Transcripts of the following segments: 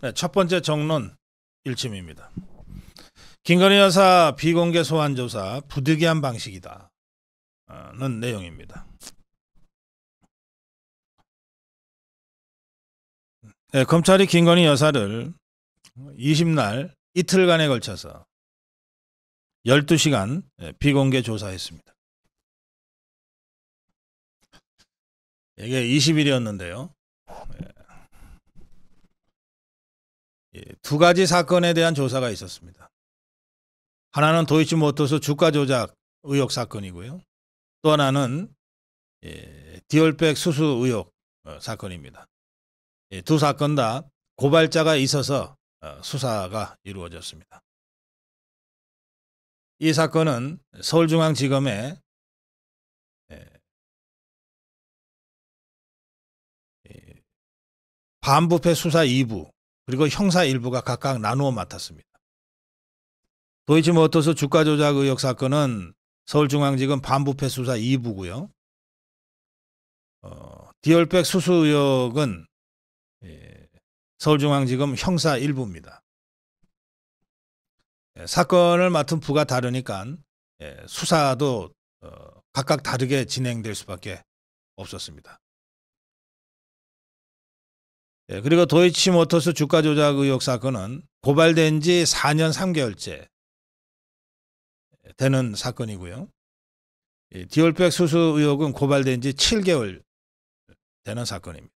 네, 첫 번째 정론 일침입니다. 김건희 여사 비공개 소환 조사 부득이한 방식이다는 내용입니다. 네, 검찰이 김건희 여사를 20날 이틀간에 걸쳐서 12시간 비공개 조사했습니다. 이게 20일이었는데요. 예, 두 가지 사건에 대한 조사가 있었습니다. 하나는 도이치모터스 주가 조작 의혹 사건이고요. 또 하나는 예, 디얼백 수수 의혹 어, 사건입니다. 예, 두 사건 다 고발자가 있어서 어, 수사가 이루어졌습니다. 이 사건은 서울중앙지검의 예, 예, 반부패 수사 2부 그리고 형사 일부가 각각 나누어 맡았습니다. 도이치모터스 주가 조작 의혹 사건은 서울중앙지검 반부패 수사 2부고요. 어, 디얼백 수수 의혹은 예, 서울중앙지검 형사 1부입니다. 예, 사건을 맡은 부가 다르니까 예, 수사도 어, 각각 다르게 진행될 수밖에 없었습니다. 예, 그리고 도이치모터스 주가 조작 의혹 사건은 고발된 지 4년 3개월째 되는 사건이고요. 디올백 수수 의혹은 고발된 지 7개월 되는 사건입니다.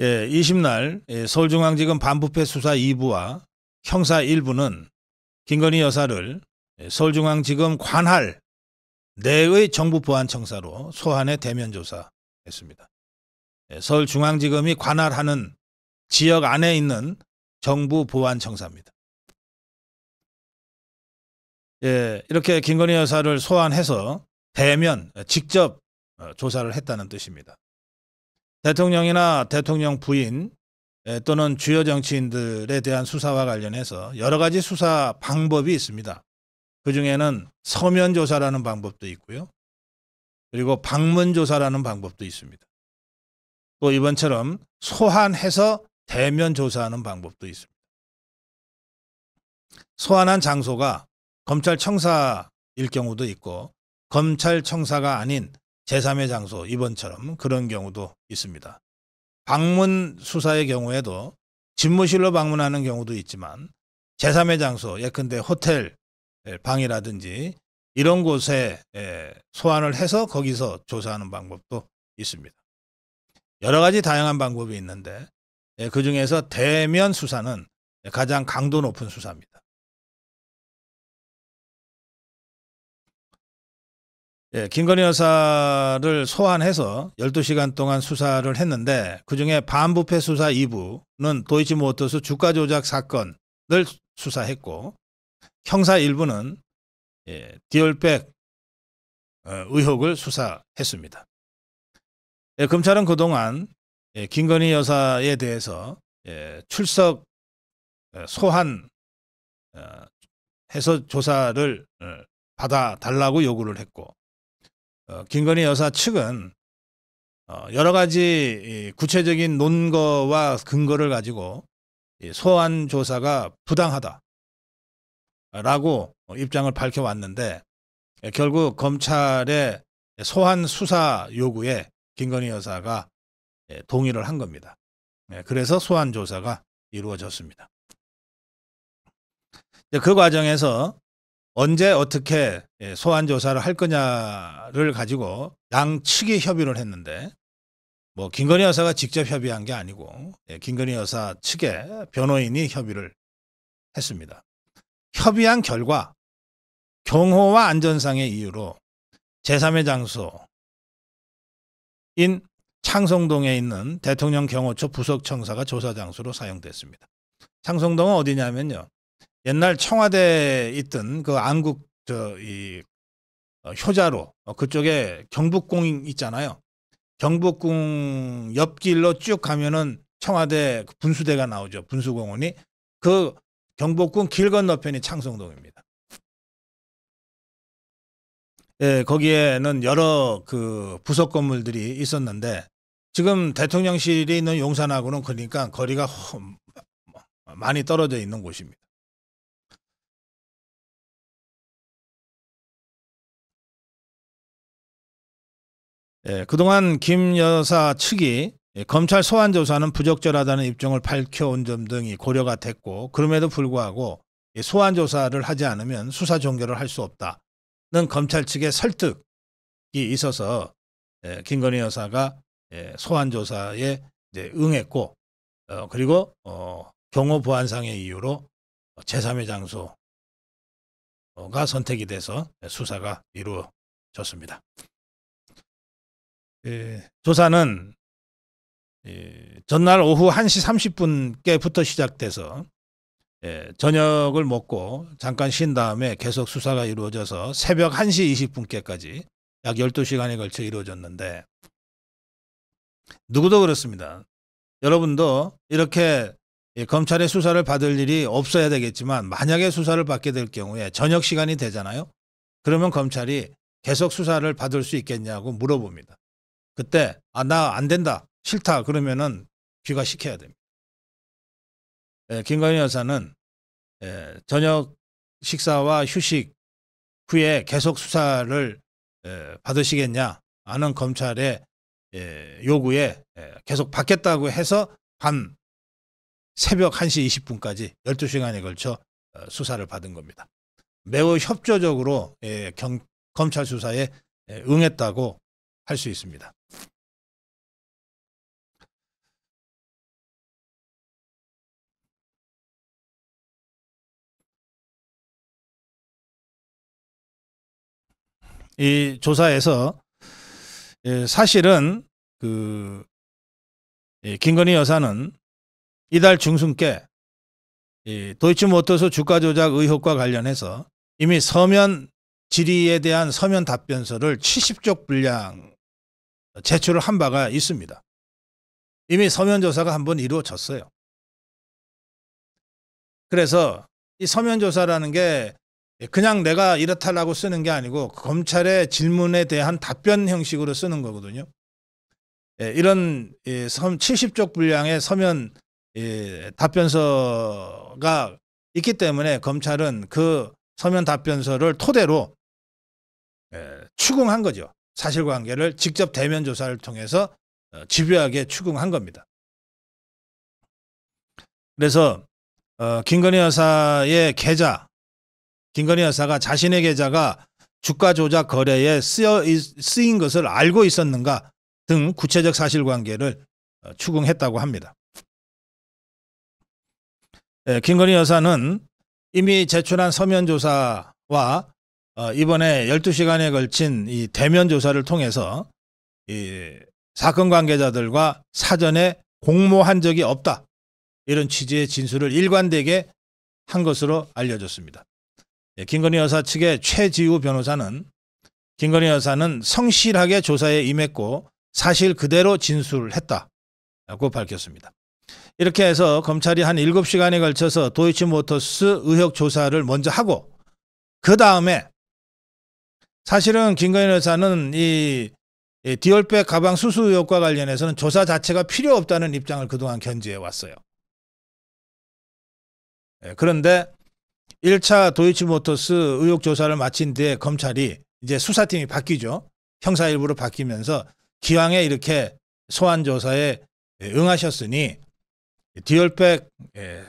예, 20날 예, 서울중앙지검 반부패 수사 2부와 형사 1부는 김건희 여사를 예, 서울중앙지검 관할 내의 정부보안청사로 소환해 대면 조사 했습니다. 예, 서울중앙지검이 관할하는 지역 안에 있는 정부 보안청사입니다. 예, 이렇게 김건희 여사를 소환해서 대면 예, 직접 어, 조사를 했다는 뜻입니다. 대통령이나 대통령 부인 예, 또는 주요 정치인들에 대한 수사와 관련해서 여러 가지 수사 방법이 있습니다. 그 중에는 서면 조사라는 방법도 있고요. 그리고 방문조사라는 방법도 있습니다. 또 이번처럼 소환해서 대면 조사하는 방법도 있습니다. 소환한 장소가 검찰청사일 경우도 있고 검찰청사가 아닌 제3의 장소 이번처럼 그런 경우도 있습니다. 방문 수사의 경우에도 집무실로 방문하는 경우도 있지만 제3의 장소 예컨대 호텔 방이라든지 이런 곳에 소환을 해서 거기서 조사하는 방법도 있습니다. 여러 가지 다양한 방법이 있는데 그 중에서 대면 수사는 가장 강도 높은 수사입니다. 예, 김건희 여사를 소환해서 12시간 동안 수사를 했는데 그중에 반부패 수사 2부는 도이치모터스 주가 조작 사건을 수사했고 형사 1부는 예, 디얼백 어, 의혹을 수사했습니다. 예, 검찰은 그동안 예, 김건희 여사에 대해서 예, 출석 어, 소환 어, 해서 조사를 받아 달라고 요구를 했고 어, 김건희 여사 측은 여러 가지 구체적인 논거와 근거를 가지고 소환 조사가 부당하다 라고 입장을 밝혀왔는데 예, 결국 검찰의 소환 수사 요구에 김건희 여사가 예, 동의를 한 겁니다. 예, 그래서 소환 조사가 이루어졌습니다. 그 과정에서 언제 어떻게 소환 조사를 할 거냐를 가지고 양측이 협의를 했는데 뭐 김건희 여사가 직접 협의한 게 아니고 김건희 여사 측의 변호인이 협의를 했습니다. 협의한 결과 경호와 안전상의 이유로 제3의 장소인 창성동에 있는 대통령 경호처 부속청사가 조사 장소로 사용됐습니다. 창성동은 어디냐면요. 옛날 청와대에 있던 그 안국 저이 어, 효자로 어, 그쪽에 경북궁 있잖아요. 경북궁 옆길로 쭉 가면은 청와대 그 분수대가 나오죠. 분수공원이 그 경복궁 길 건너편이 창성동입니다. 예, 거기에는 여러 그 부속 건물들이 있었는데 지금 대통령실이 있는 용산하고는 그러니까 거리가 뭐, 많이 떨어져 있는 곳입니다. 예, 그동안 김 여사 측이 예, 검찰 소환 조사는 부적절하다는 입증을 밝혀온 점 등이 고려가 됐고 그럼에도 불구하고 예, 소환 조사를 하지 않으면 수사 종결을 할 수 없다는 검찰 측의 설득이 있어서 예, 김건희 여사가 소환 조사에 응했고 어, 그리고 어, 경호 보안상의 이유로 제3의 장소가 선택이 돼서 수사가 이루어졌습니다. 조사는 예, 전날 오후 1시 30분께부터 시작돼서 예, 저녁을 먹고 잠깐 쉰 다음에 계속 수사가 이루어져서 새벽 1시 20분께까지 약 12시간에 걸쳐 이루어졌는데 누구도 그렇습니다. 여러분도 이렇게 예, 검찰의 수사를 받을 일이 없어야 되겠지만 만약에 수사를 받게 될 경우에 저녁 시간이 되잖아요. 그러면 검찰이 계속 수사를 받을 수 있겠냐고 물어봅니다. 그때 아 나 안 된다. 싫다 그러면은 귀가 시켜야 됩니다. 예, 김건희 여사는 예, 저녁 식사와 휴식 후에 계속 수사를 예, 받으시겠냐 하는 검찰의 예, 요구에 예, 계속 받겠다고 해서 밤 새벽 1시 20분까지 12시간에 걸쳐 어, 수사를 받은 겁니다. 매우 협조적으로 예, 경, 검찰 수사에 예, 응했다고 할 수 있습니다. 이 조사에서 예, 사실은 그 예, 김건희 여사는 이달 중순께 예, 도이치모터스 주가 조작 의혹과 관련해서 이미 서면 질의에 대한 서면 답변서를 70쪽 분량 제출을 한 바가 있습니다. 이미 서면 조사가 한 번 이루어졌어요. 그래서 이 서면 조사라는 게 예, 그냥 내가 이렇다라고 쓰는 게 아니고 검찰의 질문에 대한 답변 형식으로 쓰는 거거든요. 예, 이런 70쪽 예, 분량의 서면 답변서가 있기 때문에 검찰은 그 서면 답변서를 토대로 추궁한 거죠. 사실관계를 직접 대면 조사를 통해서 어, 집요하게 추궁한 겁니다. 그래서 어, 김건희 여사의 계좌 김건희 여사가 자신의 계좌가 주가 조작 거래에 쓰여 쓰인 것을 알고 있었는가 등 구체적 사실관계를 어, 추궁했다고 합니다. 예, 김건희 여사는 이미 제출한 서면 조사와 어, 이번에 12시간에 걸친 이 대면 조사를 통해서 이 사건 관계자들과 사전에 공모한 적이 없다. 이런 취지의 진술을 일관되게 한 것으로 알려졌습니다. 예, 김건희 여사 측의 최지우 변호사는 김건희 여사는 성실하게 조사에 임했고 사실 그대로 진술했다고 밝혔습니다. 이렇게 해서 검찰이 한 7시간에 걸쳐서 도이치모터스 의혹 조사를 먼저 하고 그 다음에 사실은 김건희 여사는 이 디올백 가방 수수 의혹과 관련해서는 조사 자체가 필요 없다는 입장을 그동안 견지해 왔어요. 예, 그런데 1차 도이치모터스 의혹 조사를 마친 뒤에 검찰이 이제 수사팀이 바뀌죠. 형사 일부로 바뀌면서 기왕에 이렇게 소환 조사에 예, 응하셨으니 디얼백 예,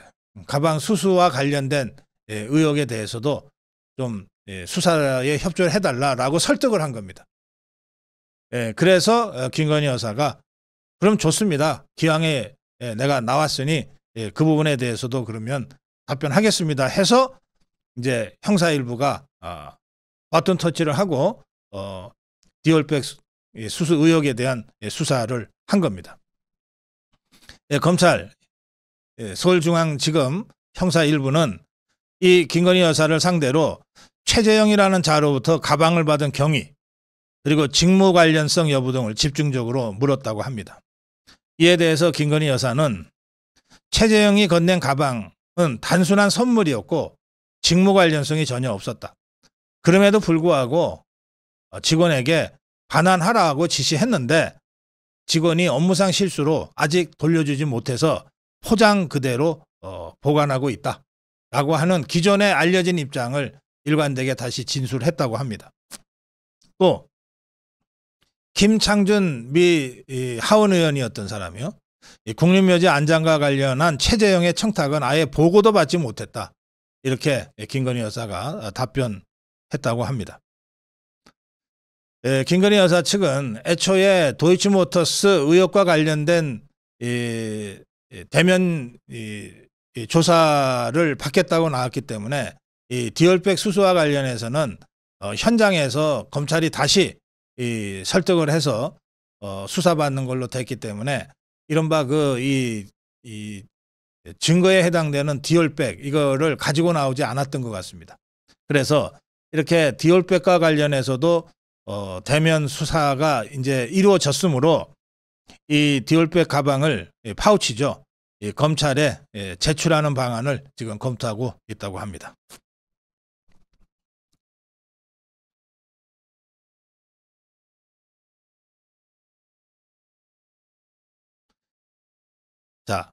가방 수수와 관련된 예, 의혹에 대해서도 좀 수사에 협조를 해달라라고 설득을 한 겁니다. 그래서 어, 김건희 여사가 그럼 좋습니다. 기왕에 내가 나왔으니 그 부분에 대해서도 그러면 답변하겠습니다 해서 이제 형사 일부가 어, 바톤 터치를 하고 어, 디올백 예, 수수 의혹에 대한 예, 수사를 한 겁니다. 예, 검찰 예, 서울중앙지검 형사 일부는 이 김건희 여사를 상대로 최재영이라는 자로부터 가방을 받은 경위 그리고 직무 관련성 여부 등을 집중적으로 물었다고 합니다. 이에 대해서 김건희 여사는 최재영이 건넨 가방 단순한 선물이었고 직무 관련성이 전혀 없었다. 그럼에도 불구하고 어, 직원에게 반환하라고 지시했는데 직원이 업무상 실수로 아직 돌려주지 못해서 포장 그대로 어, 보관하고 있다. 라고 하는 기존에 알려진 입장을 일관되게 다시 진술했다고 합니다. 또 김창준 미 하원 의원이었던 사람이요. 국립묘지 안장과 관련한 최재형의 청탁은 아예 보고도 받지 못했다. 이렇게 김건희 여사가 어, 답변했다고 합니다. 예, 김건희 여사 측은 애초에 도이치모터스 의혹과 관련된 이 대면 이 조사를 받겠다고 나왔기 때문에 이 디얼백 수수와 관련해서는 어 현장에서 검찰이 다시 이 설득을 해서 어 수사받는 걸로 됐기 때문에 이른바 그 이 이 증거에 해당되는 디올백 이거를 가지고 나오지 않았던 것 같습니다. 그래서 이렇게 디올백과 관련해서도 어, 대면 수사가 이제 이루어졌으므로 이 디올백 가방을 예, 파우치죠. 검찰에 예, 제출하는 방안을 지금 검토하고 있다고 합니다. 자,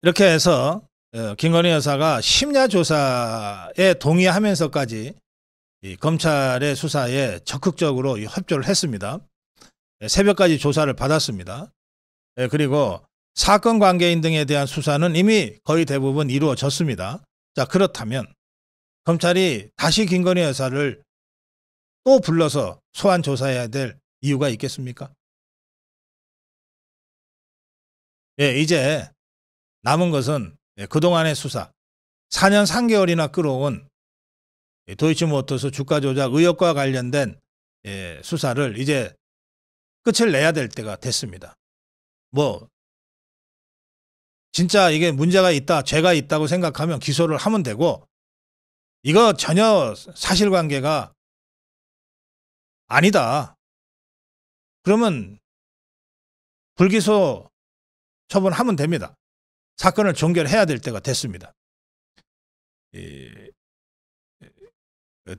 이렇게 해서 어, 김건희 여사가 심야 조사에 동의하면서까지 검찰의 수사에 적극적으로 협조를 했습니다. 예, 새벽까지 조사를 받았습니다. 예, 그리고 사건 관계인 등에 대한 수사는 이미 거의 대부분 이루어졌습니다. 자, 그렇다면 검찰이 다시 김건희 여사를 또 불러서 소환 조사해야 될 이유가 있겠습니까? 예, 이제 남은 것은 예, 그동안의 수사 4년 3개월이나 끌어온 예, 도이치모터스 주가 조작 의혹과 관련된 예, 수사를 이제 끝을 내야 될 때가 됐습니다. 뭐 진짜 이게 문제가 있다, 죄가 있다고 생각하면 기소를 하면 되고 이거 전혀 사실관계가 아니다. 그러면 불기소 처분하면 됩니다. 사건을 종결해야 될 때가 됐습니다. 이,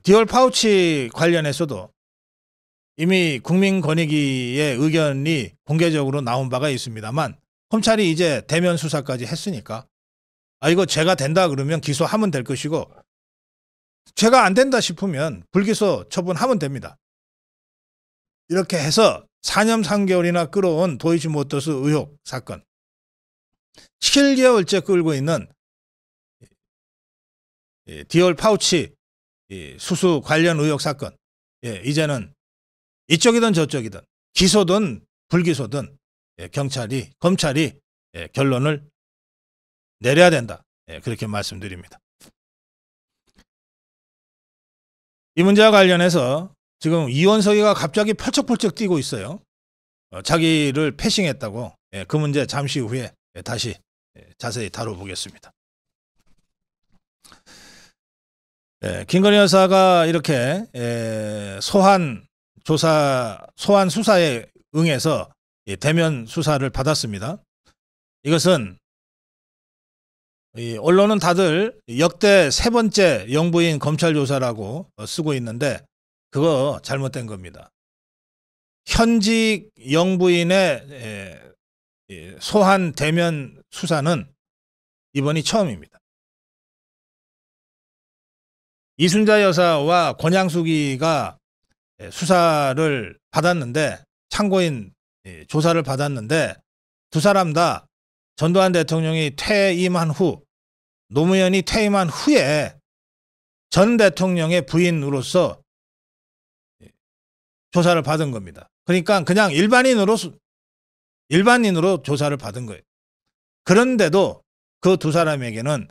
디올 파우치 관련해서도 이미 국민권익위의 의견이 공개적으로 나온 바가 있습니다만 검찰이 이제 대면 수사까지 했으니까 아 이거 죄가 된다 그러면 기소하면 될 것이고 죄가 안 된다 싶으면 불기소 처분하면 됩니다. 이렇게 해서 4년 3개월이나 끌어온 도이치모터스 의혹 사건 7개월째 끌고 있는 디올 파우치 수수 관련 의혹 사건. 예, 이제는 이쪽이든 저쪽이든 기소든 불기소든 예, 경찰이 검찰이 예, 결론을 내려야 된다. 예, 그렇게 말씀드립니다. 이 문제와 관련해서 지금 이원석이가 갑자기 펄쩍펄쩍 뛰고 있어요. 어, 자기를 패싱했다고 예, 그 문제 잠시 후에 예, 다시 예, 자세히 다뤄보겠습니다. 예, 김건희 여사가 이렇게 예, 소환 조사 소환 수사에 응해서 대면 수사를 받았습니다. 이것은 언론은 다들 역대 세 번째 영부인 검찰 조사라고 쓰고 있는데 그거 잘못된 겁니다. 현직 영부인의 예, 소환 대면 수사는 이번이 처음입니다. 이순자 여사와 권양숙이가 예, 수사를 받았는데 참고인 예, 조사를 받았는데 두 사람 다 전두환 대통령이 퇴임한 후 노무현이 퇴임한 후에 전 대통령의 부인으로서 조사를 받은 겁니다. 그러니까 그냥 일반인으로 일반인으로 조사를 받은 거예요. 그런데도 그 두 사람에게는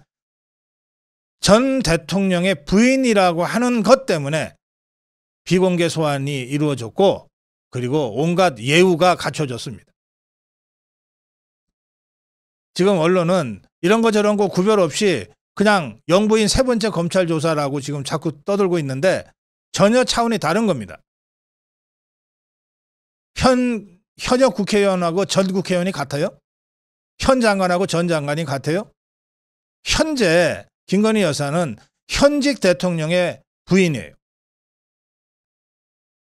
전 대통령의 부인이라고 하는 것 때문에 비공개 소환이 이루어졌고 그리고 온갖 예우가 갖춰졌습니다. 지금 언론은 이런 거 저런 거 구별 없이 그냥 영부인 세 번째 검찰 조사라고 지금 자꾸 떠들고 있는데 전혀 차원이 다른 겁니다. 현 현역 국회의원하고 전 국회의원이 같아요? 현 장관하고 전 장관이 같아요? 현재 김건희 여사는 현직 대통령의 부인이에요.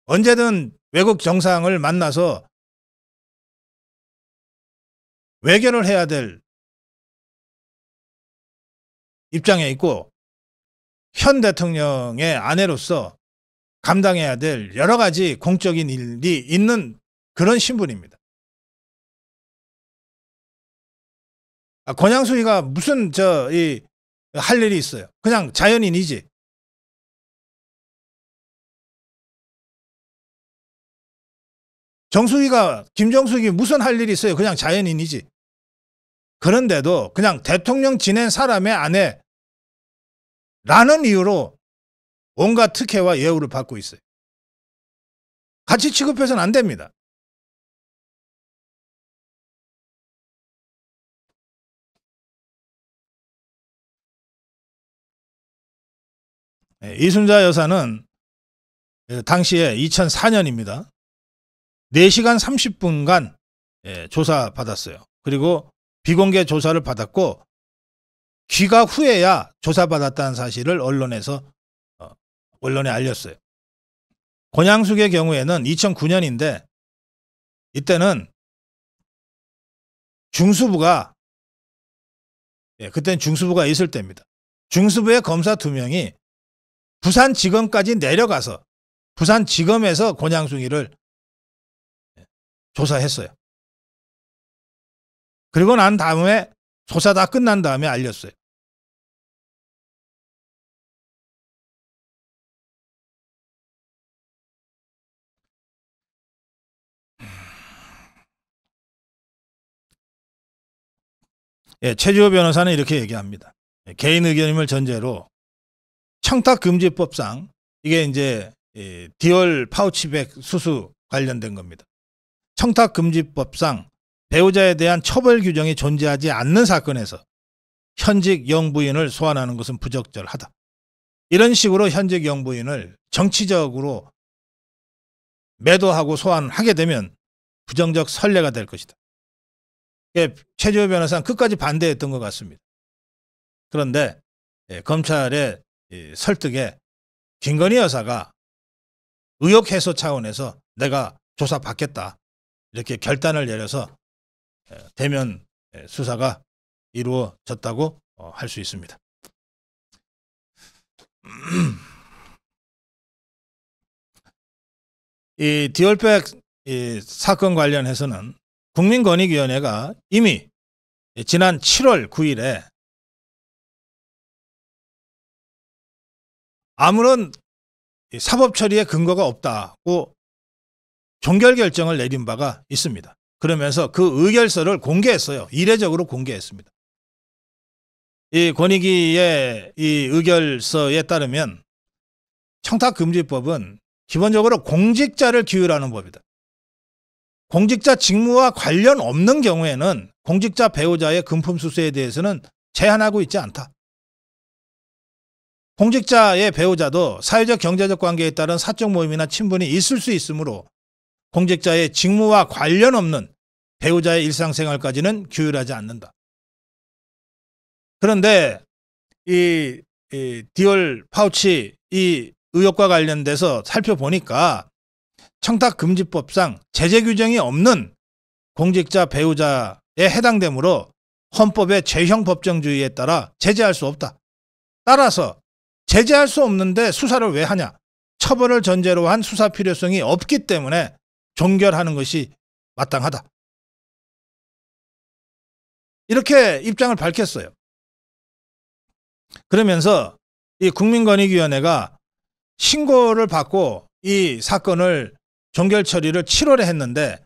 언제든 외국 정상을 만나서 외교를 해야 될 입장에 있고 현 대통령의 아내로서 감당해야 될 여러 가지 공적인 일이 있는 그런 신분입니다. 아, 권양수이가 무슨 저 이 할 일이 있어요. 그냥 자연인이지. 정수희가 김정숙이 무슨 할 일이 있어요. 그냥 자연인이지. 그런데도 그냥 대통령 지낸 사람의 아내 라는 이유로 온갖 특혜와 예우를 받고 있어요. 같이 취급해서는 안 됩니다. 예, 이순자 여사는 예, 당시에 2004년입니다. 4시간 30분간 예, 조사받았어요. 그리고 비공개 조사를 받았고 귀가 후에야 조사받았다는 사실을 언론에서 어, 언론에 알렸어요. 권양숙의 경우에는 2009년인데 이때는 중수부가 예, 그땐 중수부가 있을 때입니다. 중수부의 검사 두 명이 부산지검까지 내려가서 부산지검에서 권양숭이를 조사했어요. 그리고 난 다음에 조사 다 끝난 다음에 알렸어요. 예, 최지호 변호사는 이렇게 얘기합니다. 개인 의견임을 전제로 청탁 금지법상 이게 이제 예, 디올 파우치백 수수 관련된 겁니다. 청탁 금지법상 배우자에 대한 처벌 규정이 존재하지 않는 사건에서 현직 영부인을 소환하는 것은 부적절하다. 이런 식으로 현직 영부인을 정치적으로 매도하고 소환하게 되면 부정적 선례가 될 것이다. 예, 최주호 변호사는 끝까지 반대했던 것 같습니다. 그런데 예, 검찰의 설득에 김건희 여사가 의혹 해소 차원에서 내가 조사 받겠다 이렇게 결단을 내려서 대면 수사가 이루어졌다고 어, 할수 있습니다. 이 디올백 이 사건 관련해서는 국민권익위원회가 이미 지난 7월 9일에 아무런 사법 처리에 근거가 없다고 종결 결정을 내린 바가 있습니다. 그러면서 그 의결서를 공개했어요. 이례적으로 공개했습니다. 이 권익위의 이 의결서에 따르면 청탁금지법은 기본적으로 공직자를 기율하는 법이다. 공직자 직무와 관련 없는 경우에는 공직자 배우자의 금품 수수에 대해서는 제한하고 있지 않다. 공직자의 배우자도 사회적 경제적 관계에 따른 사적 모임이나 친분이 있을 수 있으므로 공직자의 직무와 관련 없는 배우자의 일상생활까지는 규율하지 않는다. 그런데 이, 이 디올 파우치 이 의혹과 관련돼서 살펴보니까 청탁금지법상 제재 규정이 없는 공직자 배우자에 해당되므로 헌법의 재형 법정주의에 따라 제재할 수 없다. 따라서 제재할 수 없는데 수사를 왜 하냐? 처벌을 전제로 한 수사 필요성이 없기 때문에 종결하는 것이 마땅하다. 이렇게 입장을 밝혔어요. 그러면서 이 국민권익위원회가 신고를 받고 이 사건을 종결 처리를 7월에 했는데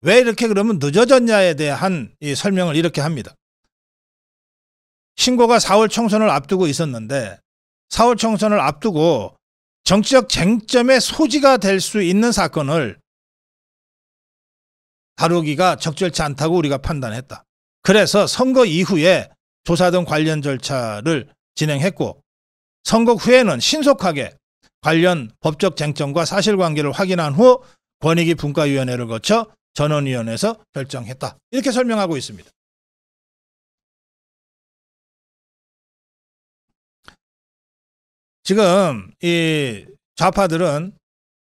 왜 이렇게 그러면 늦어졌냐에 대한 이 설명을 이렇게 합니다. 신고가 4월 총선을 앞두고 있었는데 4월 총선을 앞두고 정치적 쟁점의 소지가 될 수 있는 사건을 다루기가 적절치 않다고 우리가 판단했다. 그래서 선거 이후에 조사 등 관련 절차를 진행했고 선거 후에는 신속하게 관련 법적 쟁점과 사실관계를 확인한 후 권익위 분과위원회를 거쳐 전원위원회에서 결정했다. 이렇게 설명하고 있습니다. 지금 이 좌파들은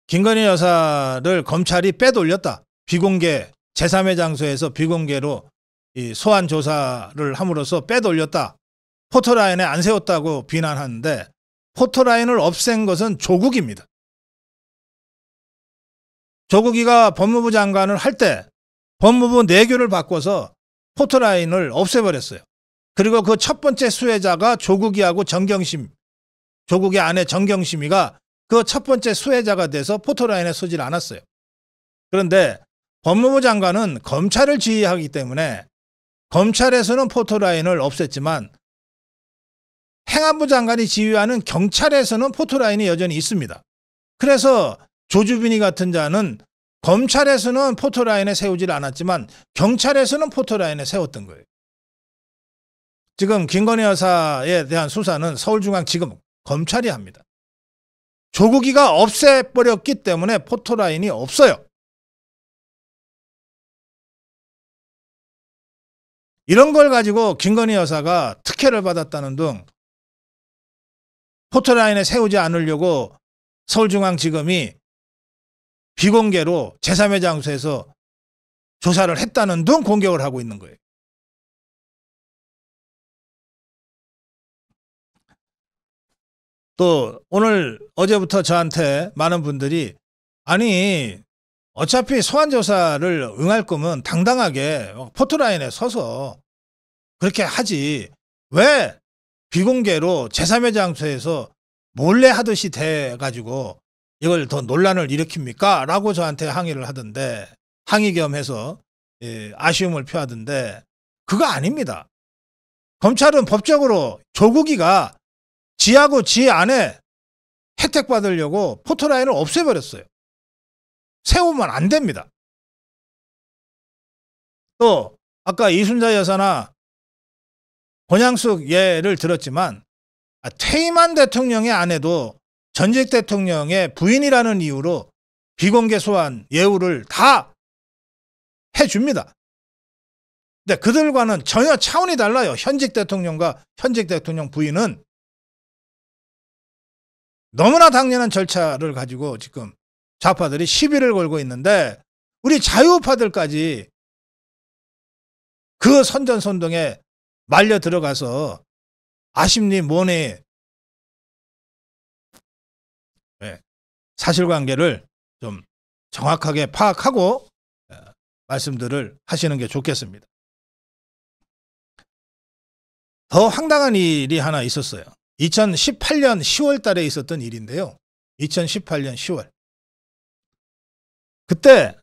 김건희 여사를 검찰이 빼돌렸다. 비공개 제3의 장소에서 비공개로 이 소환 조사를 함으로써 빼돌렸다. 포토라인에 안 세웠다고 비난하는데 포토라인을 없앤 것은 조국입니다. 조국이가 법무부 장관을 할 때 법무부 내규를 바꿔서 포토라인을 없애버렸어요. 그리고 그 첫 번째 수혜자가 조국이하고 정경심 조국의 아내 정경심이가 그 첫 번째 수혜자가 돼서 포토라인에 서질 않았어요. 그런데 법무부 장관은 검찰을 지휘하기 때문에 검찰에서는 포토라인을 없앴지만 행안부 장관이 지휘하는 경찰에서는 포토라인이 여전히 있습니다. 그래서 조주빈이 같은 자는 검찰에서는 포토라인에 세우질 않았지만 경찰에서는 포토라인에 세웠던 거예요. 지금 김건희 여사에 대한 수사는 서울중앙지검 검찰이 합니다. 조국이가 없애버렸기 때문에 포토라인이 없어요. 이런 걸 가지고 김건희 여사가 특혜를 받았다는 등 포토라인에 세우지 않으려고 서울중앙지검이 비공개로 제3의 장소에서 조사를 했다는 등 공격을 하고 있는 거예요. 또 오늘 어제부터 저한테 많은 분들이 아니 어차피 소환 조사를 응할 거면 당당하게 포트라인에 서서 그렇게 하지 왜 비공개로 제3의 장소에서 몰래 하듯이 돼 가지고 이걸 더 논란을 일으킵니까? 라고 저한테 항의를 하던데 항의 겸해서 예, 아쉬움을 표하던데 그거 아닙니다. 검찰은 법적으로 조국이가 지하고 지 안에 혜택 받으려고 포토라인을 없애버렸어요. 세우면 안 됩니다. 또 아까 이순자 여사나 권양숙 예를 들었지만 아, 퇴임한 대통령의 아내도 전직 대통령의 부인이라는 이유로 비공개 소환 예우를 다 해줍니다. 근데 그들과는 전혀 차원이 달라요. 현직 대통령과 현직 대통령 부인은 너무나 당연한 절차를 가지고 지금 좌파들이 시비를 걸고 있는데 우리 자유파들까지 그 선전선동에 말려 들어가서 아쉽니 뭐니 네. 사실관계를 좀 정확하게 파악하고 예, 말씀들을 하시는 게 좋겠습니다. 더 황당한 일이 하나 있었어요. 2018년 10월 달에 있었던 일인데요. 2018년 10월. 그때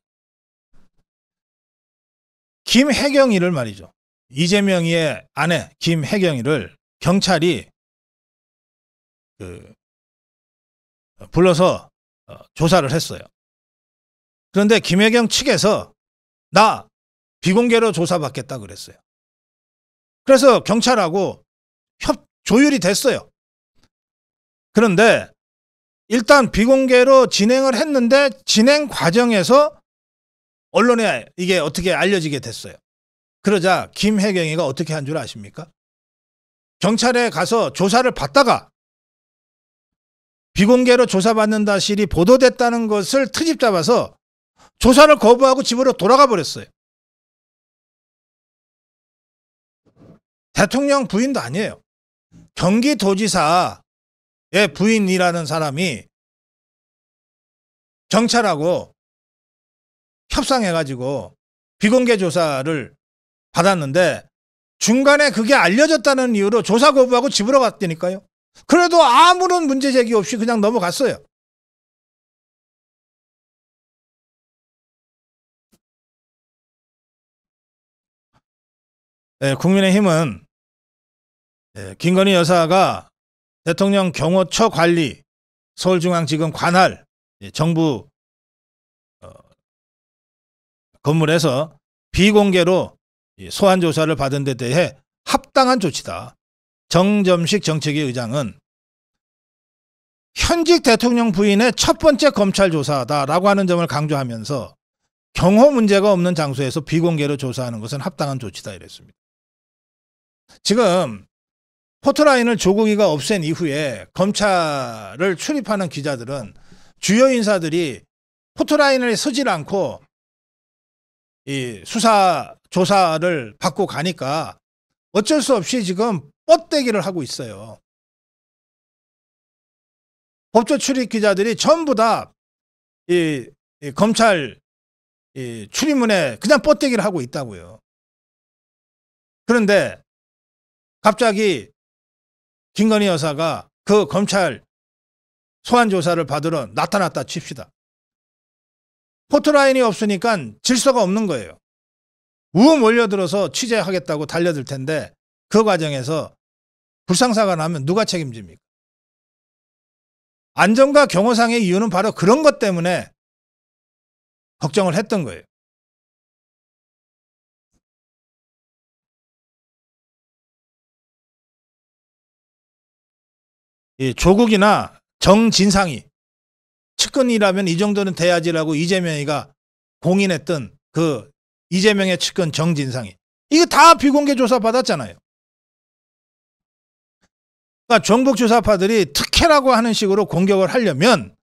김혜경이를 말이죠. 이재명의 아내 김혜경이를 경찰이 그 불러서 어, 조사를 했어요. 그런데 김혜경 측에서 나 비공개로 조사받겠다 그랬어요. 그래서 경찰하고 조율이 됐어요. 그런데 일단 비공개로 진행을 했는데 진행 과정에서 언론에 이게 어떻게 알려지게 됐어요. 그러자 김혜경이가 어떻게 한 줄 아십니까? 경찰에 가서 조사를 받다가 비공개로 조사받는 사실이 보도됐다는 것을 트집 잡아서 조사를 거부하고 집으로 돌아가 버렸어요. 대통령 부인도 아니에요. 경기도지사의 부인이라는 사람이 경찰하고 협상해가지고 비공개 조사를 받았는데 중간에 그게 알려졌다는 이유로 조사 거부하고 집으로 갔다니까요. 그래도 아무런 문제 제기 없이 그냥 넘어갔어요. 네, 국민의힘은 예, 김건희 여사가 대통령 경호처 관리 서울중앙지검 관할 예, 정부 어, 건물에서 비공개로 예, 소환 조사를 받은 데 대해 합당한 조치다. 정점식 정책위 의장은 현직 대통령 부인의 첫 번째 검찰 조사다라고 하는 점을 강조하면서 경호 문제가 없는 장소에서 비공개로 조사하는 것은 합당한 조치다 이랬습니다. 지금 포트라인을 조국이가 없앤 이후에 검찰을 출입하는 기자들은 주요 인사들이 포트라인을 서질 않고 이 수사 조사를 받고 가니까 어쩔 수 없이 지금 뻗대기를 하고 있어요. 법조 출입 기자들이 전부 다 이, 이 검찰 이 출입문에 그냥 뻗대기를 하고 있다고요. 그런데 갑자기 김건희 여사가 그 검찰 소환 조사를 받으러 나타났다 칩시다. 포트라인이 없으니까 질서가 없는 거예요. 우음 올려들어서 취재하겠다고 달려들 텐데 그 과정에서 불상사가 나면 누가 책임집니까? 안전과 경호상의 이유는 바로 그런 것 때문에 걱정을 했던 거예요. 조국이나 정진상이 측근이라면 이 정도는 돼야지라고 이재명이가 공인했던 그 이재명의 측근 정진상이 이거 다 비공개 조사 받았잖아요. 그러니까 정복 조사파들이 특혜라고 하는 식으로 공격을 하려면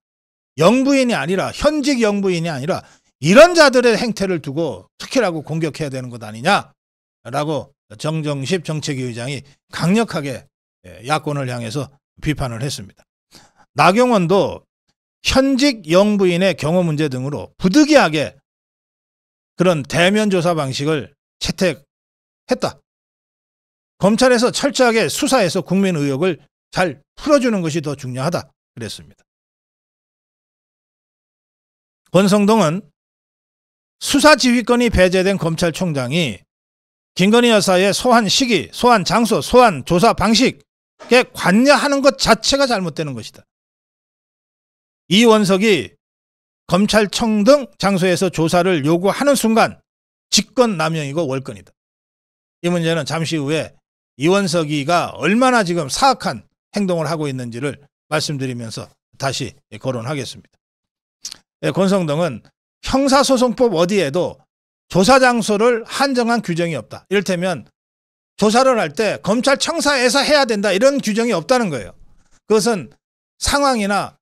영부인이 아니라 현직 영부인이 아니라 이런 자들의 행태를 두고 특혜라고 공격해야 되는 것 아니냐라고 정정식 정책위 의장이 강력하게 예, 야권을 향해서 비판을 했습니다. 나경원도 현직 영부인의 경호 문제 등으로 부득이하게 그런 대면 조사 방식을 채택했다. 검찰에서 철저하게 수사해서 국민 의혹을 잘 풀어주는 것이 더 중요하다 그랬습니다. 권성동은 수사지휘권이 배제된 검찰총장이 김건희 여사의 소환 시기, 소환 장소, 소환 조사 방식 관여하는 것 자체가 잘못되는 것이다. 이 원석이 검찰청 등 장소에서 조사를 요구하는 순간 직권남용이고 월권이다. 이 문제는 잠시 후에 이원석이가 얼마나 지금 사악한 행동을 하고 있는지를 말씀드리면서 다시 거론하겠습니다. 예, 권성동은 형사소송법 어디에도 조사 장소를 한정한 규정이 없다. 이를테면 조사를 할 때 검찰청사에서 해야 된다 이런 규정이 없다는 거예요. 그것은 상황이나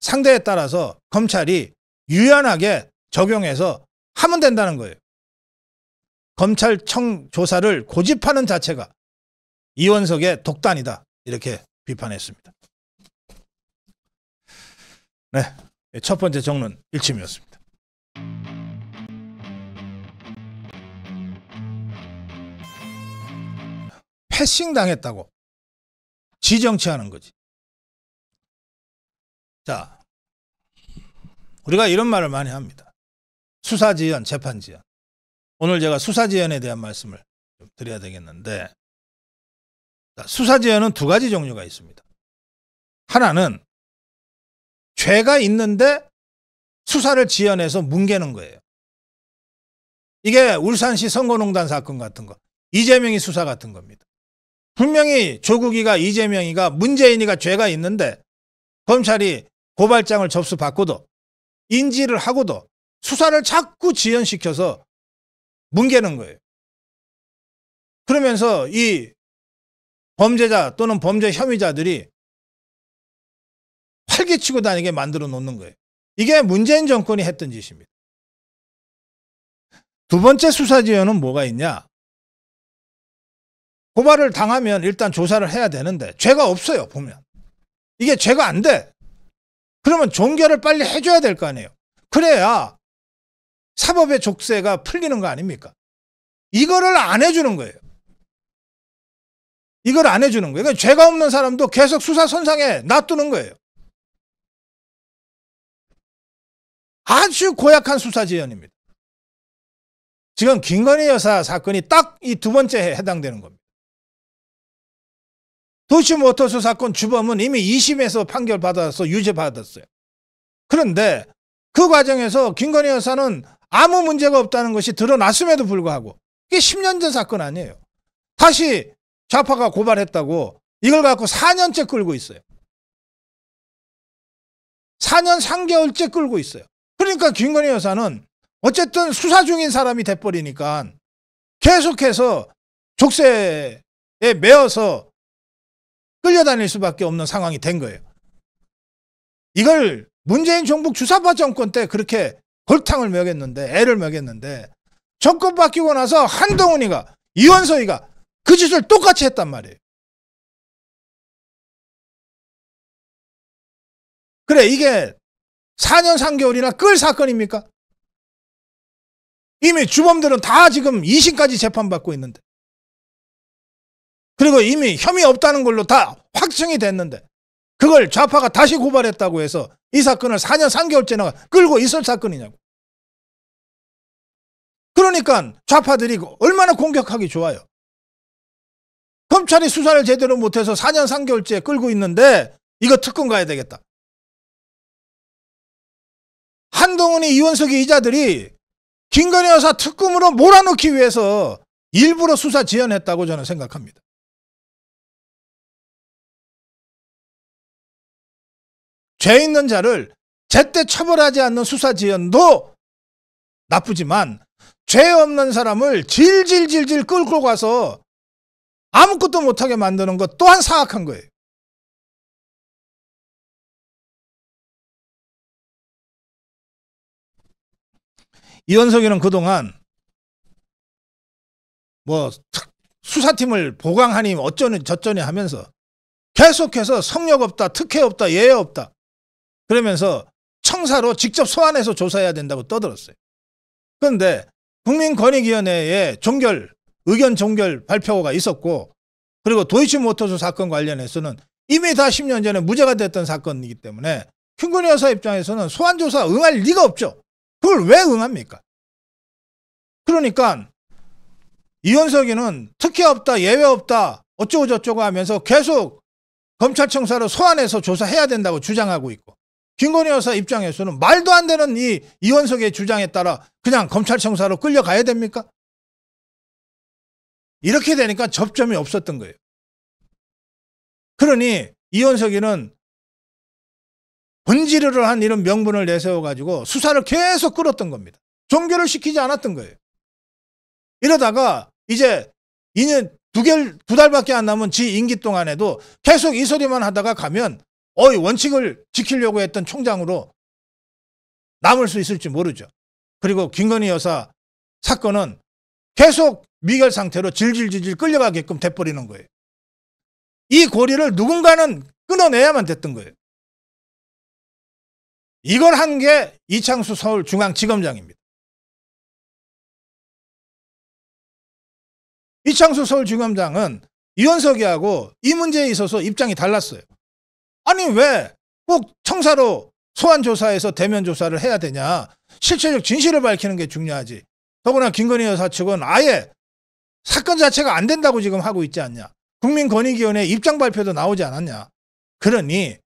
상대에 따라서 검찰이 유연하게 적용해서 하면 된다는 거예요. 검찰청 조사를 고집하는 자체가 이원석의 독단이다 이렇게 비판했습니다. 네, 첫 번째 정론 일침이었습니다. 패싱 당했다고 지정치하는 거지. 자, 우리가 이런 말을 많이 합니다. 수사지연, 재판지연. 오늘 제가 수사지연에 대한 말씀을 드려야 되겠는데, 수사지연은 두 가지 종류가 있습니다. 하나는 죄가 있는데 수사를 지연해서 뭉개는 거예요. 이게 울산시 선거농단 사건 같은 거, 이재명이 수사 같은 겁니다. 분명히 조국이가 이재명이가 문재인이가 죄가 있는데 검찰이 고발장을 접수받고도 인지를 하고도 수사를 자꾸 지연시켜서 뭉개는 거예요. 그러면서 이 범죄자 또는 범죄 혐의자들이 활기치고 다니게 만들어 놓는 거예요. 이게 문재인 정권이 했던 짓입니다. 두 번째 수사 지연은 뭐가 있냐? 고발을 당하면 일단 조사를 해야 되는데 죄가 없어요 보면 이게 죄가 안 돼 그러면 종결을 빨리 해줘야 될 거 아니에요 그래야 사법의 족쇄가 풀리는 거 아닙니까 이거를 안 해주는 거예요 이걸 안 해주는 거예요 그러니까 죄가 없는 사람도 계속 수사 선상에 놔두는 거예요 아주 고약한 수사지연입니다 지금 김건희 여사 사건이 딱 이 두 번째에 해당되는 겁니다 도시모터스 사건 주범은 이미 2심에서 판결받아서 유죄받았어요. 그런데 그 과정에서 김건희 여사는 아무 문제가 없다는 것이 드러났음에도 불구하고 이게 10년 전 사건 아니에요. 다시 좌파가 고발했다고 이걸 갖고 4년째 끌고 있어요. 4년 3개월째 끌고 있어요. 그러니까 김건희 여사는 어쨌든 수사 중인 사람이 돼버리니까 계속해서 족쇄에 매어서 끌려다닐 수밖에 없는 상황이 된 거예요. 이걸 문재인 정부 주사파 정권 때 그렇게 골탕을 먹였는데 애를 먹였는데 정권 바뀌고 나서 한동훈이가 이원서이가 그 짓을 똑같이 했단 말이에요. 그래 이게 4년 3개월이나 끌 사건입니까? 이미 주범들은 다 지금 2심까지 재판받고 있는데 그리고 이미 혐의 없다는 걸로 다 확정이 됐는데 그걸 좌파가 다시 고발했다고 해서 이 사건을 4년 3개월째나 끌고 있을 사건이냐고. 그러니까 좌파들이 얼마나 공격하기 좋아요. 검찰이 수사를 제대로 못해서 4년 3개월째 끌고 있는데 이거 특검 가야 되겠다. 한동훈이 이원석이 이자들이 김건희 여사 특검으로 몰아넣기 위해서 일부러 수사 지연했다고 저는 생각합니다. 죄 있는 자를 제때 처벌하지 않는 수사지연도 나쁘지만 죄 없는 사람을 질질질질 끌고 가서 아무것도 못하게 만드는 것 또한 사악한 거예요. 이현석이는 그동안 뭐 수사팀을 보강하니 어쩌니 저쩌니 하면서 계속해서 성역 없다, 특혜 없다, 예외 없다. 그러면서 청사로 직접 소환해서 조사해야 된다고 떠들었어요. 그런데 국민권익위원회에 종결 의견 종결 발표가 있었고 그리고 도이치모터스 사건 관련해서는 이미 다 10년 전에 무죄가 됐던 사건이기 때문에 흉근 여사 입장에서는 소환조사 응할 리가 없죠. 그걸 왜 응합니까? 그러니까 이현석이는 특혜 없다 예외 없다 어쩌고저쩌고 하면서 계속 검찰청사로 소환해서 조사해야 된다고 주장하고 있고 김건희 여사 입장에서는 말도 안 되는 이 이원석의 주장에 따라 그냥 검찰청사로 끌려가야 됩니까? 이렇게 되니까 접점이 없었던 거예요. 그러니 이원석이는 번지르를 한 이런 명분을 내세워가지고 수사를 계속 끌었던 겁니다. 종결을 시키지 않았던 거예요. 이러다가 이제 2년 두개두 달밖에 안 남은 지 임기 동안에도 계속 이 소리만 하다가 가면 어이 원칙을 지키려고 했던 총장으로 남을 수 있을지 모르죠. 그리고 김건희 여사 사건은 계속 미결 상태로 질질질질 끌려가게끔 돼버리는 거예요. 이 고리를 누군가는 끊어내야만 됐던 거예요. 이걸 한 게 이창수 서울중앙지검장입니다. 이창수 서울중검장은 이원석이하고 이 문제에 있어서 입장이 달랐어요. 아니 왜 꼭 청사로 소환 조사에서 대면 조사를 해야 되냐? 실체적 진실을 밝히는 게 중요하지. 더구나 김건희 여사 측은 아예 사건 자체가 안 된다고 지금 하고 있지 않냐? 국민권익위원회 입장 발표도 나오지 않았냐? 그러니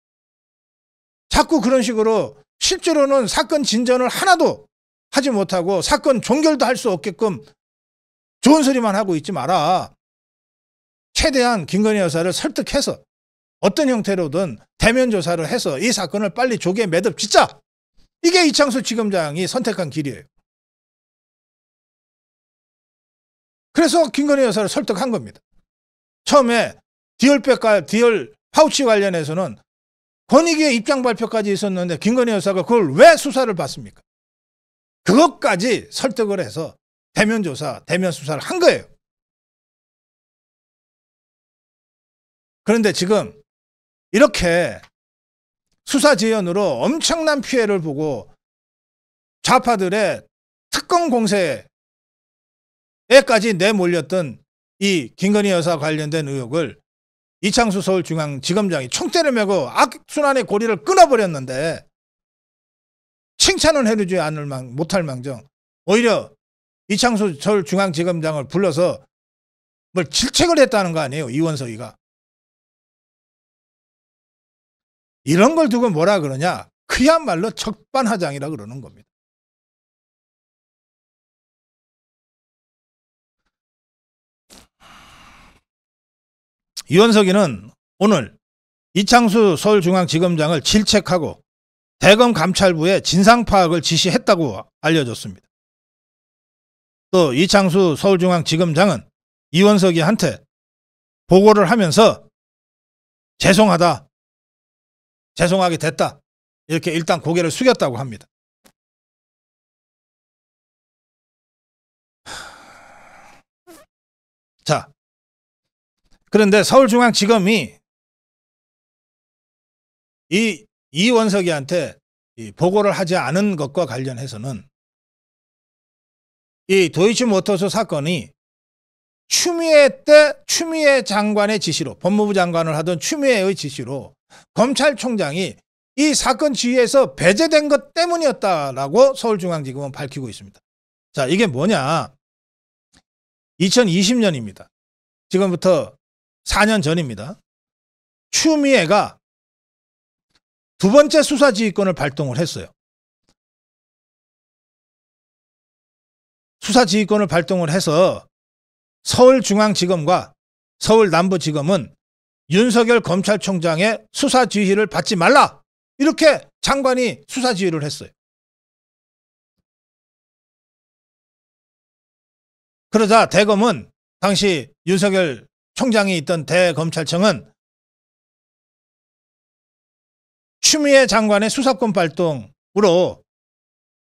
자꾸 그런 식으로 실제로는 사건 진전을 하나도 하지 못하고 사건 종결도 할 수 없게끔 좋은 소리만 하고 있지 마라. 최대한 김건희 여사를 설득해서 어떤 형태로든 대면 조사를 해서 이 사건을 빨리 조기에 매듭 짓자. 이게 이창수 지검장이 선택한 길이에요. 그래서 김건희 여사를 설득한 겁니다. 처음에 디얼백과 디얼 파우치 관련해서는 권익위의 입장 발표까지 있었는데 김건희 여사가 그걸 왜 수사를 받습니까? 그것까지 설득을 해서 대면 조사, 대면 수사를 한 거예요. 그런데 지금 이렇게 수사지연으로 엄청난 피해를 보고 좌파들의 특검 공세에까지 내몰렸던 이 김건희 여사 관련된 의혹을 이창수 서울중앙지검장이 총대를 메고 악순환의 고리를 끊어버렸는데 칭찬을 해주지 않을 만, 못할 망정 오히려 이창수 서울중앙지검장을 불러서 뭘 질책을 했다는 거 아니에요 이원석이가 이런 걸 두고 뭐라 그러냐? 그야말로 적반하장이라 그러는 겁니다. 유원석이는 오늘 이창수 서울중앙지검장을 질책하고 대검 감찰부에 진상 파악을 지시했다고 알려졌습니다. 또 이창수 서울중앙지검장은 이원석이한테 보고를 하면서 죄송하다. 죄송하게 됐다. 이렇게 일단 고개를 숙였다고 합니다. 자, 그런데 서울중앙지검이 이 이원석이한테 이 보고를 하지 않은 것과 관련해서는 이 도이치모터스 사건이 추미애 때 추미애 장관의 지시로 법무부 장관을 하던 추미애의 지시로 검찰총장이 이 사건 지휘에서 배제된 것 때문이었다라고 서울중앙지검은 밝히고 있습니다. 자, 이게 뭐냐? 2020년입니다. 지금부터 4년 전입니다. 추미애가 두 번째 수사지휘권을 발동을 했어요. 수사지휘권을 발동을 해서 서울중앙지검과 서울남부지검은 윤석열 검찰총장의 수사 지휘를 받지 말라. 이렇게 장관이 수사 지휘를 했어요. 그러자 대검은 당시 윤석열 총장이 있던 대검찰청은 추미애 장관의 수사권 발동으로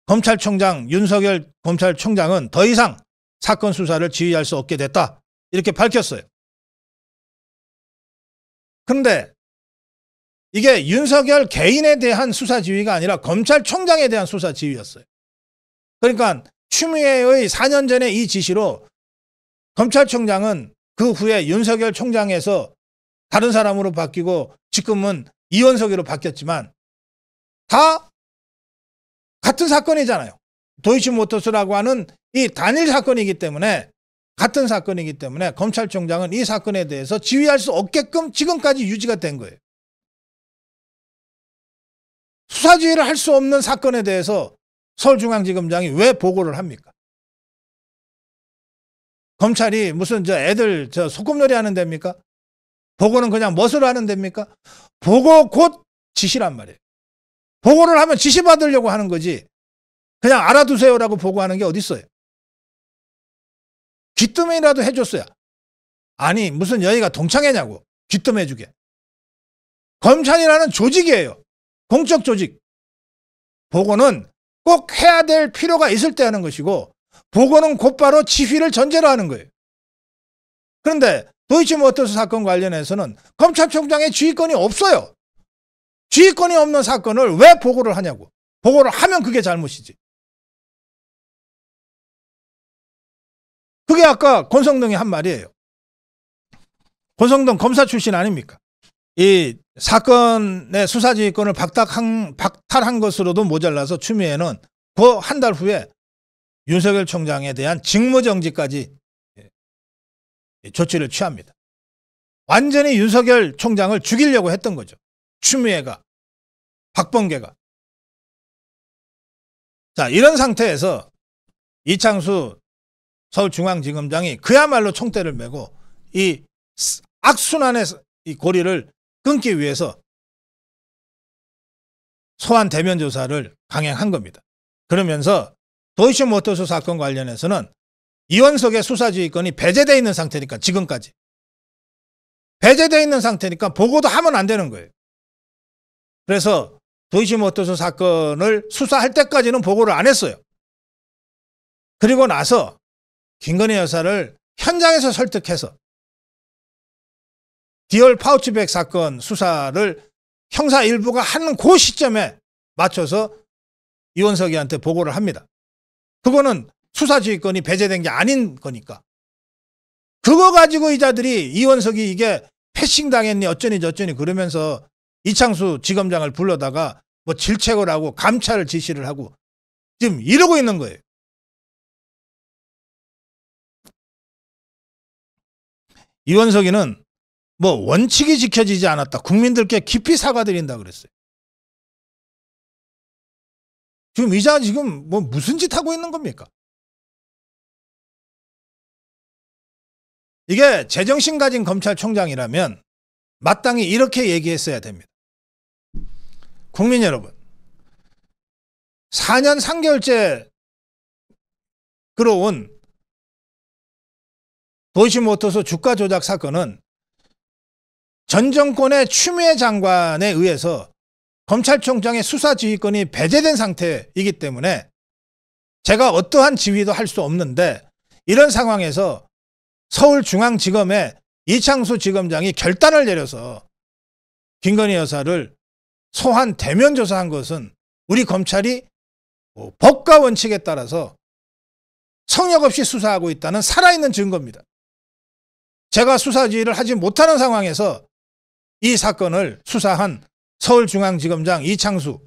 검찰총장 윤석열 검찰총장은 더 이상 사건 수사를 지휘할 수 없게 됐다. 이렇게 밝혔어요. 근데 이게 윤석열 개인에 대한 수사 지휘가 아니라 검찰총장에 대한 수사 지휘였어요. 그러니까 추미애의 4년 전에 이 지시로 검찰총장은 그 후에 윤석열 총장에서 다른 사람으로 바뀌고 지금은 이원석으로 바뀌었지만 다 같은 사건이잖아요. 도이치모터스라고 하는 이 단일 사건이기 때문에 같은 사건이기 때문에 검찰총장은 이 사건에 대해서 지휘할 수 없게끔 지금까지 유지가 된 거예요. 수사지휘를 할 수 없는 사건에 대해서 서울중앙지검장이 왜 보고를 합니까? 검찰이 무슨 저 애들 저 소꿉놀이 하는 데입니까? 보고는 그냥 멋으로 하는 데입니까? 보고 곧 지시란 말이에요. 보고를 하면 지시 받으려고 하는 거지. 그냥 알아두세요라고 보고하는 게어딨어요 귀뜸이라도 해줬어요. 아니 무슨 여의가 동창회냐고 귀뜸해주게. 검찰이라는 조직이에요. 공적 조직. 보고는 꼭 해야 될 필요가 있을 때 하는 것이고 보고는 곧바로 지휘를 전제로 하는 거예요. 그런데 도이치모터스 사건 관련해서는 검찰총장의 지휘권이 없어요. 지휘권이 없는 사건을 왜 보고를 하냐고. 보고를 하면 그게 잘못이지. 그게 아까 권성동이 한 말이에요. 권성동 검사 출신 아닙니까? 이 사건의 수사지휘권을 박탈한, 박탈한 것으로도 모자라서 추미애는 그 한 달 후에 윤석열 총장에 대한 직무정지까지 예, 조치를 취합니다. 완전히 윤석열 총장을 죽이려고 했던 거죠. 추미애가, 박범계가. 자, 이런 상태에서 이창수 서울중앙지검장이 그야말로 총대를 메고 이 악순환의 이 고리를 끊기 위해서 소환 대면 조사를 강행한 겁니다. 그러면서 도이치모터스 사건 관련해서는 이원석의 수사지휘권이 배제되어 있는 상태니까 지금까지 배제되어 있는 상태니까 보고도 하면 안 되는 거예요. 그래서 도이치모터스 사건을 수사할 때까지는 보고를 안 했어요. 그리고 나서 김건희 여사를 현장에서 설득해서 디얼 파우치백 사건 수사를 형사 일부가 하는 그 시점에 맞춰서 이원석이한테 보고를 합니다. 그거는 수사지휘권이 배제된 게 아닌 거니까. 그거 가지고 이자들이 이원석이 이게 패싱 당했니 어쩌니 저쩌니 그러면서 이창수 지검장을 불러다가 뭐 질책을 하고 감찰 지시를 하고 지금 이러고 있는 거예요. 이원석이는 뭐 원칙이 지켜지지 않았다. 국민들께 깊이 사과드린다 그랬어요. 지금 이자 지금 뭐 무슨 짓 하고 있는 겁니까? 이게 제정신 가진 검찰총장이라면 마땅히 이렇게 얘기했어야 됩니다. 국민 여러분, 4년 3개월째 그러온 도시모터스 주가 조작 사건은 전 정권의 추미애 장관에 의해서 검찰총장의 수사지휘권이 배제된 상태이기 때문에 제가 어떠한 지휘도 할 수 없는데 이런 상황에서 서울중앙지검의 이창수 지검장이 결단을 내려서 김건희 여사를 소환 대면 조사한 것은 우리 검찰이 뭐 법과 원칙에 따라서 성역 없이 수사하고 있다는 살아있는 증거입니다. 제가 수사지휘를 하지 못하는 상황에서 이 사건을 수사한 서울중앙지검장 이창수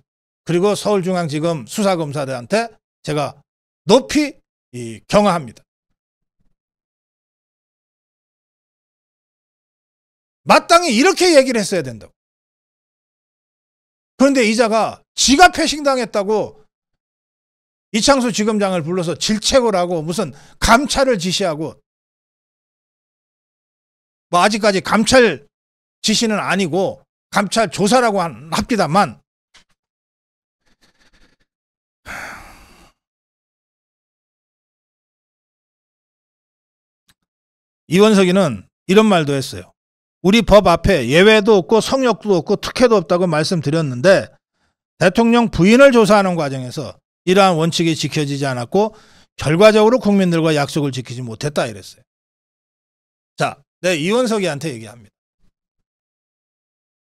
그리고 서울중앙지검 수사검사들한테 제가 높이 경화합니다. 마땅히 이렇게 얘기를 했어야 된다고. 그런데 이자가 지가 패싱당했다고 이창수 지검장을 불러서 질책을 하고 무슨 감찰을 지시하고 뭐 아직까지 감찰 지시는 아니고 감찰 조사라고 합니다만 이원석이는 이런 말도 했어요. 우리 법 앞에 예외도 없고 성역도 없고 특혜도 없다고 말씀드렸는데 대통령 부인을 조사하는 과정에서 이러한 원칙이 지켜지지 않았고 결과적으로 국민들과 약속을 지키지 못했다 이랬어요. 자, 네, 이원석이한테 얘기합니다.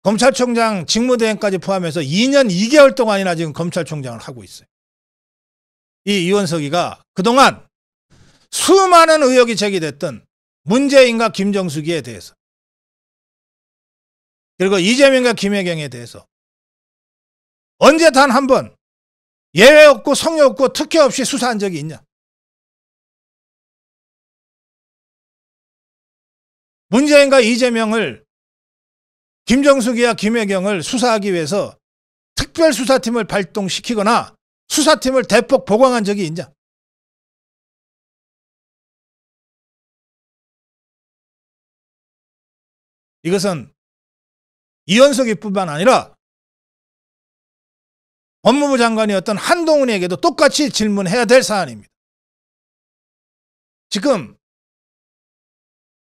검찰총장 직무대행까지 포함해서 2년 2개월 동안이나 지금 검찰총장을 하고 있어요. 이 이원석이가 그동안 수많은 의혹이 제기됐던 문재인과 김정숙이에 대해서 그리고 이재명과 김혜경에 대해서 언제 단 한 번 예외 없고 성의 없고 특혜 없이 수사한 적이 있냐? 문재인과 이재명을 김정숙이와 김혜경을 수사하기 위해서 특별수사팀을 발동시키거나 수사팀을 대폭 보강한 적이 있냐? 이것은 이현석이뿐만 아니라 법무부 장관이었던 한동훈에게도 똑같이 질문해야 될 사안입니다. 지금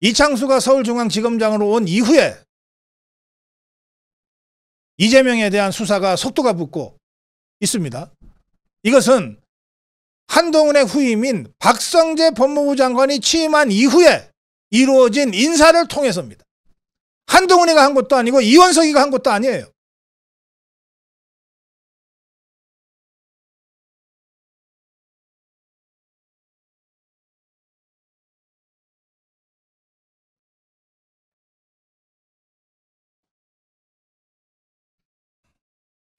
이창수가 서울중앙지검장으로 온 이후에 이재명에 대한 수사가 속도가 붙고 있습니다. 이것은 한동훈의 후임인 박성재 법무부 장관이 취임한 이후에 이루어진 인사를 통해서입니다. 한동훈이가 한 것도 아니고 이원석이가 한 것도 아니에요.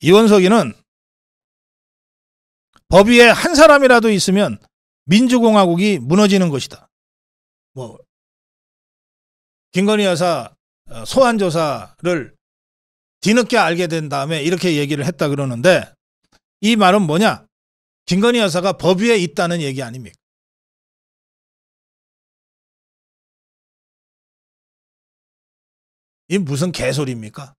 이원석이는 법 위에 한 사람이라도 있으면 민주공화국이 무너지는 것이다. 뭐 김건희 여사 어, 소환 조사를 뒤늦게 알게 된 다음에 이렇게 얘기를 했다 그러는데 이 말은 뭐냐? 김건희 여사가 법 위에 있다는 얘기 아닙니까? 이 무슨 개소리입니까?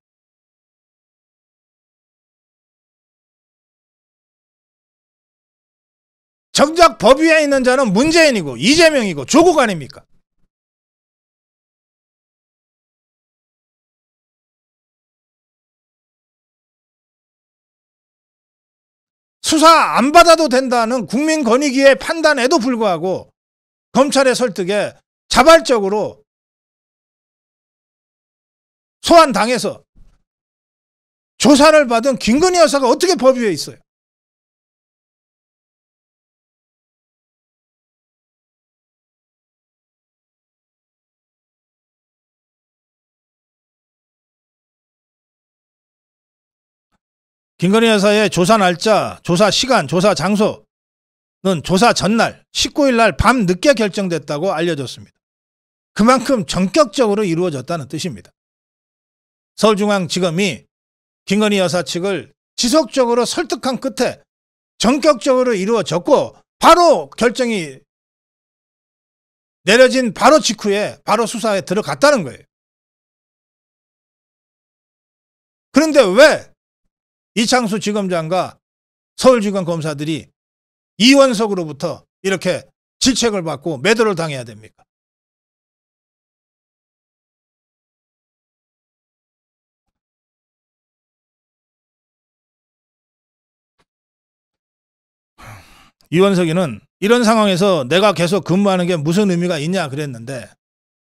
정작 법 위에 있는 자는 문재인이고 이재명이고 조국 아닙니까? 수사 안 받아도 된다는 국민권익위의 판단에도 불구하고 검찰의 설득에 자발적으로 소환당해서 조사를 받은 김근희 여사가 어떻게 법 위에 있어요? 김건희 여사의 조사 날짜, 조사 시간, 조사 장소는 조사 전날 19일 날 밤 늦게 결정됐다고 알려졌습니다. 그만큼 전격적으로 이루어졌다는 뜻입니다. 서울중앙지검이 김건희 여사 측을 지속적으로 설득한 끝에 전격적으로 이루어졌고 바로 결정이 내려진 바로 직후에 바로 수사에 들어갔다는 거예요. 그런데 왜 이창수 지검장과 서울지검 검사들이 이원석으로부터 이렇게 질책을 받고 매도를 당해야 됩니까? 이원석이는 이런 상황에서 내가 계속 근무하는 게 무슨 의미가 있냐 그랬는데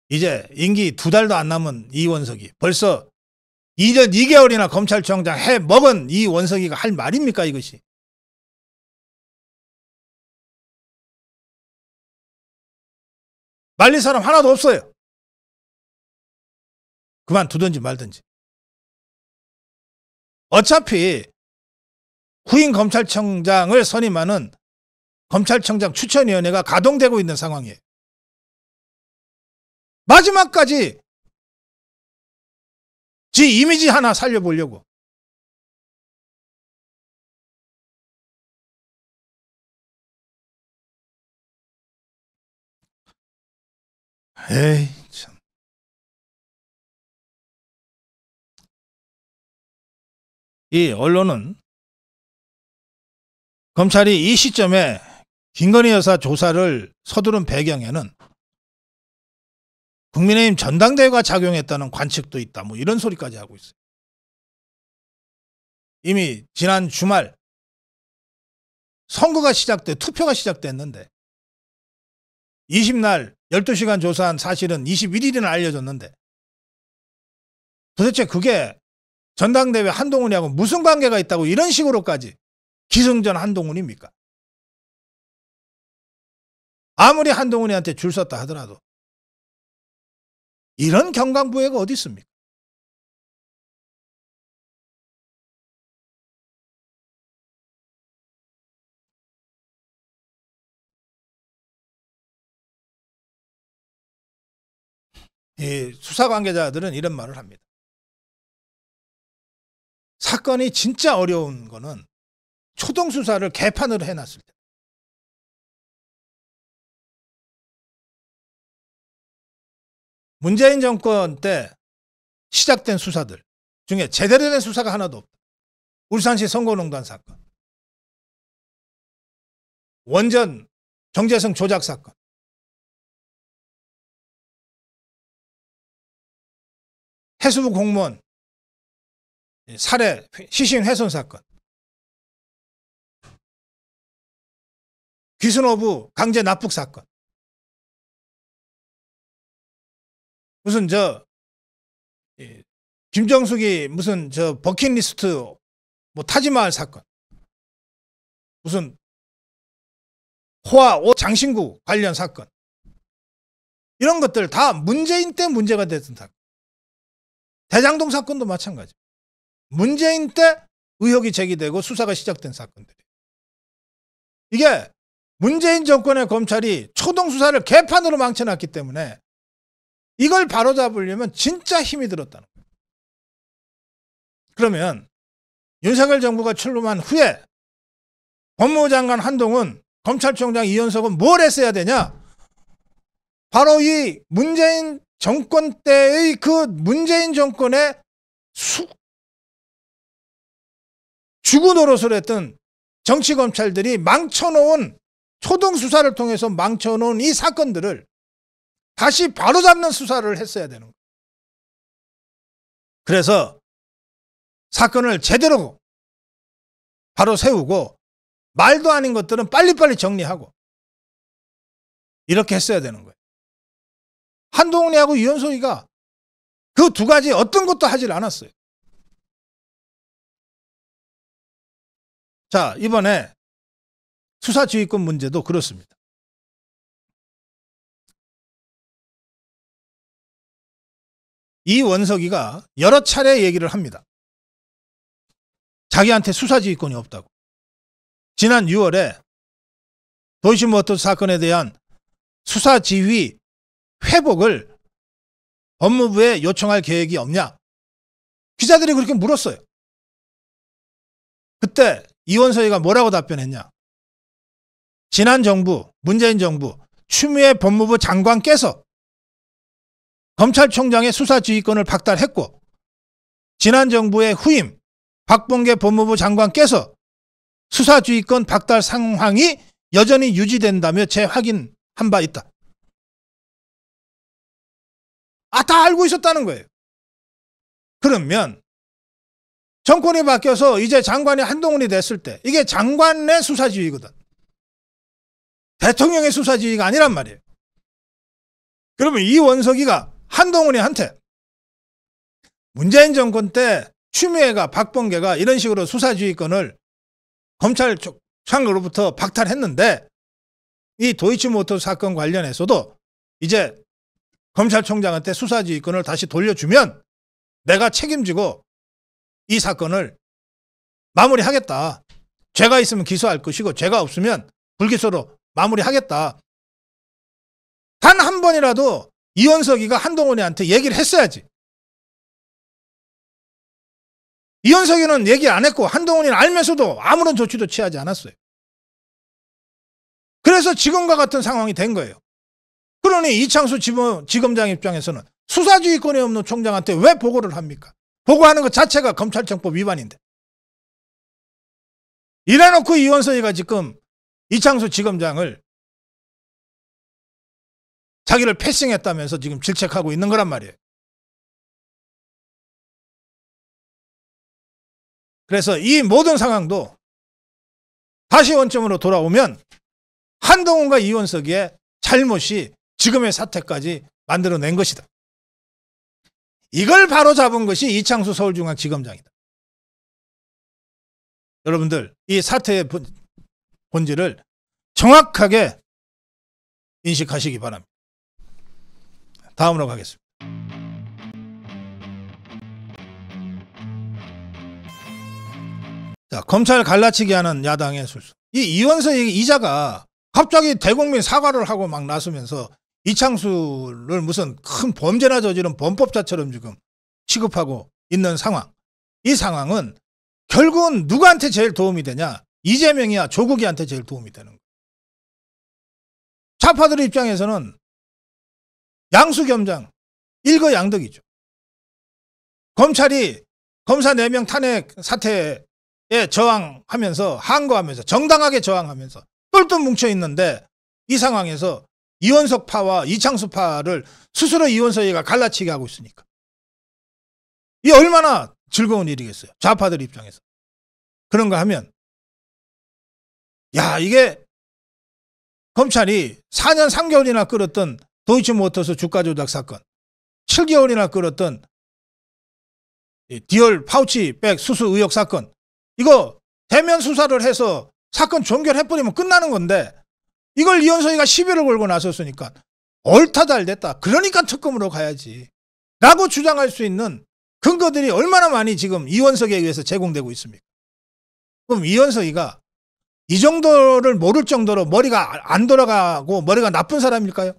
이제 임기 두 달도 안 남은 이원석이 벌써 2년 2개월이나 검찰청장해 먹은 이 원석이가 할 말입니까 이것이. 말릴 사람 하나도 없어요. 그만 두든지 말든지. 어차피 후임 검찰청장을 선임하는 검찰청장 추천위원회가 가동되고 있는 상황이에요. 마지막까지 지 이미지 하나 살려보려고. 에이, 참. 이 언론은 검찰이 이 시점에 김건희 여사 조사를 서두른 배경에는 국민의힘 전당대회가 작용했다는 관측도 있다. 뭐 이런 소리까지 하고 있어요. 이미 지난 주말 선거가 시작돼 투표가 시작됐는데 20날 12시간 조사한 사실은 21일이나 알려졌는데 도대체 그게 전당대회 한동훈이하고 무슨 관계가 있다고 이런 식으로까지 기승전 한동훈입니까? 아무리 한동훈이한테 줄 섰다 하더라도 이런 경강부회가 어디 있습니까? 이 수사 관계자들은 이런 말을 합니다. 사건이 진짜 어려운 거는 초동 수사를 개판으로 해놨을 때. 문재인 정권 때 시작된 수사들 중에 제대로 된 수사가 하나도 없다. 울산시 선거농단 사건. 원전 정재성 조작 사건. 해수부 공무원 살해 시신 훼손 사건. 귀순어부 강제 납북 사건. 무슨 저 예, 김정숙이 무슨 저 버킷리스트 뭐 타지마할 사건 무슨 호화 오 장신구 관련 사건 이런 것들 다 문재인 때 문제가 됐던 사건 대장동 사건도 마찬가지 문재인 때 의혹이 제기되고 수사가 시작된 사건들이 이게 문재인 정권의 검찰이 초동 수사를 개판으로 망쳐놨기 때문에 이걸 바로잡으려면 진짜 힘이 들었다는 거예요. 그러면 윤석열 정부가 출범한 후에 법무부 장관 한동훈, 검찰총장 이현석은 뭘 했어야 되냐? 바로 이 문재인 정권 때의 그 문재인 정권의 수, 죽은 노릇을 했던 정치검찰들이 망쳐놓은 초동수사를 통해서 망쳐놓은 이 사건들을 다시 바로잡는 수사를 했어야 되는 거예요. 그래서 사건을 제대로 바로 세우고 말도 아닌 것들은 빨리빨리 정리하고 이렇게 했어야 되는 거예요. 한동훈이하고 유현석이가 그 두 가지 어떤 것도 하질 않았어요. 자, 이번에 수사지휘권 문제도 그렇습니다. 이 원석이가 여러 차례 얘기를 합니다. 자기한테 수사지휘권이 없다고. 지난 6월에 도이치모터 사건에 대한 수사지휘 회복을 법무부에 요청할 계획이 없냐? 기자들이 그렇게 물었어요. 그때 이원석이가 뭐라고 답변했냐? 지난 정부, 문재인 정부, 추미애 법무부 장관께서 검찰총장의 수사지휘권을 박탈했고 지난 정부의 후임 박봉계 법무부 장관께서 수사지휘권 박탈 상황이 여전히 유지된다며 재확인한 바 있다. 아, 다 알고 있었다는 거예요. 그러면 정권이 바뀌어서 이제 장관이 한동훈이 됐을 때 이게 장관의 수사지휘거든. 대통령의 수사지휘가 아니란 말이에요. 그러면 이 원석이가 한동훈이한테 문재인 정권 때 추미애가 박범계가 이런 식으로 수사지휘권을 검찰 창으로부터 박탈했는데 이 도이치모터 사건 관련해서도 이제 검찰총장한테 수사지휘권을 다시 돌려주면 내가 책임지고 이 사건을 마무리하겠다. 죄가 있으면 기소할 것이고 죄가 없으면 불기소로 마무리하겠다. 단 한 번이라도 이원석이가 한동훈이한테 얘기를 했어야지. 이원석이는 얘기 안 했고 한동훈이는 알면서도 아무런 조치도 취하지 않았어요. 그래서 지금과 같은 상황이 된 거예요. 그러니 이창수 지검장 입장에서는 수사주의권이 없는 총장한테 왜 보고를 합니까? 보고하는 것 자체가 검찰청법 위반인데. 이래놓고 이원석이가 지금 이창수 지검장을 자기를 패싱했다면서 지금 질책하고 있는 거란 말이에요. 그래서 이 모든 상황도 다시 원점으로 돌아오면 한동훈과 이원석의 잘못이 지금의 사태까지 만들어낸 것이다. 이걸 바로 잡은 것이 이창수 서울중앙지검장이다. 여러분들 이 사태의 본질을 정확하게 인식하시기 바랍니다. 다음으로 가겠습니다. 자, 검찰 갈라치기 하는 야당의 술수. 이 이원석 이자가 갑자기 대국민 사과를 하고 막 나서면서 이창수를 무슨 큰 범죄나 저지른 범법자처럼 지금 취급하고 있는 상황. 이 상황은 결국은 누구한테 제일 도움이 되냐? 이재명이야 조국이한테 제일 도움이 되는 거야. 좌파들 입장에서는 양수겸장, 일거양득이죠. 검찰이 검사 4명 탄핵 사태에 저항하면서 항거하면서 정당하게 저항하면서 똘똘 뭉쳐있는데 이 상황에서 이원석 파와 이창수 파를 스스로 이원석이가 갈라치게 하고 있으니까. 이 얼마나 즐거운 일이겠어요. 좌파들 입장에서. 그런가 하면 야 이게 검찰이 4년 3개월이나 끌었던 도이치모터스 주가 조작 사건 7개월이나 끌었던 디얼 파우치 백 수수 의혹 사건 이거 대면 수사를 해서 사건 종결해버리면 끝나는 건데 이걸 이현석이가 시비를 걸고 나섰으니까 옳다 달됐다 그러니까 특검으로 가야지. 라고 주장할 수 있는 근거들이 얼마나 많이 지금 이원석에 의해서 제공되고 있습니까? 그럼 이원석이가 이 정도를 모를 정도로 머리가 안 돌아가고 머리가 나쁜 사람일까요?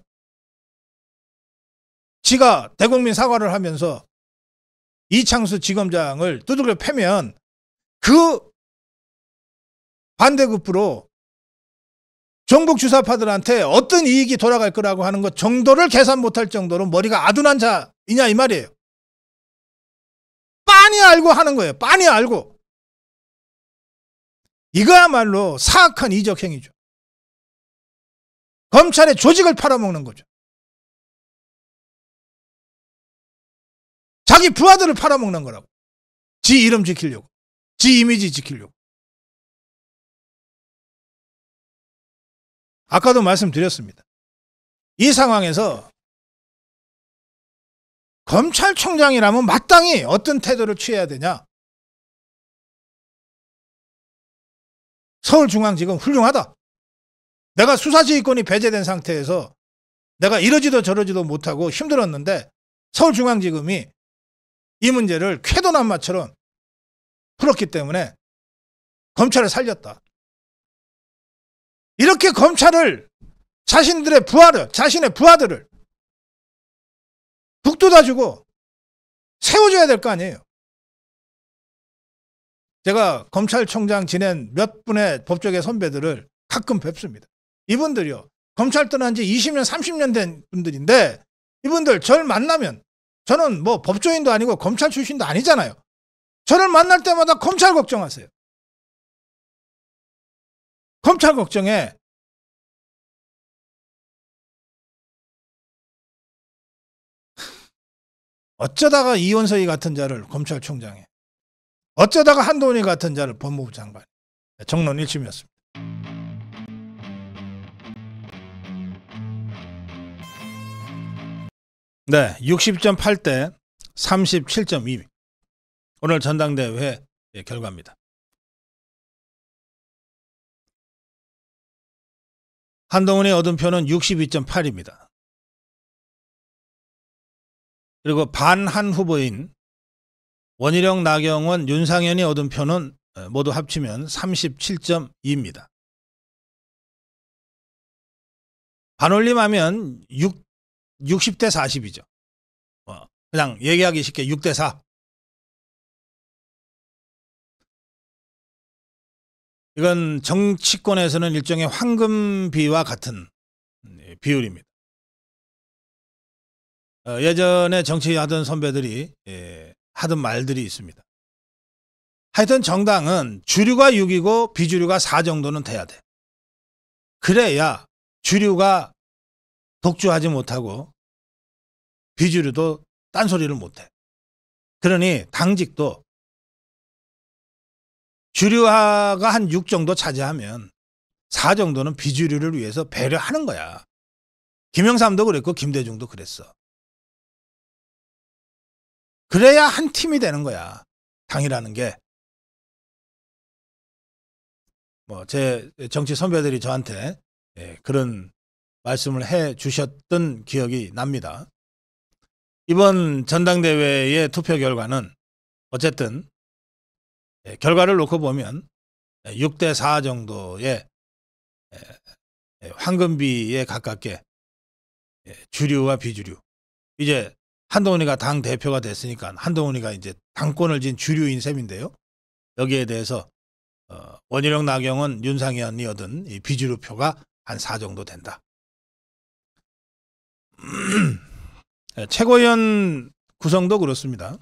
지가 대국민 사과를 하면서 이창수 지검장을 두들겨 패면 그 반대급부로 전국 주사파들한테 어떤 이익이 돌아갈 거라고 하는 것 정도를 계산 못할 정도로 머리가 아둔한 자이냐 이 말이에요. 빤히 알고 하는 거예요. 빤히 알고. 이거야말로 사악한 이적 행위죠. 검찰의 조직을 팔아먹는 거죠. 자기 부하들을 팔아먹는 거라고. 지 이름 지키려고. 지 이미지 지키려고. 아까도 말씀드렸습니다. 이 상황에서 검찰총장이라면 마땅히 어떤 태도를 취해야 되냐? 서울중앙지검 훌륭하다. 내가 수사지휘권이 배제된 상태에서 내가 이러지도 저러지도 못하고 힘들었는데 서울중앙지검이 이 문제를 쾌도난 마처럼 풀었기 때문에 검찰을 살렸다. 이렇게 검찰을 자신들의 부하를 자신의 부하들을 북돋아주고 세워줘야 될 거 아니에요. 제가 검찰총장 지낸 몇 분의 법조계 선배들을 가끔 뵙습니다. 이분들이요. 검찰 떠난 지 20년, 30년 된 분들인데 이분들 절 만나면 저는 뭐 법조인도 아니고 검찰 출신도 아니잖아요. 저를 만날 때마다 검찰 걱정하세요. 검찰 걱정해. 어쩌다가 이원석이 같은 자를 검찰총장에 어쩌다가 한동훈이 같은 자를 법무부 장관 정론 일심이었습니다. 네, 60.8대 37.2. 오늘 전당대회 예, 결과입니다. 한동훈이 얻은 표는 62.8입니다. 그리고 반한 후보인 원희룡, 나경원, 윤상현이 얻은 표는 예, 모두 합치면 37.2입니다. 반올림하면 6 60대 40이죠. 어, 그냥 얘기하기 쉽게 6대 4. 이건 정치권에서는 일종의 황금비와 같은 예, 비율입니다. 어, 예전에 정치하던 선배들이 예, 하던 말들이 있습니다. 하여튼 정당은 주류가 6이고 비주류가 4 정도는 돼야 돼. 그래야 주류가 독주하지 못하고 비주류도 딴소리를 못해. 그러니 당직도 주류화가 한 6 정도 차지하면 4 정도는 비주류를 위해서 배려하는 거야. 김영삼도 그랬고 김대중도 그랬어. 그래야 한 팀이 되는 거야. 당이라는 게. 뭐 제 정치 선배들이 저한테 예, 그런 말씀을 해 주셨던 기억이 납니다. 이번 전당대회의 투표 결과는 어쨌든 예, 결과를 놓고 보면 6대 4 정도의 예, 예, 황금비에 가깝게 주류와 비주류 이제 한동훈이가 당 대표가 됐으니까 한동훈이가 이제 당권을 진 주류인 셈인데요. 여기에 대해서 어, 원희룡 나경원 윤상현이 얻은 비주류 표가 한 4 정도 된다. 예, 최고위원 구성도 그렇습니다.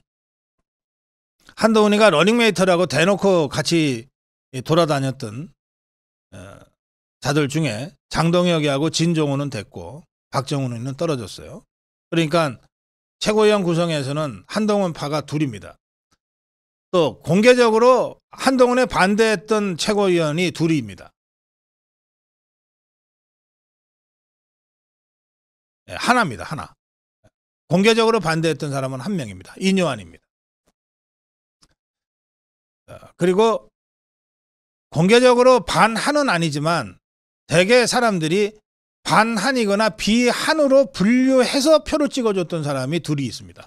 한동훈이가 러닝메이터라고 대놓고 같이 돌아다녔던 어, 자들 중에 장동혁이하고 진종훈은 됐고 박정훈은 떨어졌어요. 그러니까 최고위원 구성에서는 한동훈 파가 둘입니다. 또 공개적으로 한동훈에 반대했던 최고위원이 둘입니다. 예, 하나입니다. 하나. 공개적으로 반대했던 사람은 한 명입니다. 이뇨안입니다 그리고 공개적으로 반한은 아니지만 대개 사람들이 반한이거나 비한으로 분류해서 표를 찍어줬던 사람이 둘이 있습니다.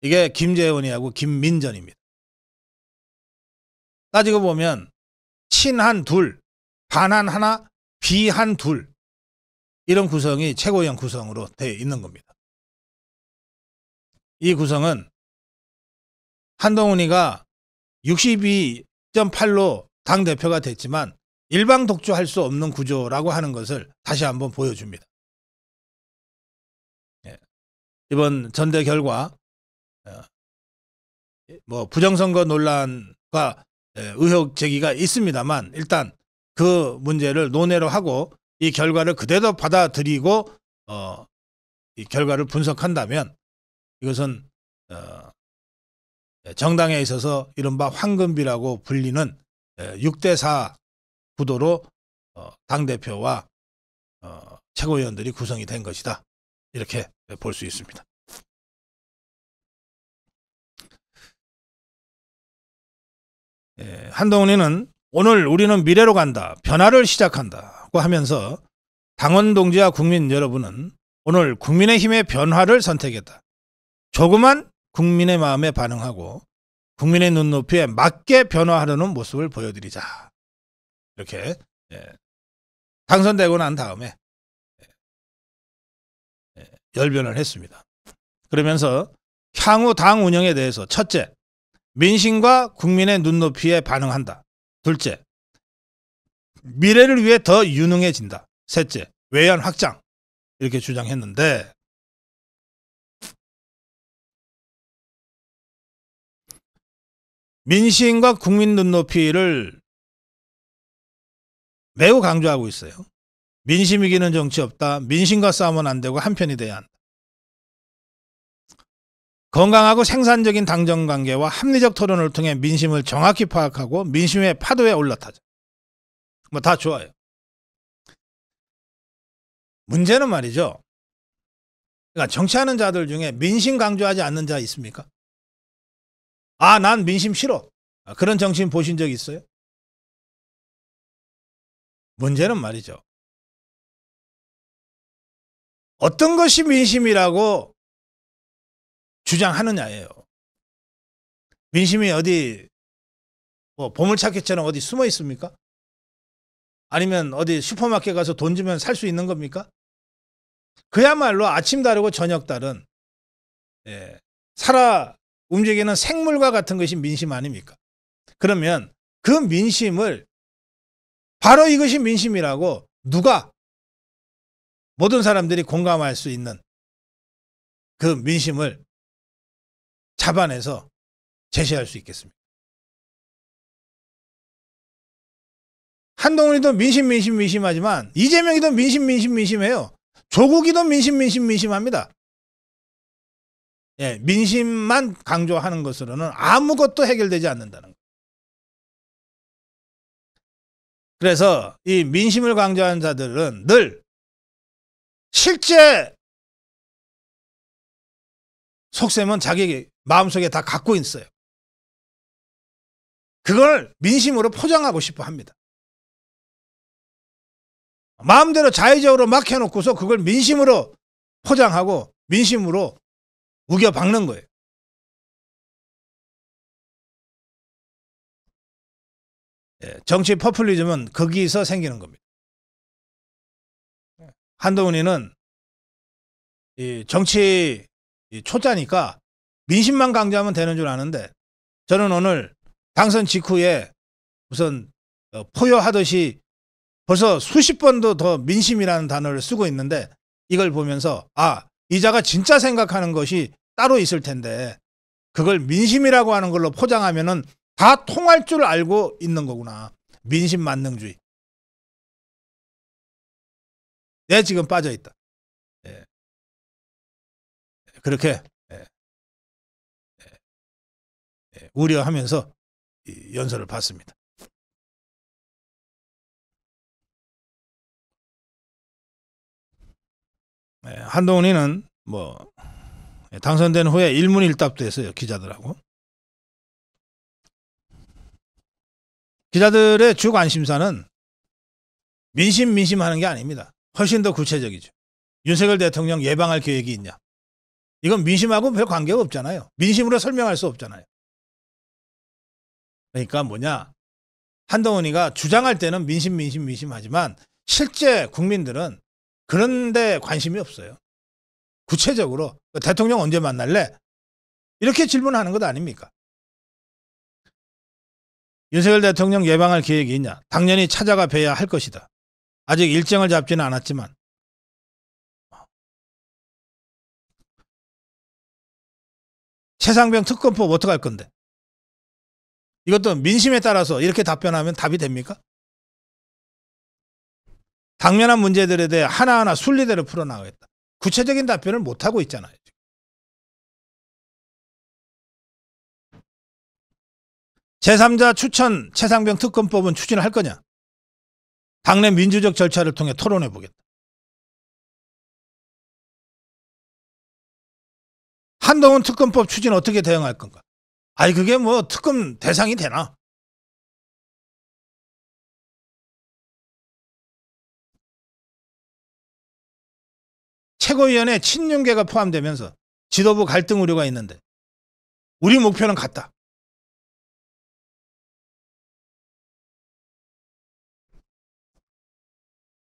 이게 김재원이하고 김민전입니다. 따지고 보면 친한 둘, 반한 하나, 비한 둘 이런 구성이 최고형 구성으로 되어 있는 겁니다. 이 구성은 한동훈이가 62.8로 당대표가 됐지만 일방 독주할 수 없는 구조라고 하는 것을 다시 한번 보여줍니다. 예. 이번 전대 결과 어, 뭐 부정선거 논란과 의혹 제기가 있습니다만 일단 그 문제를 논외로 하고 이 결과를 그대로 받아들이고 어, 이 결과를 분석한다면 이것은 어, 예, 정당에 있어서 이른바 황금비라고 불리는 6대4 예, 구도로 어, 당대표와 어, 최고위원들이 구성이 된 것이다. 이렇게 볼 수 있습니다. 예, 한동훈이는 오늘 우리는 미래로 간다. 변화를 시작한다. 받고 하면서 당원 동지와 국민 여러분은 오늘 국민의힘의 변화를 선택했다. 조그만 국민의 마음에 반응하고 국민의 눈높이에 맞게 변화하려는 모습을 보여드리자. 이렇게 예, 당선되고 난 다음에 예, 예, 열변을 했습니다. 그러면서 향후 당 운영에 대해서 첫째, 민심과 국민의 눈높이에 반응한다. 둘째, 미래를 위해 더 유능해진다. 셋째, 외연 확장. 이렇게 주장했는데 민심과 국민 눈높이를 매우 강조하고 있어요. 민심 이기는 정치 없다. 민심과 싸우면 안 되고 한편이 돼야 한다. 건강하고 생산적인 당정 관계와 합리적 토론을 통해 민심을 정확히 파악하고 민심의 파도에 올라타자. 뭐다 좋아요. 문제는 말이죠. 그러니까 정치하는 자들 중에 민심 강조하지 않는 자 있습니까? 아, 난 민심 싫어. 아, 그런 정치인 보신 적 있어요? 문제는 말이죠. 어떤 것이 민심이라고 주장하느냐예요. 민심이 어디 뭐 보물찾기처럼 어디 숨어 있습니까? 아니면 어디 슈퍼마켓 가서 돈 주면 살 수 있는 겁니까? 그야말로 아침 다르고 저녁 다른 예, 살아 움직이는 생물과 같은 것이 민심 아닙니까? 그러면 그 민심을 바로 이것이 민심이라고 누가 모든 사람들이 공감할 수 있는 그 민심을 잡아내서 제시할 수있겠습니까 한동훈이도 민심 민심 민심하지만 이재명이도 민심 민심 민심해요. 조국이도 민심 민심 민심합니다. 예, 민심만 강조하는 것으로는 아무것도 해결되지 않는다는 거. 그래서 이 민심을 강조하는 자들은 늘 실제 속셈은 자기 마음속에 다 갖고 있어요. 그걸 민심으로 포장하고 싶어 합니다. 마음대로 자의적으로 막 해놓고서 그걸 민심으로 포장하고 민심으로 우겨 박는 거예요. 예, 정치 퍼플리즘은 거기서 생기는 겁니다. 한동훈이는 이 정치 초짜니까 민심만 강조하면 되는 줄 아는데 저는 오늘 당선 직후에 우선 어, 포효하듯이 벌써 수십 번도 더 민심이라는 단어를 쓰고 있는데 이걸 보면서 아 이자가 진짜 생각하는 것이 따로 있을 텐데 그걸 민심이라고 하는 걸로 포장하면은 다 통할 줄 알고 있는 거구나 민심 만능주의 내 네, 지금 빠져 있다 예. 예. 그렇게 예. 예. 예 우려하면서 연설을 봤습니다. 예, 한동훈이는 뭐 예, 당선된 후에 일문일답도 했어요 기자들하고 기자들의 주 관심사는 민심 민심하는 게 아닙니다 훨씬 더 구체적이죠 윤석열 대통령 예방할 계획이 있냐 이건 민심하고 별 관계가 없잖아요 민심으로 설명할 수 없잖아요 그러니까 뭐냐 한동훈이가 주장할 때는 민심 민심 민심 하지만 실제 국민들은 그런데 관심이 없어요. 구체적으로 대통령 언제 만날래? 이렇게 질문하는 것 아닙니까? 윤석열 대통령 예방할 계획이 있냐? 당연히 찾아가 뵈야 할 것이다. 아직 일정을 잡지는 않았지만 최상병 특검법 어떡할 건데? 이것도 민심에 따라서 이렇게 답변하면 답이 됩니까? 당면한 문제들에 대해 하나하나 순리대로 풀어나가겠다. 구체적인 답변을 못하고 있잖아요. 제3자 추천 최상병 특검법은 추진할 거냐? 당내 민주적 절차를 통해 토론해 보겠다. 한동훈 특검법 추진 어떻게 대응할 건가? 아니 그게 뭐 특검 대상이 되나? 최고위원회 친윤계가 포함되면서 지도부 갈등 우려가 있는데 우리 목표는 같다.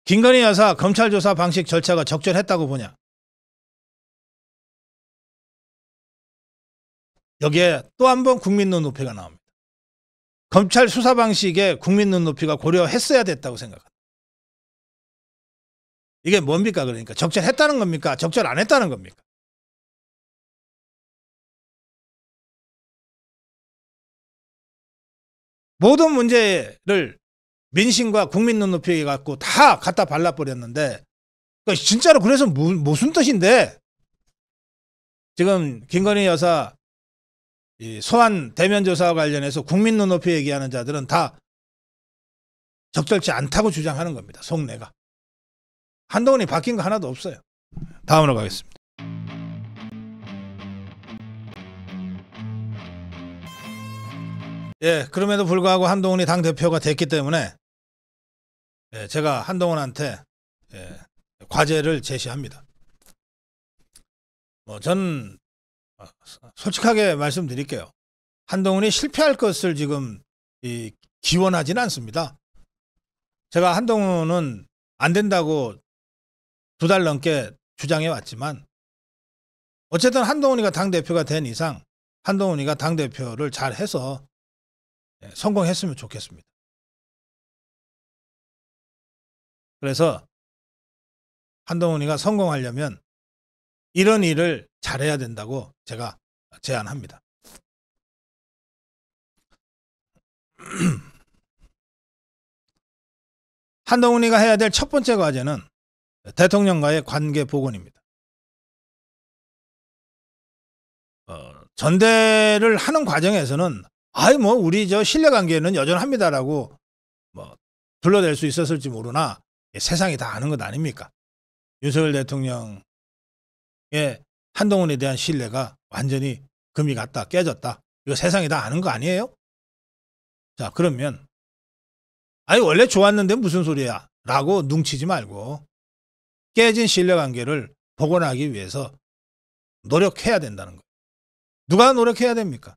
김건희 여사 검찰 조사 방식 절차가 적절했다고 보냐? 여기에 또 한 번 국민 눈높이가 나옵니다. 검찰 수사 방식에 국민 눈높이가 고려했어야 됐다고 생각합니다. 이게 뭡니까 그러니까 적절했다는 겁니까 적절 안 했다는 겁니까 모든 문제를 민심과 국민 눈높이에 갖고 다 갖다 발라버렸는데 그러니까 진짜로 그래서 무, 무슨 뜻인데 지금 김건희 여사 소환 대면 조사와 관련해서 국민 눈높이 얘기하는 자들은 다 적절치 않다고 주장하는 겁니다. 속내가. 한동훈이 바뀐 거 하나도 없어요. 다음으로 가겠습니다. 예, 그럼에도 불구하고 한동훈이 당 대표가 됐기 때문에 예, 제가 한동훈한테 예, 과제를 제시합니다. 뭐전 아, 솔직하게 말씀드릴게요. 한동훈이 실패할 것을 지금 기원하지는 않습니다. 제가 한동훈은 안 된다고 두달 넘게 주장해 왔지만 어쨌든 한동훈이가 당 대표가 된 이상 한동훈이가 당 대표를 잘 해서 예, 성공했으면 좋겠습니다. 그래서 한동훈이가 성공하려면 이런 일을 잘해야 된다고 제가 제안합니다. 한동훈이가 해야 될 첫 번째 과제는 대통령과의 관계 복원입니다. 어, 전대를 하는 과정에서는 아이 뭐 우리 저 신뢰 관계는 여전합니다라고 뭐 둘러댈 수 있었을지 모르나 세상이 다 아는 것 아닙니까? 윤석열 대통령의 한동훈에 대한 신뢰가 완전히 금이 갔다 깨졌다. 이거 세상이 다 아는 거 아니에요? 자 그러면 아이 원래 좋았는데 무슨 소리야? 라고 눈치지 말고 깨진 신뢰관계를 복원하기 위해서 노력해야 된다는 거예요. 누가 노력해야 됩니까?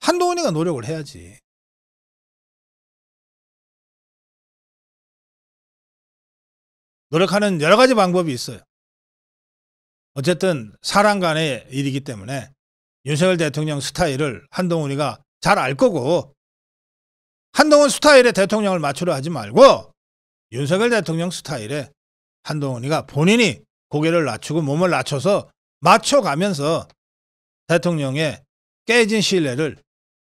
한동훈이가 노력을 해야지. 노력하는 여러 가지 방법이 있어요. 어쨌든 사람 간의 일이기 때문에 윤석열 대통령 스타일을 한동훈이가 잘 알 거고 한동훈 스타일의 대통령을 맞추려 하지 말고 윤석열 대통령 스타일에 한동훈이가 본인이 고개를 낮추고 몸을 낮춰서 맞춰가면서 대통령의 깨진 신뢰를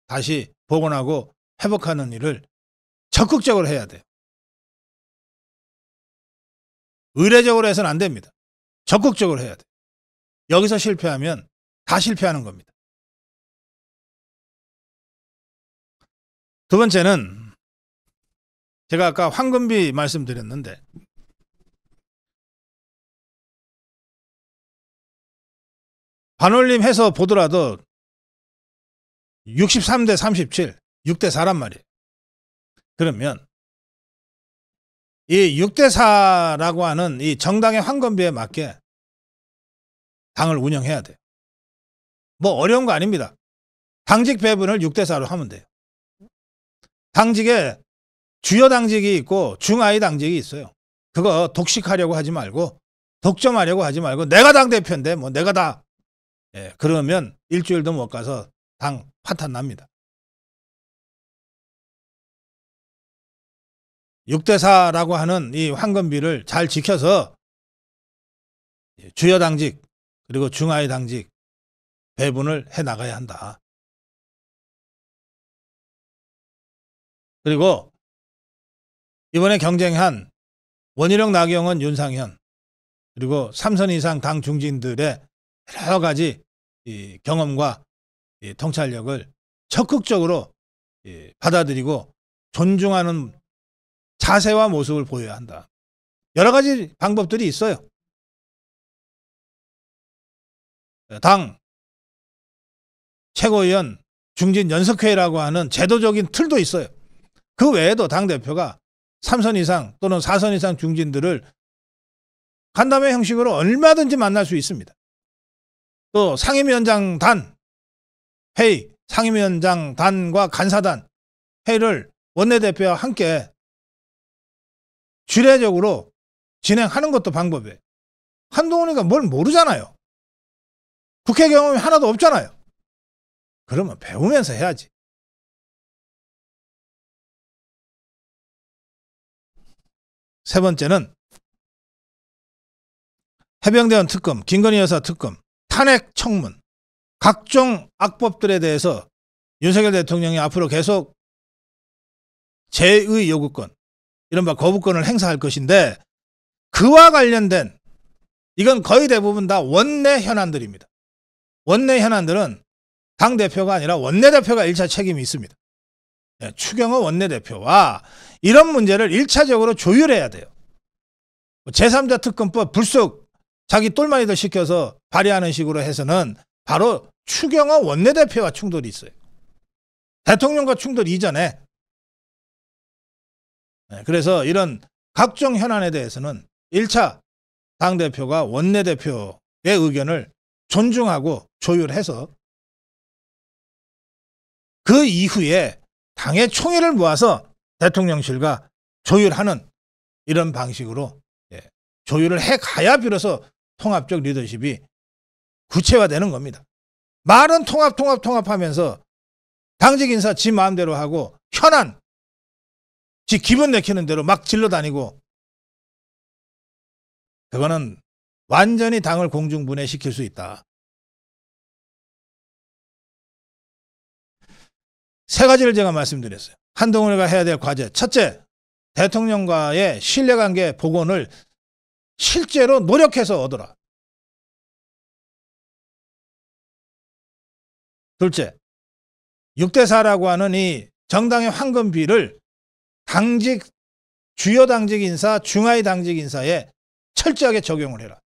다시 복원하고 회복하는 일을 적극적으로 해야 돼요. 의례적으로 해서는 안 됩니다. 적극적으로 해야 돼요. 여기서 실패하면 다 실패하는 겁니다. 두 번째는 제가 아까 황금비 말씀드렸는데 반올림 해서 보더라도 63대 37, 6대 4란 말이에요. 그러면 이 6대 4라고 하는 이 정당의 황건비에 맞게 당을 운영해야 돼요. 뭐 어려운 거 아닙니다. 당직 배분을 6대 4로 하면 돼요. 당직에 주요 당직이 있고 중하위 당직이 있어요. 그거 독식하려고 하지 말고 독점하려고 하지 말고 내가 당대표인데 뭐 내가 다 예, 그러면 일주일도 못 가서 당 파탄 납니다. 6대4라고 하는 이 황금비를 잘 지켜서 예, 주요 당직 그리고 중하위 당직 배분을 해 나가야 한다. 그리고 이번에 경쟁한 원희룡, 나경원, 윤상현 그리고 3선 이상 당 중진들의 여러 가지 이 경험과 이 통찰력을 적극적으로 이 받아들이고 존중하는 자세와 모습을 보여야 한다. 여러 가지 방법들이 있어요. 당 최고위원 중진 연석회의라고 하는 제도적인 틀도 있어요. 그 외에도 당 대표가 3선 이상 또는 4선 이상 중진들을 간담회 형식으로 얼마든지 만날 수 있습니다. 또 상임위원장단 회의, 상임위원장단과 간사단 회의를 원내대표와 함께 주례적으로 진행하는 것도 방법이에요. 한동훈이가 뭘 모르잖아요. 국회 경험이 하나도 없잖아요. 그러면 배우면서 해야지. 세 번째는 해병대원 특검, 김건희 여사 특검. 탄핵 청문, 각종 악법들에 대해서 윤석열 대통령이 앞으로 계속 제의 요구권, 이른바 거부권을 행사할 것인데 그와 관련된 이건 거의 대부분 다 원내 현안들입니다. 원내 현안들은 당대표가 아니라 원내대표가 1차 책임이 있습니다. 네, 추경호 원내대표와 이런 문제를 1차적으로 조율해야 돼요. 뭐 제3자 특검법 불쑥 자기 똘마니들 시켜서 발의하는 식으로 해서는 바로 추경화 원내대표와 충돌이 있어요. 대통령과 충돌 이전에 네, 그래서 이런 각종 현안에 대해서는 1차 당대표가 원내대표의 의견을 존중하고 조율해서 그 이후에 당의 총회를 모아서 대통령실과 조율하는 이런 방식으로 예, 조율을 해가야 비로소 통합적 리더십이 구체화되는 겁니다. 말은 통합, 통합, 통합하면서 당직 인사 지 마음대로 하고 현안, 지 기분 내키는 대로 막 질러 다니고 그거는 완전히 당을 공중분해시킬 수 있다. 세 가지를 제가 말씀드렸어요. 한동훈이가 해야 될 과제. 첫째, 대통령과의 신뢰관계 복원을 실제로 노력해서 얻어라. 둘째, 6대4라고 하는 이 정당의 황금비를 당직, 주요 당직 인사, 중하위 당직 인사에 철저하게 적용을 해라.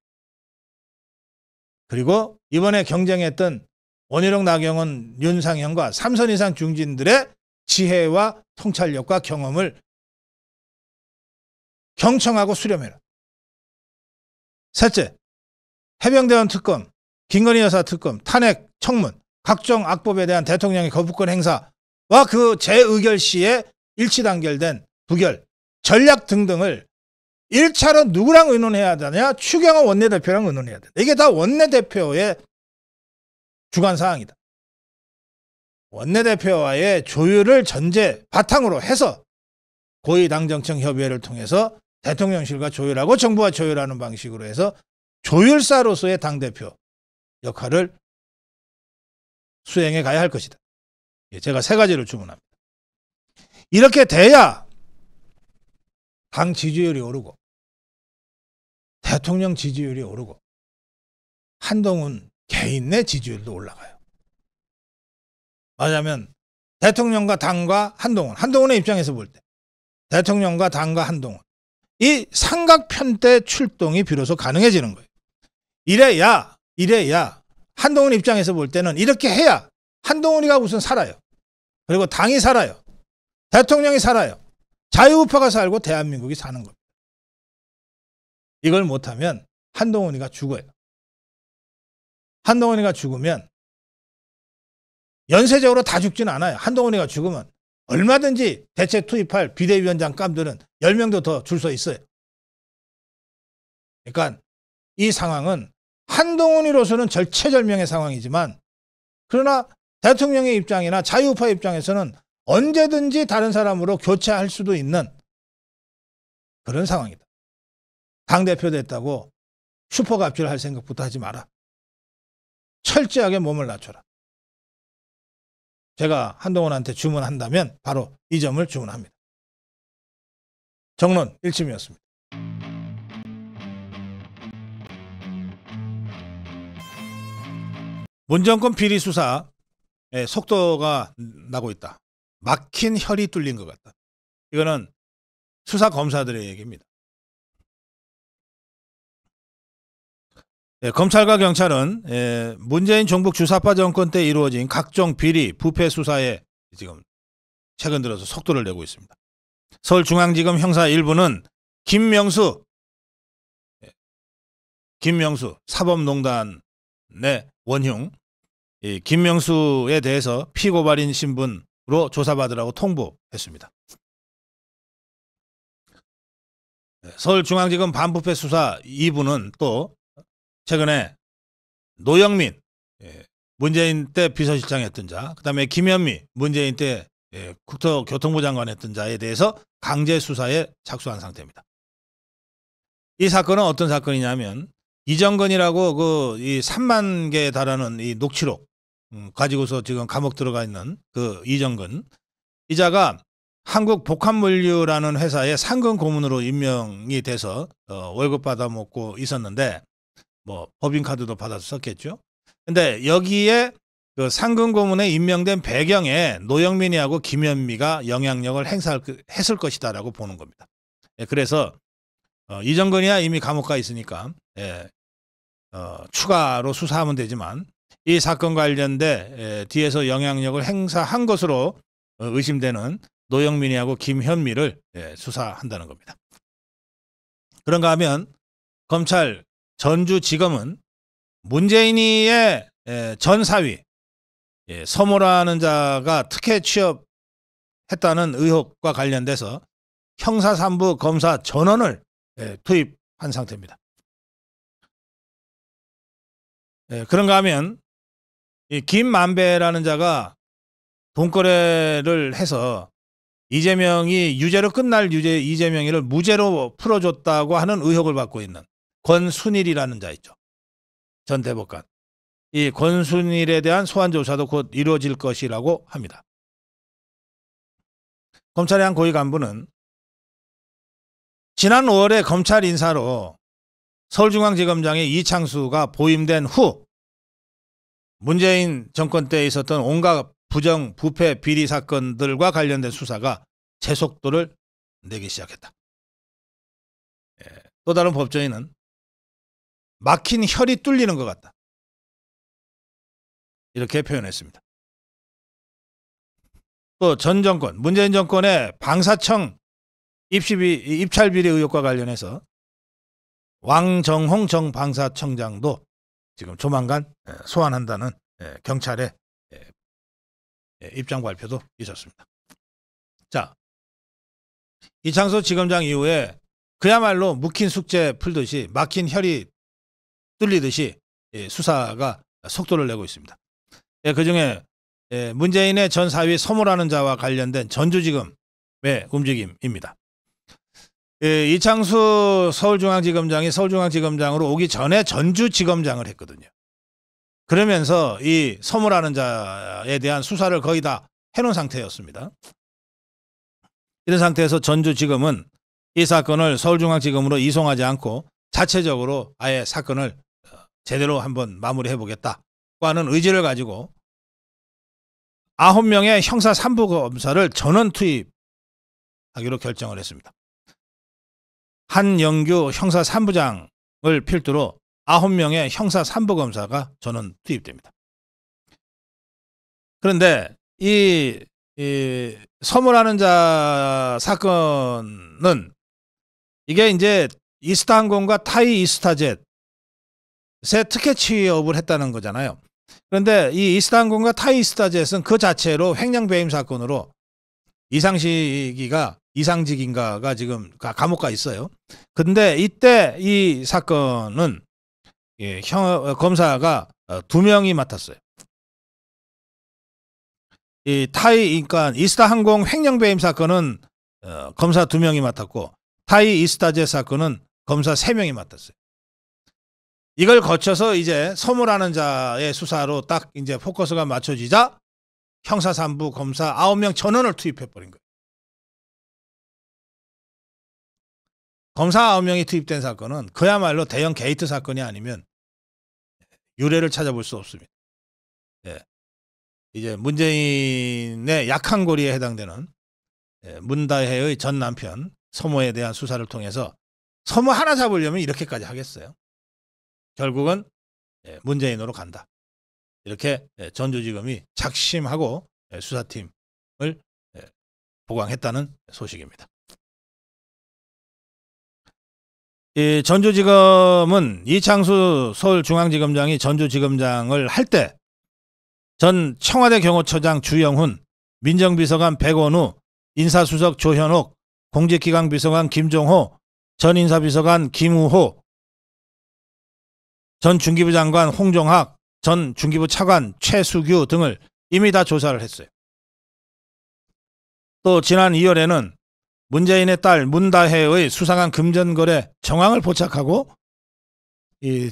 그리고 이번에 경쟁했던 원희룡, 나경원, 윤상현과 3선 이상 중진들의 지혜와 통찰력과 경험을 경청하고 수렴해라. 셋째, 해병대원 특검, 김건희 여사 특검, 탄핵, 청문, 각종 악법에 대한 대통령의 거부권 행사와 그 재의결 시에 일치 단결된 부결, 전략 등등을 1차로 누구랑 의논해야 되냐? 추경호 원내대표랑 의논해야 돼. 이게 다 원내대표의 주관 사항이다. 원내대표와의 조율을 전제 바탕으로 해서 고위당정청 협의회를 통해서 대통령실과 조율하고 정부와 조율하는 방식으로 해서 조율사로서의 당대표 역할을 수행해 가야 할 것이다. 예, 제가 세 가지를 주문합니다. 이렇게 돼야 당 지지율이 오르고 대통령 지지율이 오르고 한동훈 개인 내 지지율도 올라가요. 왜냐하면 대통령과 당과 한동훈, 한동훈의 입장에서 볼 때 대통령과 당과 한동훈 이삼각편때 출동이 비로소 가능해지는 거예요. 이래야 이래야 한동훈 입장에서 볼 때는 이렇게 해야 한동훈이가 우선 살아요. 그리고 당이 살아요. 대통령이 살아요. 자유우파가 살고 대한민국이 사는 겁니다. 이걸 못하면 한동훈이가 죽어요. 한동훈이가 죽으면 연쇄적으로 다 죽진 않아요. 한동훈이가 죽으면 얼마든지 대체 투입할 비대위원장 깜들은 10명도 더 줄 수 있어요. 그러니까 이 상황은 한동훈이로서는 절체절명의 상황이지만 그러나 대통령의 입장이나 자유파 입장에서는 언제든지 다른 사람으로 교체할 수도 있는 그런 상황이다. 당대표 됐다고 슈퍼갑질할 생각부터 하지 마라. 철저하게 몸을 낮춰라. 제가 한동훈한테 주문한다면 바로 이 점을 주문합니다. 정론 1침이었습니다. 문정권 비리 수사 속도가 나고 있다. 막힌 혈이 뚫린 것 같다. 이거는 수사 검사들의 얘기입니다. 예, 검찰과 경찰은 예, 문재인 종북 주사파 정권 때 이루어진 각종 비리, 부패 수사에 지금 최근 들어서 속도를 내고 있습니다. 서울중앙지검 형사 1부는 김명수, 예, 김명수 사법농단의 원흉, 이 김명수에 대해서 피고발인 신분으로 조사받으라고 통보했습니다. 예, 서울중앙지검 반부패 수사 2부는 또 최근에 노영민 예, 문재인 때 비서실장 했던 자, 그다음에 김현미 문재인 때 예, 국토교통부 장관 했던 자에 대해서 강제 수사에 착수한 상태입니다. 이 사건은 어떤 사건이냐면 이정근이라고 그 이 3만 개에 달하는 이 녹취록 음, 가지고서 지금 감옥 들어가 있는 그 이정근 이자가 한국 복합물류라는 회사의 상근 고문으로 임명이 돼서 어, 월급 받아먹고 있었는데 뭐 법인카드도 받아서 썼겠죠. 근데 여기에 그 상근 고문에 임명된 배경에 노영민이하고 김현미가 영향력을 행사했을 그, 것이다라고 보는 겁니다. 예, 그래서 어, 이정근이야 이미 감옥 가 있으니까 예, 어, 추가로 수사하면 되지만 이 사건 관련돼 예, 뒤에서 영향력을 행사한 것으로 어, 의심되는 노영민이하고 김현미를 예, 수사한다는 겁니다. 그런가 하면 검찰 전주지검은 문재인이의 예, 전 사위 예, 서모라는 자가 특혜 취업했다는 의혹과 관련돼서 형사 3부 검사 전원을 예, 투입한 상태입니다. 그런가 하면 이 김만배라는 자가 돈거래를 해서 이재명이 유죄로 끝날 유죄 이재명이를 무죄로 풀어줬다고 하는 의혹을 받고 있는 권순일이라는 자 있죠. 전 대법관. 이 권순일에 대한 소환조사도 곧 이루어질 것이라고 합니다. 검찰의 한 고위 간부는 지난 5월에 검찰 인사로 서울중앙지검장의 이창수가 보임된 후 문재인 정권 때 있었던 온갖 부정, 부패, 비리 사건들과 관련된 수사가 제 속도를 내기 시작했다. 예, 또 다른 법조인은 막힌 혈이 뚫리는 것 같다. 이렇게 표현했습니다. 또 전 정권, 문재인 정권의 방사청 입시비, 입찰비리 의혹과 관련해서 왕정홍 정 방사청장도 지금 조만간 예, 소환한다는 예, 경찰의 예, 입장 발표도 있었습니다. 자, 이창수 지검장 이후에 그야말로 묵힌 숙제 풀듯이 막힌 혈이 뚫리듯이 예, 수사가 속도를 내고 있습니다. 예, 그중에 예, 문재인의 전 사위 소모라는 자와 관련된 전주지검의 움직임입니다. 이창수 서울중앙지검장이 서울중앙지검장으로 오기 전에 전주지검장을 했거든요. 그러면서 이소무라는 자에 대한 수사를 거의 다 해놓은 상태였습니다. 이런 상태에서 전주지검은 이 사건을 서울중앙지검으로 이송하지 않고 자체적으로 아예 사건을 제대로 한번 마무리해 보겠다과는 의지를 가지고 아홉 명의 형사 3부 검사를 전원 투입하기로 결정을 했습니다. 한영규 형사 3부장을 필두로 아홉 명의 형사 3부 검사가 전원 투입됩니다. 그런데 이, 이 서물하는 자 사건은 이게 이제 이스타항공과 타이 이스타젯 새 특혜 취업을 했다는 거잖아요. 그런데 이이스탄공과 타이스타즈에서는 그 자체로 횡령 배임 사건으로 이상식이가 이상직인가가 지금 감옥가 있어요. 근데 이때 이 사건은 예, 형, 검사가 어, 두 명이 맡았어요. 이 타이 그러니까 이스타 항공 횡령 배임 사건은 어, 검사 두 명이 맡았고 타이 이스타제 사건은 검사 세 명이 맡았어요. 이걸 거쳐서 이제 소모라는 자의 수사로 딱 이제 포커스가 맞춰지자 형사 3부 검사 9명 전원을 투입해버린 거예요. 검사 9명이 투입된 사건은 그야말로 대형 게이트 사건이 아니면 유례를 찾아볼 수 없습니다. 예. 이제 문재인의 약한 고리에 해당되는 예, 문다혜의 전 남편 서모에 대한 수사를 통해서 서모 하나 잡으려면 이렇게까지 하겠어요. 결국은 예, 문재인으로 간다. 이렇게 예, 전주지검이 작심하고 예, 수사팀을 보강했다는 소식입니다. 이 전주지검은 이창수 서울중앙지검장이 전주지검장을 할 때 전 청와대 경호처장 주영훈, 민정비서관 백원우, 인사수석 조현옥, 공직기강비서관 김종호, 전 인사비서관 김우호, 전 중기부 장관 홍종학전 중기부 차관 최수규 등을 이미 다 조사를 했어요. 또 지난 2월에는 문재인의 딸 문다혜의 수상한 금전거래 정황을 포착하고 이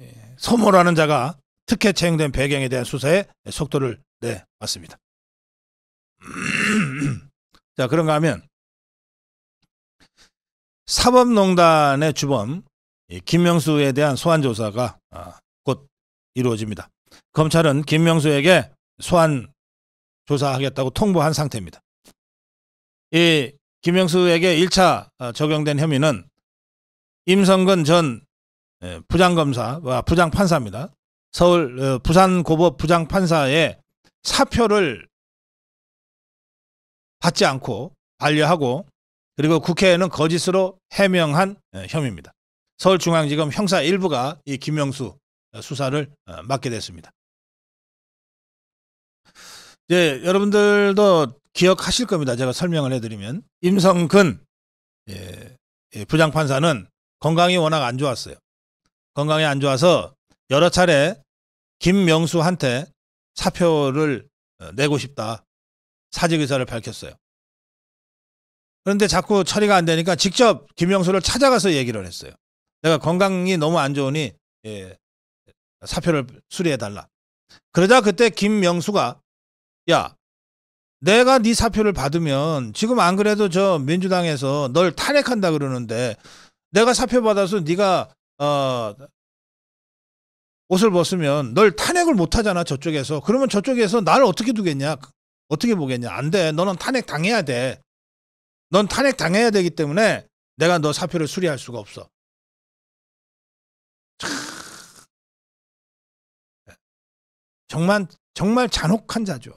예, 소모라는 자가 특혜 채용된 배경에 대한 수사에 속도를 내왔습니다. 자 그런가 하면 사법농단의 주범 김명수에 대한 소환 조사가 아, 곧 이루어집니다. 검찰은 김명수에게 소환 조사하겠다고 통보한 상태입니다. 이 김명수에게 1차 어, 적용된 혐의는 임성근 전 예, 부장검사, 와 부장판사입니다. 서울 어, 부산고법 부장판사의 사표를 받지 않고 반려하고 그리고 국회에는 거짓으로 해명한 예, 혐의입니다. 서울중앙지검 형사 1부가 이 김영수 수사를 어, 맡게 됐습니다. 이제 여러분들도 기억하실 겁니다. 제가 설명을 해드리면 임성근 예, 예, 부장판사는 건강이 워낙 안 좋았어요. 건강이 안 좋아서 여러 차례 김명수한테 사표를 어, 내고 싶다 사직 의사를 밝혔어요. 그런데 자꾸 처리가 안 되니까 직접 김명수를 찾아가서 얘기를 했어요. 내가 건강이 너무 안 좋으니 예, 사표를 수리해 달라. 그러자 그때 김명수가 야 내가 네 사표를 받으면 지금 안 그래도 저 민주당에서 널 탄핵한다 그러는데 내가 사표 받아서 네가 어 옷을 벗으면 널 탄핵을 못 하잖아 저쪽에서 그러면 저쪽에서 나를 어떻게 두겠냐 어떻게 보겠냐 안돼 너는 탄핵 당해야 돼넌 탄핵 당해야 되기 때문에 내가 너 사표를 수리할 수가 없어 정말 정말 잔혹한 자죠.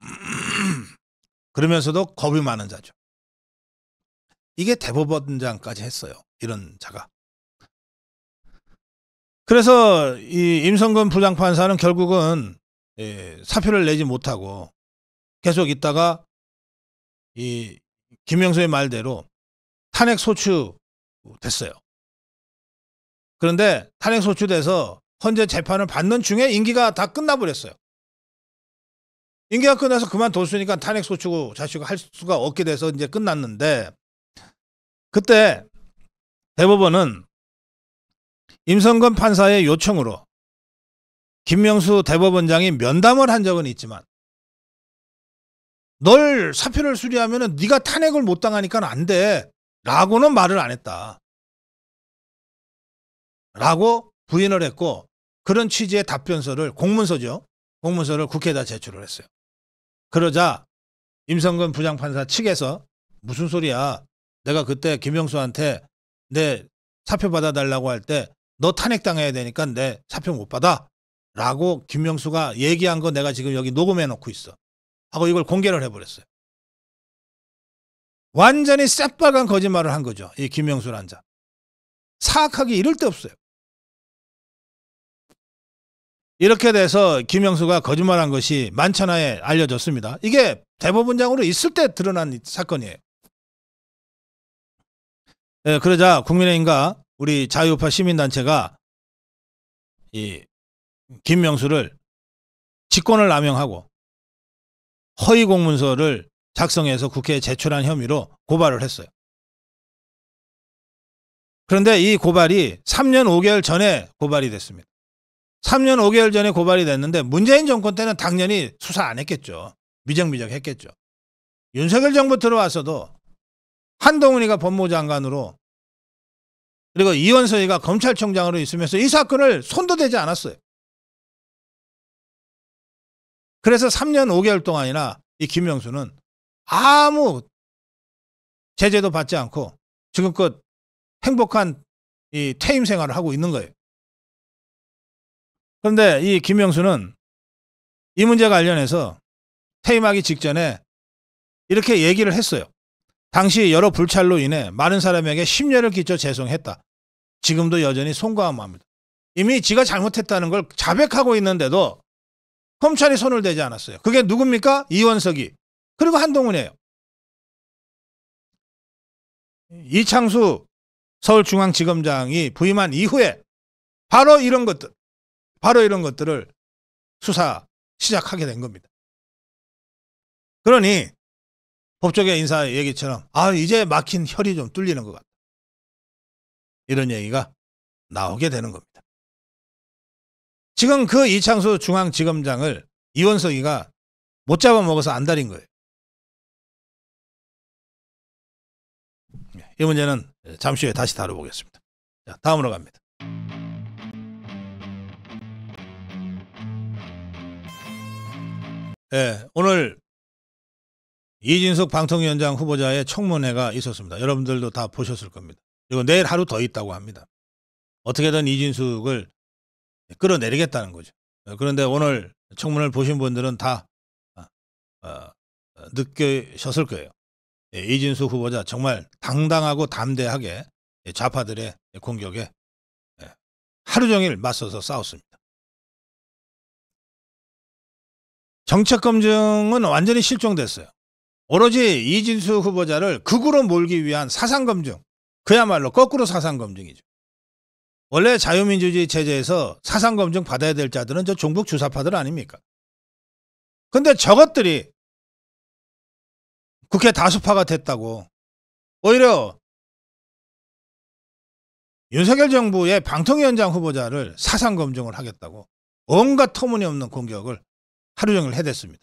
그러면서도 겁이 많은 자죠. 이게 대법원장까지 했어요. 이런 자가. 그래서 이 임성근 부장판사는 결국은 예, 사표를 내지 못하고 계속 있다가 이 김영수의 말대로 탄핵 소추 됐어요. 그런데 탄핵 소추돼서 헌재 재판을 받는 중에 임기가 다 끝나버렸어요. 임기가 끝나서 그만뒀으니까 탄핵소추고 자식 할 수가 없게 돼서 이제 끝났는데 그때 대법원은 임성근 판사의 요청으로 김명수 대법원장이 면담을 한 적은 있지만 널 사표를 수리하면 은 네가 탄핵을 못 당하니까 안 돼. 라고는 말을 안 했다. 라고 부인을 했고 그런 취지의 답변서를 공문서죠. 공문서를 국회에다 제출을 했어요. 그러자 임성근 부장판사 측에서 무슨 소리야. 내가 그때 김영수한테 내 사표 받아달라고 할 때 너 탄핵당해야 되니까 내 사표 못 받아. 라고 김명수가 얘기한 거 내가 지금 여기 녹음해 놓고 있어. 하고 이걸 공개를 해버렸어요. 완전히 새빨간 거짓말을 한 거죠. 이 김명수라는 자. 사악하기 이럴 데 없어요. 이렇게 돼서 김영수가 거짓말한 것이 만천하에 알려졌습니다. 이게 대법원장으로 있을 때 드러난 사건이에요. 예, 그러자 국민의힘과 우리 자유파 시민단체가 이 김명수를 직권을 남용하고 허위 공문서를 작성해서 국회에 제출한 혐의로 고발을 했어요. 그런데 이 고발이 3년 5개월 전에 고발이 됐습니다. 3년 5개월 전에 고발이 됐는데 문재인 정권 때는 당연히 수사 안 했겠죠. 미적미적 했겠죠. 윤석열 정부 들어와서도 한동훈이가 법무장관으로 그리고 이원서희가 검찰총장으로 있으면서 이 사건을 손도 대지 않았어요. 그래서 3년 5개월 동안이나 이 김명수는 아무 제재도 받지 않고 지금껏 행복한 이 퇴임 생활을 하고 있는 거예요. 그런데 이 김명수는 이 문제 관련해서 퇴임하기 직전에 이렇게 얘기를 했어요. 당시 여러 불찰로 인해 많은 사람에게 심려를 끼쳐 죄송했다. 지금도 여전히 송구함합니다. 이미 지가 잘못했다는 걸 자백하고 있는데도 검찰이 손을 대지 않았어요. 그게 누굽니까? 이원석이. 그리고 한동훈이에요. 이창수 서울중앙지검장이 부임한 이후에 바로 이런 것들. 바로 이런 것들을 수사 시작하게 된 겁니다. 그러니 법조계 인사 얘기처럼 아 이제 막힌 혈이 좀 뚫리는 것 같다. 이런 얘기가 나오게 되는 겁니다. 지금 그 이창수 중앙지검장을 이원석이가 못 잡아먹어서 안달인 거예요. 예, 이 문제는 잠시 후에 다시 다뤄보겠습니다. 자, 다음으로 갑니다. 예, 오늘 이진숙 방통위원장 후보자의 청문회가 있었습니다. 여러분들도 다 보셨을 겁니다. 그리고 내일 하루 더 있다고 합니다. 어떻게든 이진숙을 끌어내리겠다는 거죠. 그런데 오늘 청문을 보신 분들은 다 아, 어, 느끼셨을 거예요. 예, 이진숙 후보자 정말 당당하고 담대하게 좌파들의 공격에 예, 하루 종일 맞서서 싸웠습니다. 정책 검증은 완전히 실종됐어요. 오로지 이진수 후보자를 극으로 몰기 위한 사상 검증. 그야말로 거꾸로 사상 검증이죠. 원래 자유민주주의 체제에서 사상 검증 받아야 될 자들은 저 종북 주사파들 아닙니까? 근데 저것들이 국회 다수파가 됐다고 오히려 윤석열 정부의 방통위원장 후보자를 사상 검증을 하겠다고 온갖 터무니없는 공격을 하루 종일 해댔습니다.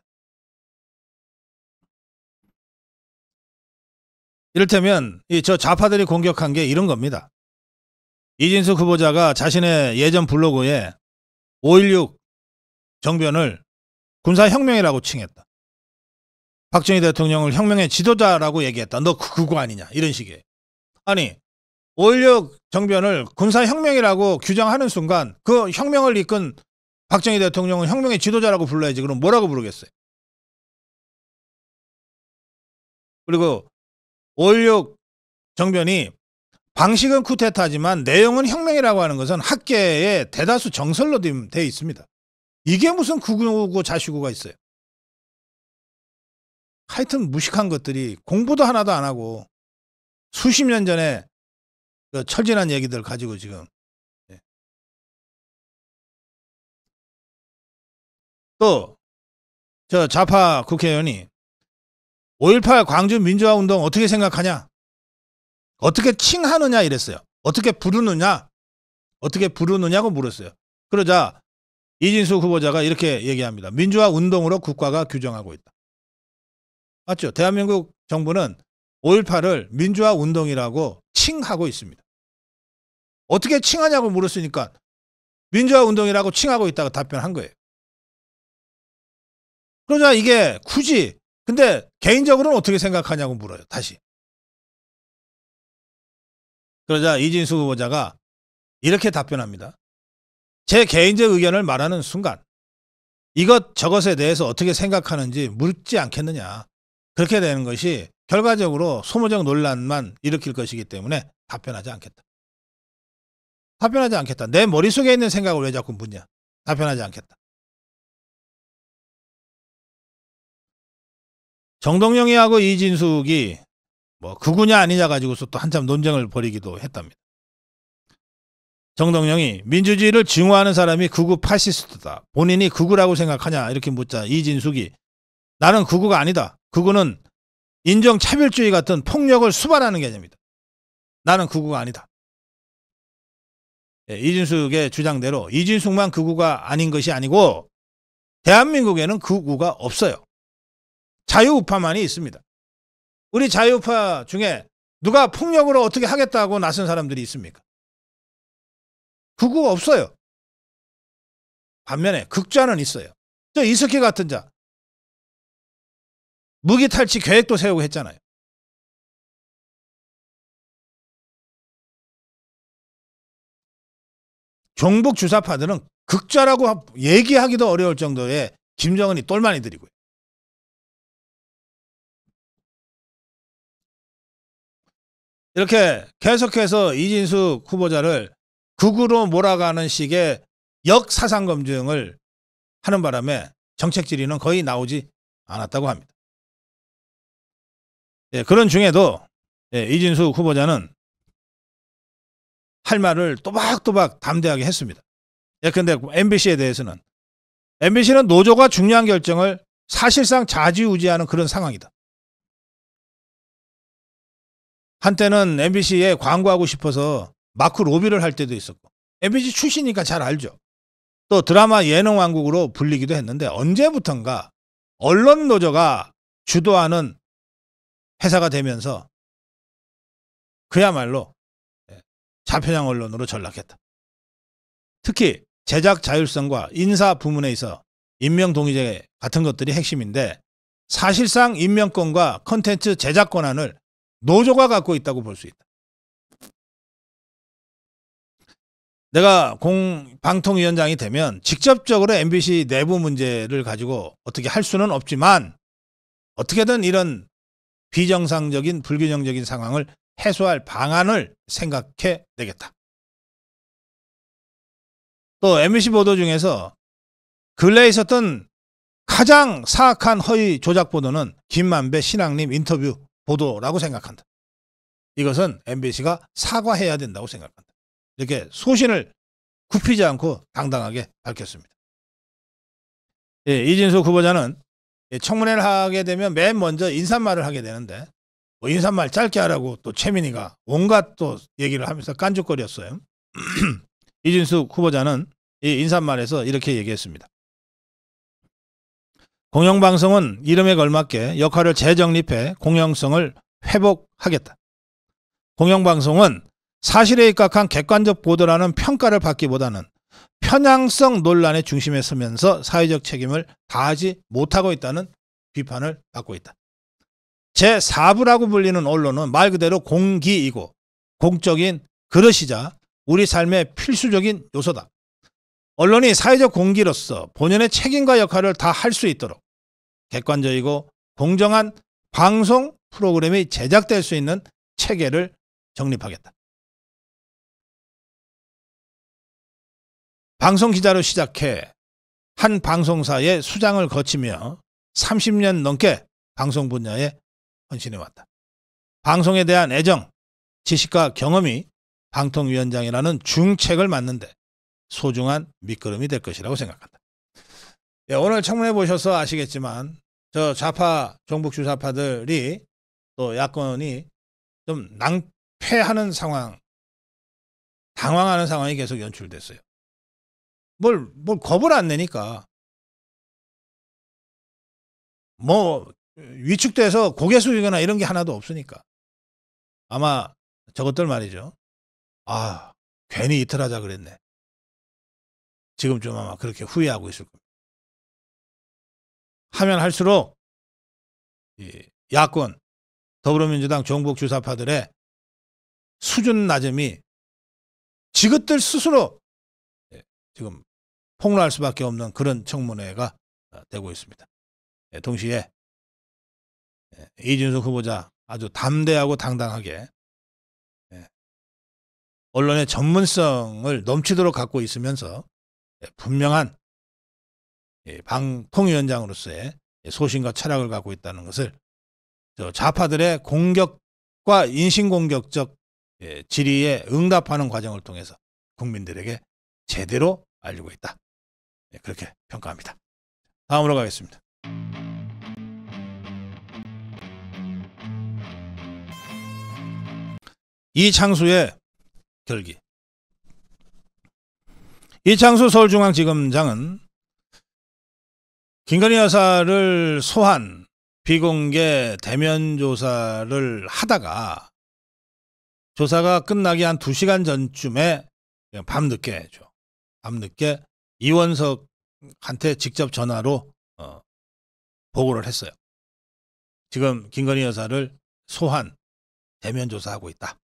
이를테면 이 저 좌파들이 공격한 게 이런 겁니다. 이진숙 후보자가 자신의 예전 블로그에 5.16 정변을 군사혁명이라고 칭했다. 박정희 대통령을 혁명의 지도자라고 얘기했다. 너 그, 그거 아니냐. 이런 식의. 아니, 5.16 정변을 군사혁명이라고 규정하는 순간 그 혁명을 이끈 박정희 대통령은 혁명의 지도자라고 불러야지 그럼 뭐라고 부르겠어요? 그리고 5.16 정변이 방식은 쿠데타지만 내용은 혁명이라고 하는 것은 학계의 대다수 정설로 돼 있습니다. 이게 무슨 구구고 자시구가 있어요. 하여튼 무식한 것들이 공부도 하나도 안 하고 수십 년 전에 그 철진한 얘기들 가지고 지금 또저 좌파 국회의원이 5.18 광주 민주화 운동 어떻게 생각하냐? 어떻게 칭하느냐 이랬어요. 어떻게 부르느냐? 어떻게 부르느냐고 물었어요. 그러자 이진수 후보자가 이렇게 얘기합니다. 민주화 운동으로 국가가 규정하고 있다. 맞죠? 대한민국 정부는 5.18을 민주화 운동이라고 칭하고 있습니다. 어떻게 칭하냐고 물었으니까 민주화 운동이라고 칭하고 있다고 답변한 거예요. 그러자 이게 굳이 근데 개인적으로는 어떻게 생각하냐고 물어요. 다시. 그러자 이진수 후보자가 이렇게 답변합니다. 제 개인적 의견을 말하는 순간 이것 저것에 대해서 어떻게 생각하는지 묻지 않겠느냐. 그렇게 되는 것이 결과적으로 소모적 논란만 일으킬 것이기 때문에 답변하지 않겠다. 답변하지 않겠다. 내 머릿속에 있는 생각을 왜 자꾸 묻냐. 답변하지 않겠다. 정동영이하고 이진숙이 뭐 그구냐 아니냐 가지고서 또 한참 논쟁을 벌이기도 했답니다. 정동영이 민주주의를 증오하는 사람이 극우 파시스트다. 본인이 극우라고 생각하냐 이렇게 묻자 이진숙이 나는 극우가 아니다. 극우는 인정차별주의 같은 폭력을 수반하는 개념이다. 나는 극우가 아니다. 예, 이진숙의 주장대로 이진숙만 극우가 아닌 것이 아니고 대한민국에는 극우가 없어요. 자유우파만이 있습니다. 우리 자유우파 중에 누가 폭력으로 어떻게 하겠다고 나선 사람들이 있습니까? 그거 없어요. 반면에 극좌는 있어요. 저 이석희 같은 자 무기 탈취 계획도 세우고 했잖아요. 종북 주사파들은 극좌라고 얘기하기도 어려울 정도의 김정은이 똘마니들이고요. 이렇게 계속해서 이진수 후보자를 극으로 몰아가는 식의 역사상 검증을 하는 바람에 정책 질의는 거의 나오지 않았다고 합니다. 예, 그런 중에도 예, 이진수 후보자는 할 말을 또박또박 담대하게 했습니다. 예, 근데 MBC에 대해서는 MBC는 노조가 중요한 결정을 사실상 자지우지하는 그런 상황이다. 한때는 MBC에 광고하고 싶어서 마크 로비를 할 때도 있었고 MBC 출신이니까 잘 알죠. 또 드라마 예능 왕국으로 불리기도 했는데 언제부턴가 언론 노조가 주도하는 회사가 되면서 그야말로 자편향 예, 언론으로 전락했다. 특히 제작 자율성과 인사 부문에 있어 임명 동의제 같은 것들이 핵심인데 사실상 임명권과 컨텐츠 제작 권한을 노조가 갖고 있다고 볼 수 있다. 내가 공 방통위원장이 되면 직접적으로 MBC 내부 문제를 가지고 어떻게 할 수는 없지만 어떻게든 이런 비정상적인 불균형적인 상황을 해소할 방안을 생각해 내겠다. 또 MBC 보도 중에서 근래에 있었던 가장 사악한 허위 조작 보도는 김만배 신앙님 인터뷰 보도라고 생각한다. 이것은 MBC가 사과해야 된다고 생각한다. 이렇게 소신을 굽히지 않고 당당하게 밝혔습니다. 예, 이진숙 후보자는 예, 청문회를 하게 되면 맨 먼저 인사말을 하게 되는데 뭐 인사말 짧게 하라고 또 최민희가 온갖 또 얘기를 하면서 깐죽거렸어요. 이진숙 후보자는 이 인사말에서 이렇게 얘기했습니다. 공영방송은 이름에 걸맞게 역할을 재정립해 공영성을 회복하겠다. 공영방송은 사실에 입각한 객관적 보도라는 평가를 받기보다는 편향성 논란의 중심에 서면서 사회적 책임을 다하지 못하고 있다는 비판을 받고 있다. 제4부라고 불리는 언론은 말 그대로 공기이고 공적인 그릇이자 우리 삶의 필수적인 요소다. 언론이 사회적 공기로서 본연의 책임과 역할을 다 할 수 있도록 객관적이고 공정한 방송 프로그램이 제작될 수 있는 체계를 정립하겠다. 방송 기자로 시작해 한 방송사의 수장을 거치며 30년 넘게 방송 분야에 헌신해왔다. 방송에 대한 애정, 지식과 경험이 방통위원장이라는 중책을 맡는데 소중한 밑거름이 될 것이라고 생각한다. 예, 오늘 청문회 보셔서 아시겠지만 저 좌파 종북주 좌파들이 또 야권이 좀 낭패하는 상황, 당황하는 상황이 계속 연출됐어요. 뭘, 뭘 겁을 안 내니까. 뭐, 위축돼서 고개 숙이거나 이런 게 하나도 없으니까. 아마 저것들 말이죠. 아, 괜히 이틀 하자 그랬네. 지금쯤 아마 그렇게 후회하고 있을 겁니다. 하면 할수록 야권 더불어민주당 정복 주사파들의 수준 낮음이 지그들 스스로 예, 지금 폭로할 수밖에 없는 그런 청문회가 되고 있습니다. 예, 동시에 예, 이준석 후보자 아주 담대하고 당당하게 언론의 전문성을 넘치도록 갖고 있으면서 분명한 예, 방통위원장으로서의 소신과 철학을 갖고 있다는 것을 좌파들의 공격과 인신공격적 예, 질의에 응답하는 과정을 통해서 국민들에게 제대로 알리고 있다. 예, 그렇게 평가합니다. 다음으로 가겠습니다. 이창수의 결기 이창수 서울중앙지검장은 김건희 여사를 소환 비공개 대면 조사를 하다가 조사가 끝나기 한 2시간 전쯤에 밤늦게 죠 밤늦게 이원석한테 직접 전화로 어, 보고를 했어요. 지금 김건희 여사를 소환 대면 조사하고 있다.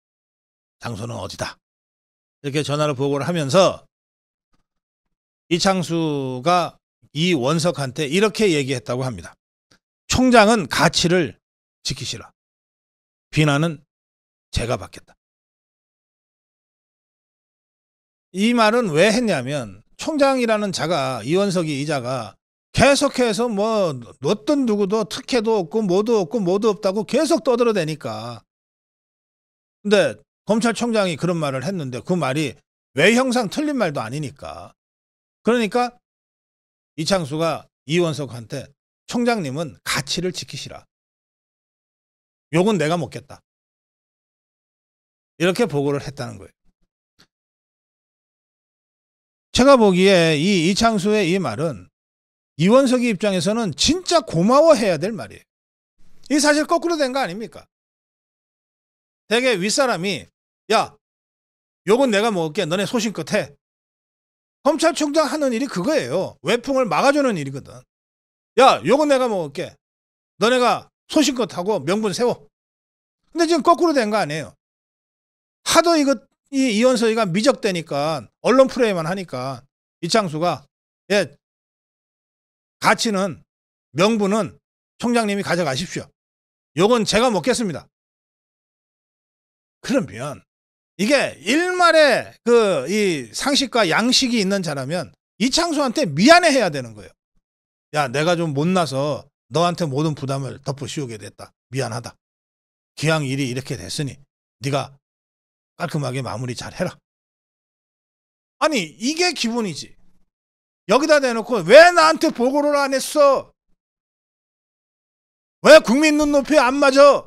장소는 어디다. 이렇게 전화로 보고를 하면서 이창수가 이 원석한테 이렇게 얘기했다고 합니다. 총장은 가치를 지키시라. 비난은 제가 받겠다. 이 말은 왜 했냐면 총장이라는 자가 이원석이 이자가 계속해서 뭐 어떤 누구도 특혜도 없고 뭐도 없고 뭐도 없다고 계속 떠들어대니까 근데 검찰총장이 그런 말을 했는데 그 말이 외형상 틀린 말도 아니니까 그러니까 이창수가 이원석한테 총장님은 가치를 지키시라. 욕은 내가 먹겠다. 이렇게 보고를 했다는 거예요. 제가 보기에 이 이창수의 이 말은 이원석이 입장에서는 진짜 고마워해야 될 말이에요. 이 사실 거꾸로 된 거 아닙니까? 대개 윗사람이 야, 욕은 내가 먹을게. 너네 소신껏 해. 검찰총장 하는 일이 그거예요. 외풍을 막아주는 일이거든. 야, 요건 내가 먹을게. 너네가 소신껏 하고 명분 세워. 근데 지금 거꾸로 된 거 아니에요. 하도 이거 이 이원서이가 미적되니까 언론 프레임만 하니까 이창수가 예 가치는 명분은 총장님이 가져가십시오. 요건 제가 먹겠습니다. 그러면 이게 일말의 그 이 상식과 양식이 있는 자라면 이창수한테 미안해 해야 되는 거예요. 야, 내가 좀 못나서 너한테 모든 부담을 덮어씌우게 됐다. 미안하다. 기왕 일이 이렇게 됐으니 네가 깔끔하게 마무리 잘 해라. 아니, 이게 기본이지. 여기다 대놓고 왜 나한테 보고를 안 했어? 왜 국민 눈높이에 안 맞아?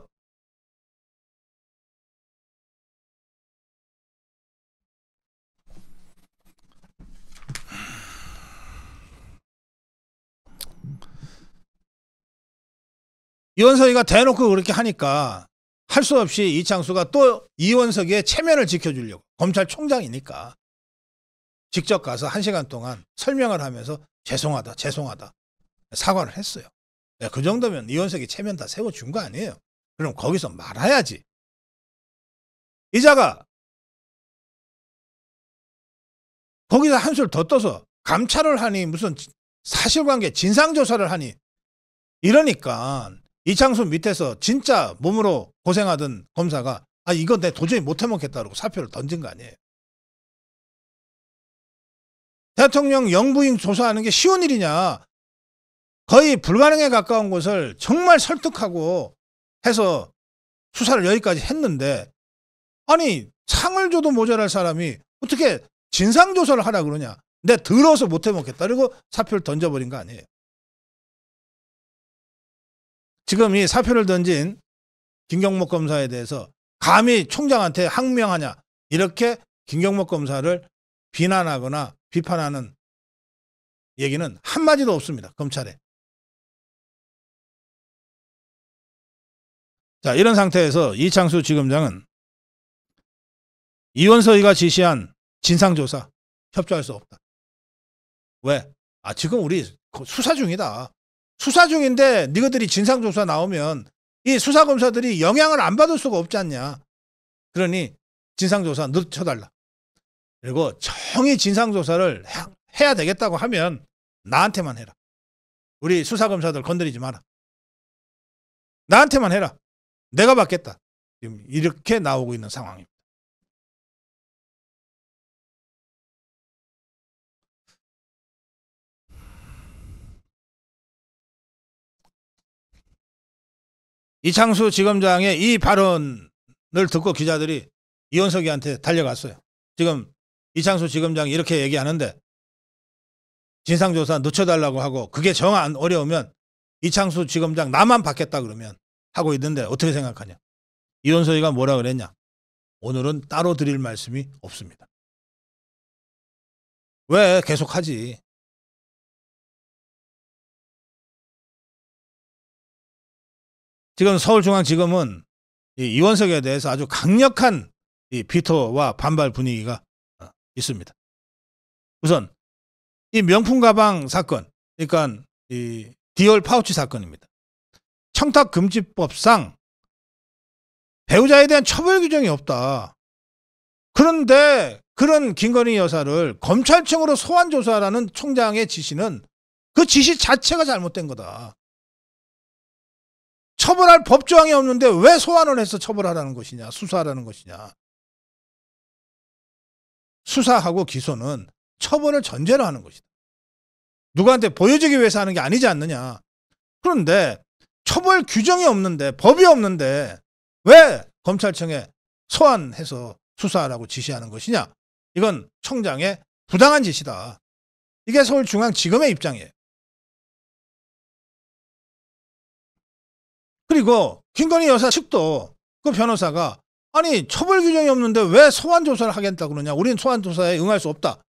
이원석이가 대놓고 그렇게 하니까 할 수 없이 이창수가 또 이원석의 체면을 지켜주려고 검찰총장이니까 직접 가서 한 시간 동안 설명을 하면서 죄송하다, 죄송하다 사과를 했어요. 네, 그 정도면 이원석이 체면 다 세워준 거 아니에요. 그럼 거기서 말아야지. 이자가 거기서 한술 더 떠서 감찰을 하니 무슨 사실관계 진상조사를 하니 이러니까 이창수 밑에서 진짜 몸으로 고생하던 검사가 아 이거 내 도저히 못 해먹겠다고 라 사표를 던진 거 아니에요. 대통령 영부인 조사하는 게 쉬운 일이냐. 거의 불가능에 가까운 것을 정말 설득하고 해서 수사를 여기까지 했는데 아니 상을 줘도 모자랄 사람이 어떻게 진상조사를 하라 그러냐. 내 들어서 못 해먹겠다. 그리고 사표를 던져버린 거 아니에요. 지금 이 사표를 던진 김경목 검사에 대해서 감히 총장한테 항명하냐 이렇게 김경목 검사를 비난하거나 비판하는 얘기는 한마디도 없습니다. 검찰에. 자 이런 상태에서 이창수 지검장은 이원서희가 지시한 진상조사 협조할 수 없다. 왜? 아 지금 우리 수사 중이다. 수사 중인데 니거들이 진상조사 나오면 이 수사검사들이 영향을 안 받을 수가 없지 않냐. 그러니 진상조사 늦춰달라. 그리고 정의 진상조사를 해야 되겠다고 하면 나한테만 해라. 우리 수사검사들 건드리지 마라. 나한테만 해라. 내가 받겠다. 지금 이렇게 나오고 있는 상황입니다. 이창수 지검장의 이 발언을 듣고 기자들이 이원석이한테 달려갔어요. 지금 이창수 지검장이 이렇게 얘기하는데 진상조사 늦춰달라고 하고 그게 정 안 어려우면 이창수 지검장 나만 받겠다 그러면 하고 있는데 어떻게 생각하냐. 이원석이가 뭐라 그랬냐. 오늘은 따로 드릴 말씀이 없습니다. 왜 계속하지? 지금 서울중앙지검은 이 이원석에 대해서 아주 강력한 이 비토와 반발 분위기가 어, 있습니다. 우선 이 명품 가방 사건, 그러니까 이 디올 파우치 사건입니다. 청탁금지법상 배우자에 대한 처벌 규정이 없다. 그런데 그런 김건희 여사를 검찰청으로 소환 조사라는 총장의 지시는 그 지시 자체가 잘못된 거다. 처벌할 법조항이 없는데 왜 소환을 해서 처벌하라는 것이냐 수사하라는 것이냐 수사하고 기소는 처벌을 전제로 하는 것이다. 누구한테 보여주기 위해서 하는 게 아니지 않느냐. 그런데 처벌 규정이 없는데 법이 없는데 왜 검찰청에 소환해서 수사하라고 지시하는 것이냐. 이건 청장의 부당한 짓이다. 이게 서울중앙지검의 입장이에요. 그리고 김건희 여사 측도 그 변호사가 아니 처벌 규정이 없는데 왜 소환 조사를 하겠다 그러냐 우린 소환 조사에 응할 수 없다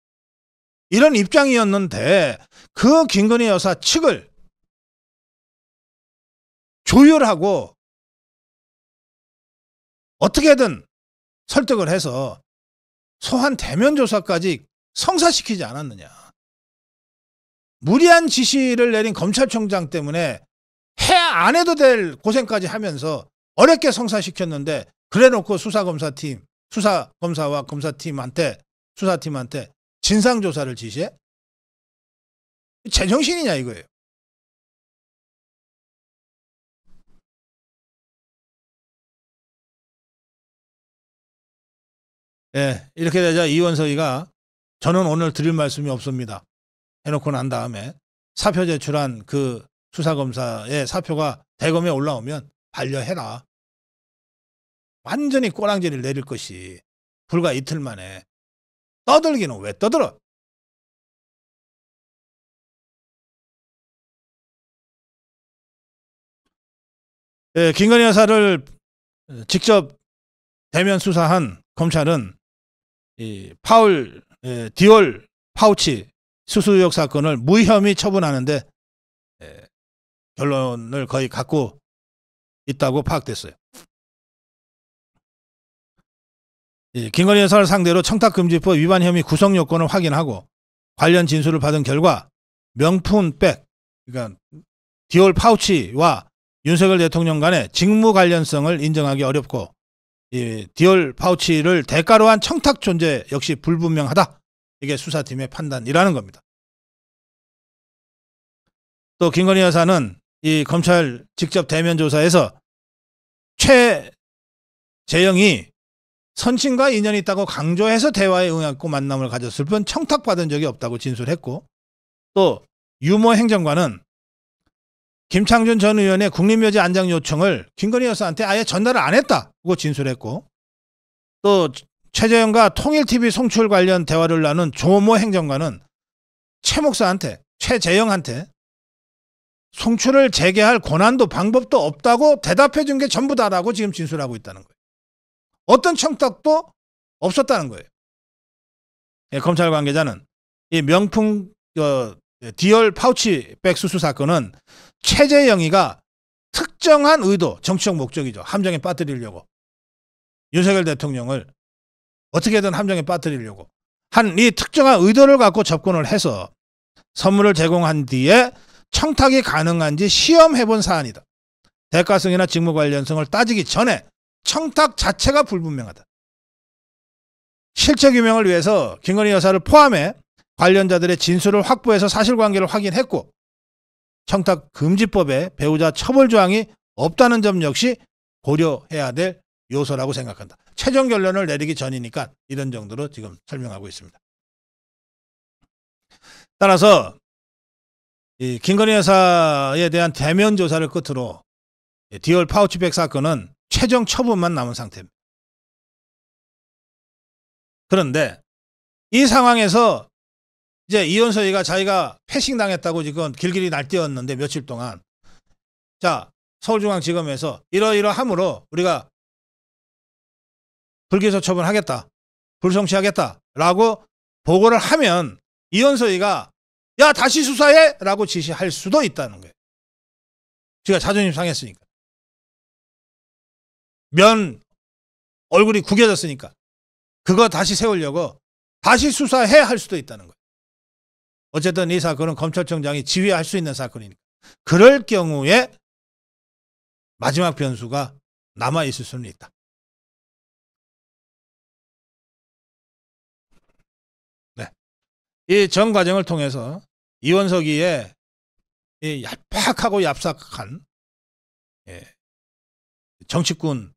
이런 입장이었는데 그 김건희 여사 측을 조율하고 어떻게든 설득을 해서 소환 대면 조사까지 성사시키지 않았느냐. 무리한 지시를 내린 검찰총장 때문에 안 해도 될 고생까지 하면서 어렵게 성사시켰는데 그래놓고 수사검사팀, 수사검사와 검사팀한테 수사팀한테 진상조사를 지시해? 제정신이냐 이거예요. 예, 이렇게 되자 이원석이가 저는 오늘 드릴 말씀이 없습니다. 해놓고 난 다음에 사표 제출한 그 수사검사의 사표가 대검에 올라오면 반려해라. 완전히 꼬랑지를 내릴 것이 불과 이틀 만에 떠들기는 왜 떠들어? 예, 김건희 여사를 직접 대면 수사한 검찰은 이 파울 예, 디올 파우치 수수역 사건을 무혐의 처분하는데 결론을 거의 갖고 있다고 파악됐어요. 예, 김건희 여사를 상대로 청탁금지법 위반 혐의 구성 요건을 확인하고 관련 진술을 받은 결과 명품백, 그러니까 디올 파우치와 윤석열 대통령 간의 직무 관련성을 인정하기 어렵고 이 디올 파우치를 대가로 한 청탁 존재 역시 불분명하다. 이게 수사팀의 판단이라는 겁니다. 또 김건희 여사는 이 검찰 직접 대면 조사에서 최재영이 선친과 인연이 있다고 강조해서 대화에 응했고 만남을 가졌을 뿐 청탁받은 적이 없다고 진술했고 또 유모 행정관은 김창준 전 의원의 국립묘지 안장 요청을 김건희 여사한테 아예 전달을 안 했다고 진술했고 또최재영과 통일TV 송출 관련 대화를 나눈 조모 행정관은 최 목사한테 최재영한테 송출을 재개할 권한도 방법도 없다고 대답해 준 게 전부다라고 지금 진술하고 있다는 거예요. 어떤 청탁도 없었다는 거예요. 예, 검찰 관계자는 이 명품 어, 디얼 파우치백 수수 사건은 최재영이가 특정한 의도, 정치적 목적이죠. 함정에 빠뜨리려고 윤석열 대통령을 어떻게든 함정에 빠뜨리려고 한 이 특정한 의도를 갖고 접근을 해서 선물을 제공한 뒤에 청탁이 가능한지 시험해 본 사안이다. 대가성이나 직무 관련성을 따지기 전에 청탁 자체가 불분명하다. 실체 규명을 위해서 김건희 여사를 포함해 관련자들의 진술을 확보해서 사실관계를 확인했고 청탁 금지법에 배우자 처벌 조항이 없다는 점 역시 고려해야 될 요소라고 생각한다. 최종 결론을 내리기 전이니까 이런 정도로 지금 설명하고 있습니다. 따라서 이 김건희 여사에 대한 대면 조사를 끝으로 디올 파우치백 사건은 최종 처분만 남은 상태입니다. 그런데 이 상황에서 이제 이현서이가 자기가 패싱 당했다고 지금 길길이 날뛰었는데 며칠 동안 자 서울중앙지검에서 이러이러함으로 우리가 불기소 처분하겠다 불송치하겠다라고 보고를 하면 이현서이가 야, 다시 수사해! 라고 지시할 수도 있다는 거예요. 제가 자존심 상했으니까. 면, 얼굴이 구겨졌으니까. 그거 다시 세우려고 다시 수사해! 할 수도 있다는 거예요. 어쨌든 이 사건은 검찰청장이 지휘할 수 있는 사건이니까. 그럴 경우에 마지막 변수가 남아있을 수는 있다. 네. 이 전 과정을 통해서 이원석이의 이 얄팍하고 얍삭한 예, 정치꾼과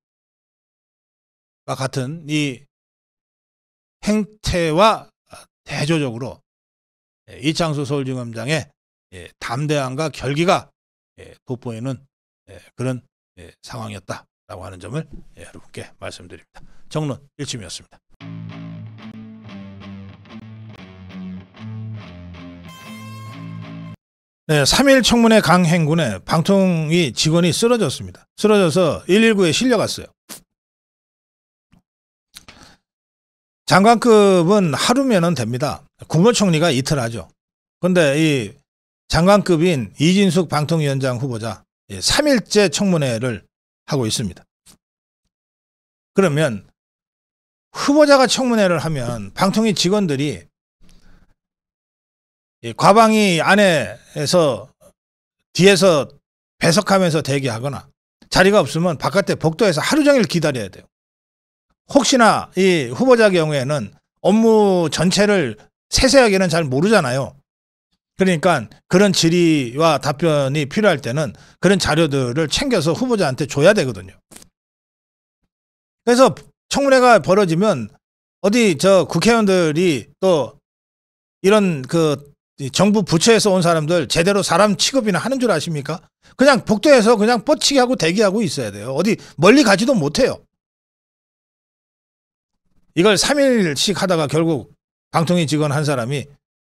같은 이 행태와 대조적으로 예, 이창수 서울중앙장의 예, 담대함과 결기가 예, 돋보이는 예, 그런 예, 상황이었다라고 하는 점을 예, 여러분께 말씀드립니다. 정론 일침이었습니다. 네, 3일 청문회 강행군에 방통위 직원이 쓰러졌습니다. 쓰러져서 119에 실려갔어요. 장관급은 하루면은 됩니다. 국무총리가 이틀 하죠. 근데 이 장관급인 이진숙 방통위원장 후보자 3일째 예, 청문회를 하고 있습니다. 그러면 후보자가 청문회를 하면 방통위 직원들이 과방이 안에서 뒤에서 배석하면서 대기하거나 자리가 없으면 바깥에 복도에서 하루 종일 기다려야 돼요. 혹시나 이 후보자 경우에는 업무 전체를 세세하게는 잘 모르잖아요. 그러니까 그런 질의와 답변이 필요할 때는 그런 자료들을 챙겨서 후보자한테 줘야 되거든요. 그래서 청문회가 벌어지면 어디 저 국회의원들이 또 이런 그 정부 부처에서 온 사람들 제대로 사람 취급이나 하는 줄 아십니까? 그냥 복도에서 그냥 뻗치기 하고 대기하고 있어야 돼요. 어디 멀리 가지도 못해요. 이걸 3일씩 하다가 결국 방통위 직원 한 사람이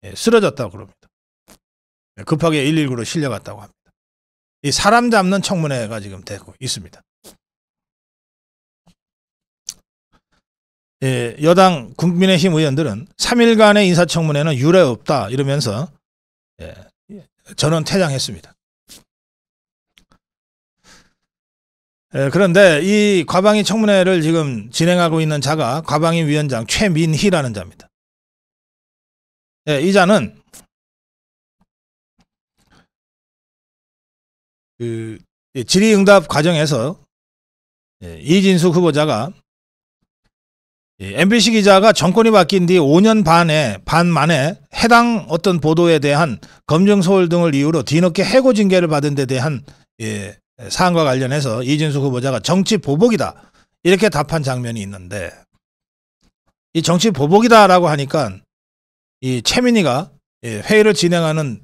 예, 쓰러졌다고 그럽니다. 예, 급하게 119로 실려갔다고 합니다. 이 사람 잡는 청문회가 지금 되고 있습니다. 예, 여당 국민의힘 의원들은 3일간의 인사청문회는 유례 없다 이러면서 예, 저는 예, 퇴장했습니다. 예, 그런데 이 과방위 청문회를 지금 진행하고 있는 자가 과방위 위원장 최민희라는 자입니다. 예, 이 자는 그 예, 질의응답 과정에서 예, 이진숙 후보자가 MBC 예, 기자가 정권이 바뀐 뒤 5년 반에 반 만에 해당 어떤 보도에 대한 검증 소홀 등을 이유로 뒤늦게 해고 징계를 받은 데 대한 예, 사안과 관련해서 이진수 후보자가 정치 보복이다 이렇게 답한 장면이 있는데 이 정치 보복이다라고 하니까 이 최민희가 예, 회의를 진행하는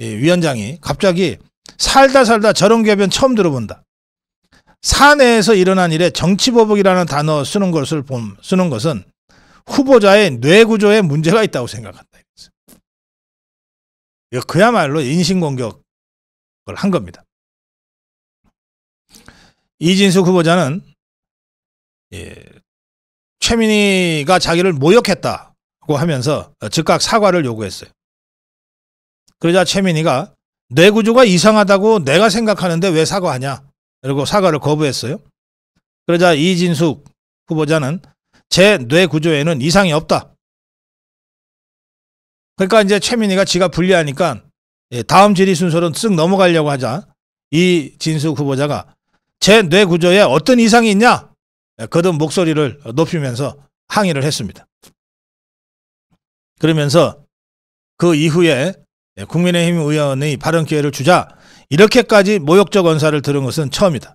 예, 위원장이 갑자기 살다 살다 저런 궤변 처음 들어본다. 사내에서 일어난 일에 정치보복이라는 단어 쓰는 것을 봄, 쓰는 것은 후보자의 뇌구조에 문제가 있다고 생각한다. 이거 그야말로 인신공격을 한 겁니다. 이진숙 후보자는 예, 최민희가 자기를 모욕했다고 하면서 즉각 사과를 요구했어요. 그러자 최민희가 뇌 구조가 이상하다고 내가 생각하는데 왜 사과하냐? 그리고 사과를 거부했어요. 그러자 이진숙 후보자는 제 뇌 구조에는 이상이 없다. 그러니까 이제 최민희가 지가 불리하니까 예, 다음 질의 순서로 쓱 넘어가려고 하자 이진숙 후보자가 제 뇌 구조에 어떤 이상이 있냐? 예, 거듭 목소리를 높이면서 항의를 했습니다. 그러면서 그 이후에 예, 국민의힘 의원의 발언 기회를 주자 이렇게까지 모욕적 언사를 들은 것은 처음이다.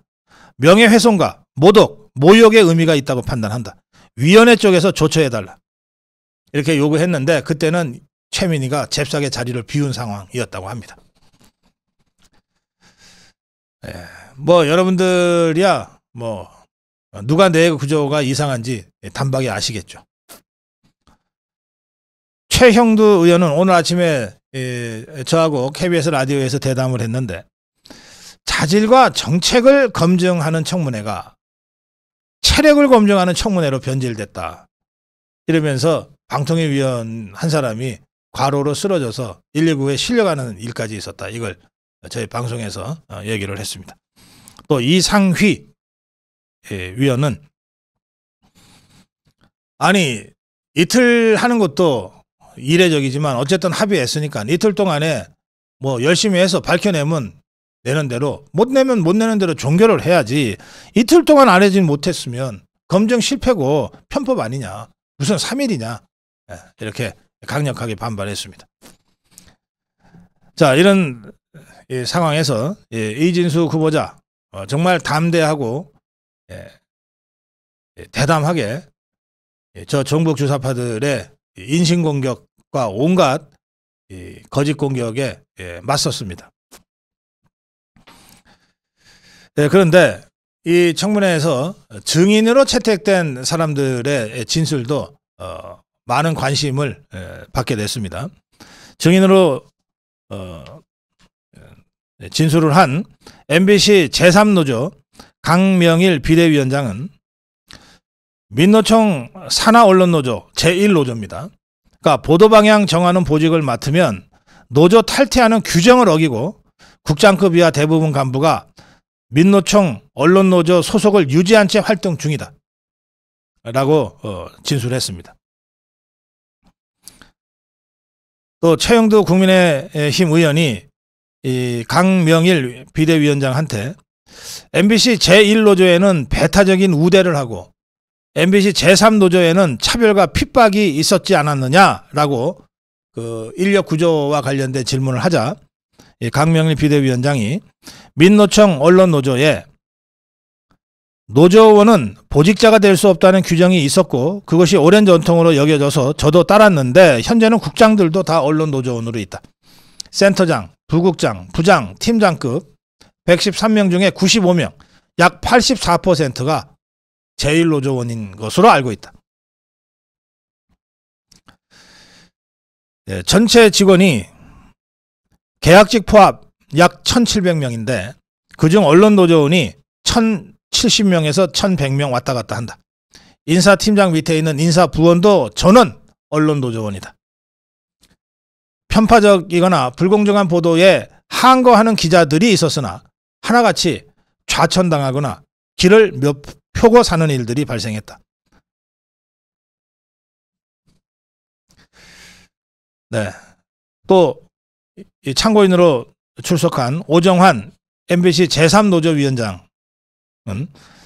명예훼손과 모독, 모욕의 의미가 있다고 판단한다. 위원회 쪽에서 조처해달라. 이렇게 요구했는데 그때는 최민희가 잽싸게 자리를 비운 상황이었다고 합니다. 예, 뭐 여러분들이야 뭐 누가 내 구조가 이상한지 단박에 아시겠죠. 최형두 의원은 오늘 아침에 예, 저하고 KBS 라디오에서 대담을 했는데 자질과 정책을 검증하는 청문회가 체력을 검증하는 청문회로 변질됐다. 이러면서 방통위 위원 한 사람이 과로로 쓰러져서 119에 실려가는 일까지 있었다. 이걸 저희 방송에서 어, 얘기를 했습니다. 또 이상휘 예, 위원은 아니 이틀 하는 것도 이례적이지만 어쨌든 합의했으니까 이틀 동안에 뭐 열심히 해서 밝혀내면 내는 대로 못 내면 못 내는 대로 종결을 해야지 이틀 동안 안 해진 못했으면 검증 실패고 편법 아니냐 무슨 3일이냐 예, 이렇게 강력하게 반발했습니다. 자 이런 상황에서 예, 이진수 후보자 어, 정말 담대하고 예, 대담하게 저 정복 주사파들의 인신공격과 온갖 거짓 공격에 예, 맞섰습니다. 예, 그런데 이 청문회에서 증인으로 채택된 사람들의 진술도 어, 많은 관심을 예, 받게 됐습니다. 증인으로 어, 진술을 한 MBC 제3노조 강명일 비대위원장은 민노총 산하언론노조 제1노조입니다. 그러니까 보도방향 정하는 보직을 맡으면 노조 탈퇴하는 규정을 어기고 국장급 이하 대부분 간부가 민노총 언론노조 소속을 유지한 채 활동 중이다. 라고 어, 진술했습니다. 또 최영두 국민의힘 의원이 이 강명일 비대위원장한테 MBC 제1노조에는 배타적인 우대를 하고 MBC 제3노조에는 차별과 핍박이 있었지 않았느냐라고 그 인력 구조와 관련된 질문을 하자 강명리 비대위원장이 민노총 언론노조에 노조원은 보직자가 될 수 없다는 규정이 있었고 그것이 오랜 전통으로 여겨져서 저도 따랐는데 현재는 국장들도 다 언론 노조원으로 있다. 센터장, 부국장, 부장, 팀장급 113명 중에 95명, 약 84%가 제일노조원인 것으로 알고 있다. 예, 전체 직원이 계약직 포함 약 1,700명인데 그중 언론 노조원이 1,070명에서 1,100명 왔다 갔다 한다. 인사팀장 밑에 있는 인사부원도 전원 언론 노조원이다. 편파적이거나 불공정한 보도에 항거하는 기자들이 있었으나 하나같이 좌천당하거나 길을 몇 표고 사는 일들이 발생했다. 네. 또이 참고인으로 출석한 오정환 MBC 제3노조위원장은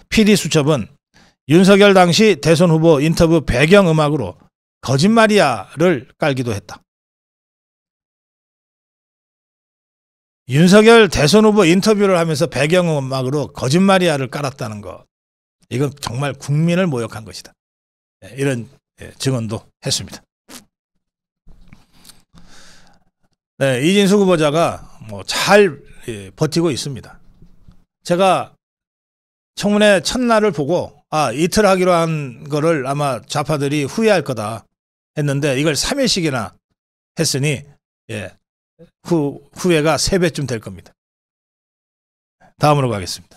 PD 수첩은 윤석열 당시 대선 후보 인터뷰 배경음악으로 거짓말이야를 깔기도 했다. 윤석열 대선 후보 인터뷰를 하면서 배경음악으로 거짓말이야를 깔았다는 것. 이건 정말 국민을 모욕한 것이다. 예, 이런 예, 증언도 했습니다. 네, 이진수 후보자가 뭐잘 예, 버티고 있습니다. 제가 청문회 첫날을 보고 아 이틀 하기로 한 거를 아마 좌파들이 후회할 거다 했는데 이걸 3일씩이나 했으니 예, 후, 후회가 3배쯤 될 겁니다. 다음으로 가겠습니다.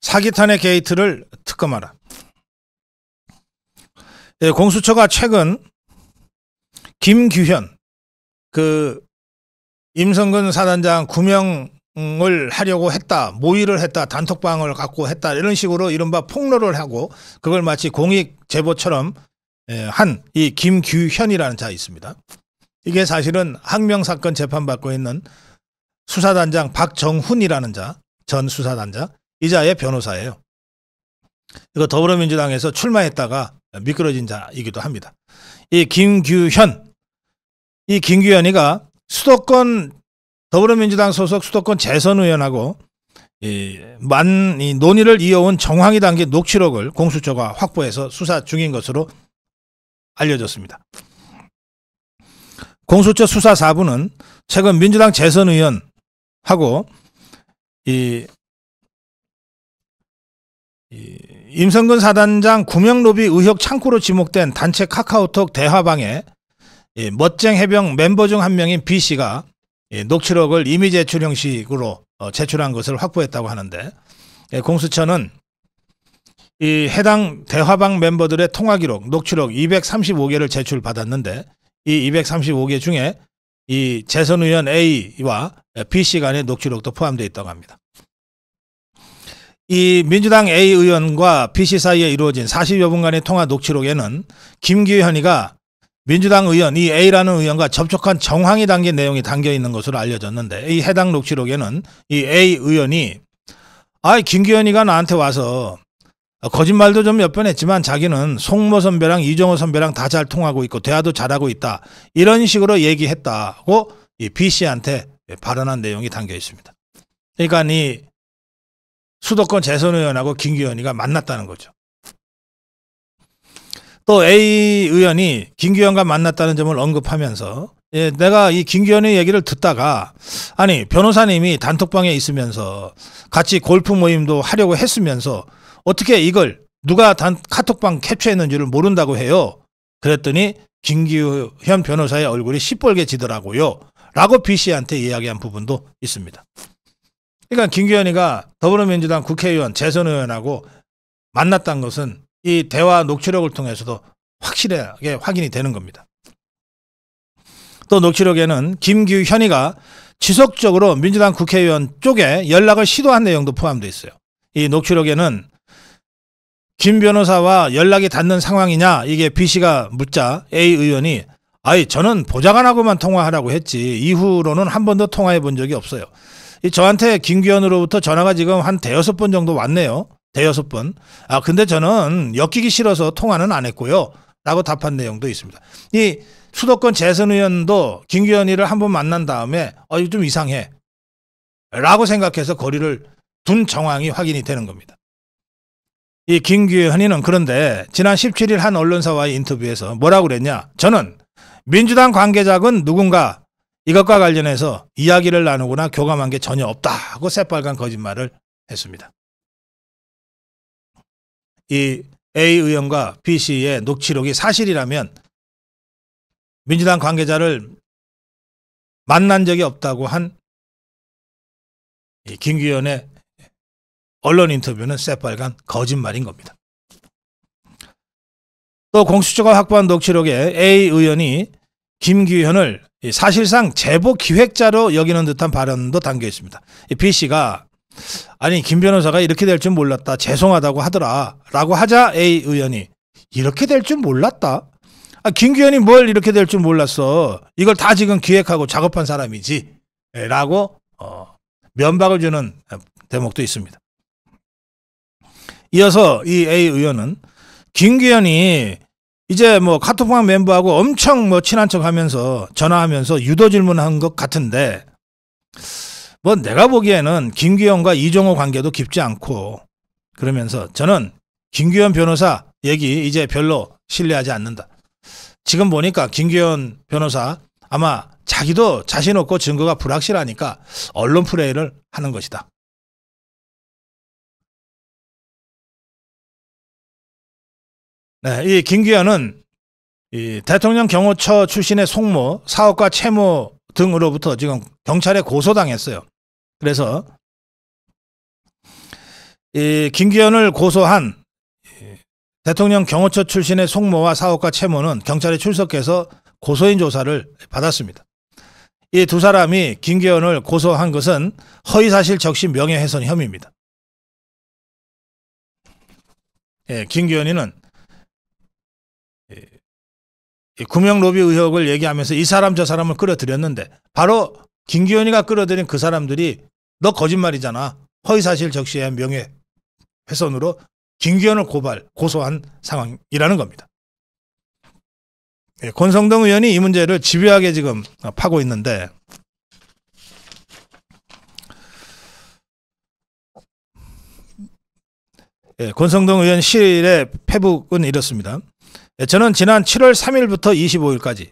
사기탄의 게이트를 특검하라. 예, 공수처가 최근 김규현 그 임성근 사단장 구명 을 하려고 했다, 모의를 했다, 단톡방을 갖고 했다 이런 식으로 이른바 폭로를 하고 그걸 마치 공익 제보처럼 예, 한이 김규현이라는 자 있습니다. 이게 사실은 항명 사건 재판받고 있는 수사단장 박정훈이라는 자, 전 수사단장 이 자의 변호사예요. 이거 더불어민주당에서 출마했다가 미끄러진 자이기도 합니다. 이 김규현, 이 김규현이가 수도권 더불어민주당 소속 수도권 재선 의원하고 만, 이 논의를 이어온 정황이 담긴 녹취록을 공수처가 확보해서 수사 중인 것으로 알려졌습니다. 공수처 수사 사부는 최근 민주당 재선 의원하고 이, 이 임성근 사단장 구명 로비 의혹 창구로 지목된 단체 카카오톡 대화방에 멋쟁 해병 멤버 중 한 명인 B 씨가 예, 녹취록을 임의 제출 형식으로 어, 제출한 것을 확보했다고 하는데 예, 공수처는 이 해당 대화방 멤버들의 통화 기록, 녹취록 235개를 제출받았는데 이 235개 중에 이 재선 의원 A와 B 씨 간의 녹취록도 포함되어 있다고 합니다. 이 민주당 A 의원과 B 씨 사이에 이루어진 40여 분간의 통화 녹취록에는 김기현이가 민주당 의원 이 A라는 의원과 접촉한 정황이 담긴 내용이 담겨 있는 것으로 알려졌는데 이 해당 녹취록에는 이 A 의원이 아이 김기현이가 나한테 와서 거짓말도 좀 몇 번 했지만 자기는 송모 선배랑 이정호 선배랑 다 잘 통하고 있고 대화도 잘하고 있다 이런 식으로 얘기했다고 이 B 씨한테 발언한 내용이 담겨 있습니다. 그러니까 이 수도권 재선 의원하고 김기현이가 만났다는 거죠. 또 A 의원이 김기현과 만났다는 점을 언급하면서 예, 내가 이 김기현의 얘기를 듣다가 아니 변호사님이 단톡방에 있으면서 같이 골프 모임도 하려고 했으면서 어떻게 이걸 누가 단 카톡방 캡처했는지를 모른다고 해요. 그랬더니 김기현 변호사의 얼굴이 시뻘개 지더라고요. 라고 B 씨한테 이야기한 부분도 있습니다. 그러니까 김기현이가 더불어민주당 국회의원 재선 의원하고 만났다는 것은 이 대화 녹취록을 통해서도 확실하게 확인이 되는 겁니다. 또 녹취록에는 김규현이가 지속적으로 민주당 국회의원 쪽에 연락을 시도한 내용도 포함되어 있어요. 이 녹취록에는 김 변호사와 연락이 닿는 상황이냐 이게 B 씨가 묻자 A 의원이 아이 저는 보좌관하고만 통화하라고 했지 이후로는 한 번도 통화해 본 적이 없어요. 저한테 김규현으로부터 전화가 지금 한 대여섯 번 정도 왔네요. 대여섯 번. 아, 근데 저는 엮이기 싫어서 통화는 안 했고요. 라고 답한 내용도 있습니다. 이 수도권 재선 의원도 김기현이를 한 번 만난 다음에 어, 이거 좀 이상해. 라고 생각해서 거리를 둔 정황이 확인이 되는 겁니다. 이 김기현이는 그런데 지난 17일 한 언론사와의 인터뷰에서 뭐라고 그랬냐? 저는 민주당 관계자군 누군가 이것과 관련해서 이야기를 나누거나 교감한 게 전혀 없다고 새빨간 거짓말을 했습니다. 이 A 의원과 B 씨의 녹취록이 사실이라면 민주당 관계자를 만난 적이 없다고 한 김기현의 언론 인터뷰는 새빨간 거짓말인 겁니다. 또 공수처가 확보한 녹취록에 A 의원이 김기현을 사실상 제보 기획자로 여기는 듯한 발언도 담겨 있습니다. B 씨가 아니 김 변호사가 이렇게 될 줄 몰랐다. 죄송하다고 하더라라고 하자 A 의원이 이렇게 될 줄 몰랐다. 아, 김기현이 뭘 이렇게 될 줄 몰랐어. 이걸 다 지금 기획하고 작업한 사람이지. 예, 라고 어, 면박을 주는 어, 대목도 있습니다. 이어서 이 A 의원은 김기현이 이제 뭐 카톡방 멤버하고 엄청 뭐 친한 척 하면서 전화하면서 유도 질문한 것 같은데 뭐 내가 보기에는 김규현과 이종호 관계도 깊지 않고 그러면서 저는 김규현 변호사 얘기 이제 별로 신뢰하지 않는다. 지금 보니까 김규현 변호사 아마 자기도 자신 없고 증거가 불확실하니까 언론 플레이를 하는 것이다. 네, 이김규현은이 대통령 경호처 출신의 송모, 사업과 채모 등으로부터 지금 경찰에 고소당했어요. 그래서 이 김기현을 고소한 대통령 경호처 출신의 송모와 사업가 채모는 경찰에 출석해서 고소인 조사를 받았습니다. 이 두 사람이 김기현을 고소한 것은 허위사실 적시 명예훼손 혐의입니다. 예, 김기현이는 구명 로비 의혹을 얘기하면서 이 사람 저 사람을 끌어들였는데 바로 김기현이가 끌어들인 그 사람들이 너 거짓말이잖아. 허위사실 적시에 의 명예훼손으로 김기현을 고발, 고소한 상황이라는 겁니다. 예, 권성동 의원이 이 문제를 집요하게 지금 어, 파고 있는데 예, 권성동 의원시일의 페북은 이렇습니다. 예, 저는 지난 7월 3일부터 25일까지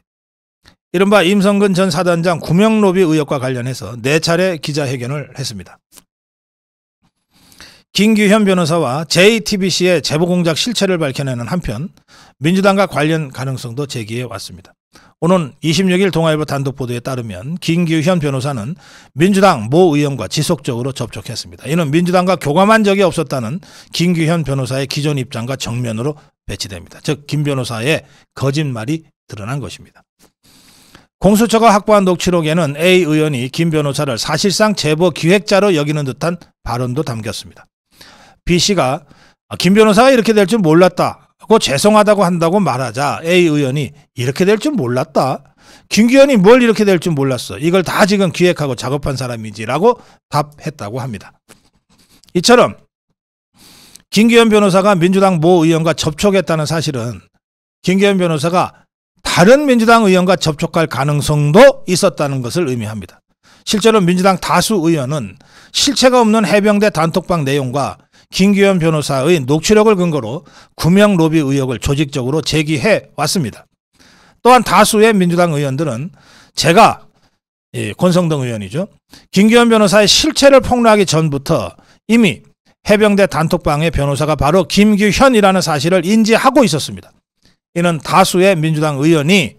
이른바 임성근 전 사단장 구명로비 의혹과 관련해서 네 차례 기자회견을 했습니다. 김규현 변호사와 JTBC의 제보공작 실체를 밝혀내는 한편 민주당과 관련 가능성도 제기해 왔습니다. 오는 26일 동아일보 단독 보도에 따르면 김규현 변호사는 민주당 모 의원과 지속적으로 접촉했습니다. 이는 민주당과 교감한 적이 없었다는 김규현 변호사의 기존 입장과 정면으로 배치됩니다. 즉 김 변호사의 거짓말이 드러난 것입니다. 공수처가 확보한 녹취록에는 A 의원이 김 변호사를 사실상 제보 기획자로 여기는 듯한 발언도 담겼습니다. B 씨가 아, 김 변호사가 이렇게 될 줄 몰랐다고 죄송하다고 한다고 말하자 A 의원이 이렇게 될 줄 몰랐다. 김기현이 뭘 이렇게 될 줄 몰랐어. 이걸 다 지금 기획하고 작업한 사람이지라고 답했다고 합니다. 이처럼 김기현 변호사가 민주당 모 의원과 접촉했다는 사실은 김기현 변호사가 다른 민주당 의원과 접촉할 가능성도 있었다는 것을 의미합니다. 실제로 민주당 다수 의원은 실체가 없는 해병대 단톡방 내용과 김기현 변호사의 녹취록을 근거로 구명 로비 의혹을 조직적으로 제기해 왔습니다. 또한 다수의 민주당 의원들은 제가 예, 권성동 의원이죠. 김기현 변호사의 실체를 폭로하기 전부터 이미 해병대 단톡방의 변호사가 바로 김규현이라는 사실을 인지하고 있었습니다. 이는 다수의 민주당 의원이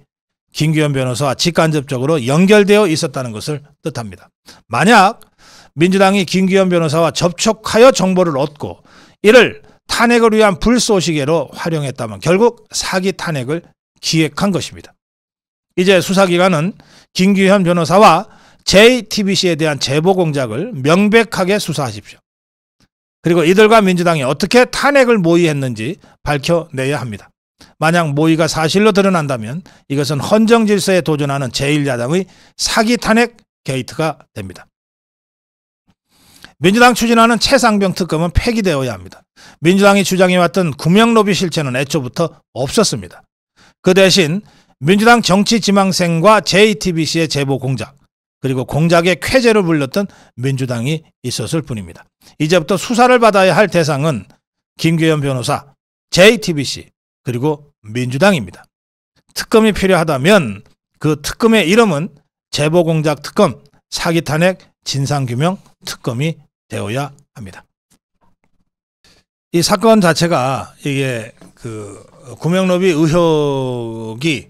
김기현 변호사와 직간접적으로 연결되어 있었다는 것을 뜻합니다. 만약 민주당이 김기현 변호사와 접촉하여 정보를 얻고 이를 탄핵을 위한 불쏘시개로 활용했다면 결국 사기 탄핵을 기획한 것입니다. 이제 수사기관은 김규현 변호사와 JTBC에 대한 제보 공작을 명백하게 수사하십시오. 그리고 이들과 민주당이 어떻게 탄핵을 모의했는지 밝혀내야 합니다. 만약 모의가 사실로 드러난다면 이것은 헌정 질서에 도전하는 제1야당의 사기 탄핵 게이트가 됩니다. 민주당 추진하는 최상병 특검은 폐기되어야 합니다. 민주당이 주장해왔던 구명로비 실체는 애초부터 없었습니다. 그 대신 민주당 정치지망생과 JTBC의 제보 공작 그리고 공작의 쾌재를 불렸던 민주당이 있었을 뿐입니다. 이제부터 수사를 받아야 할 대상은 김규현 변호사, JTBC 그리고 민주당입니다. 특검이 필요하다면 그 특검의 이름은 제보공작 특검, 사기탄핵, 진상규명 특검이 되어야 합니다. 이 사건 자체가 이게 그 구명로비 의혹이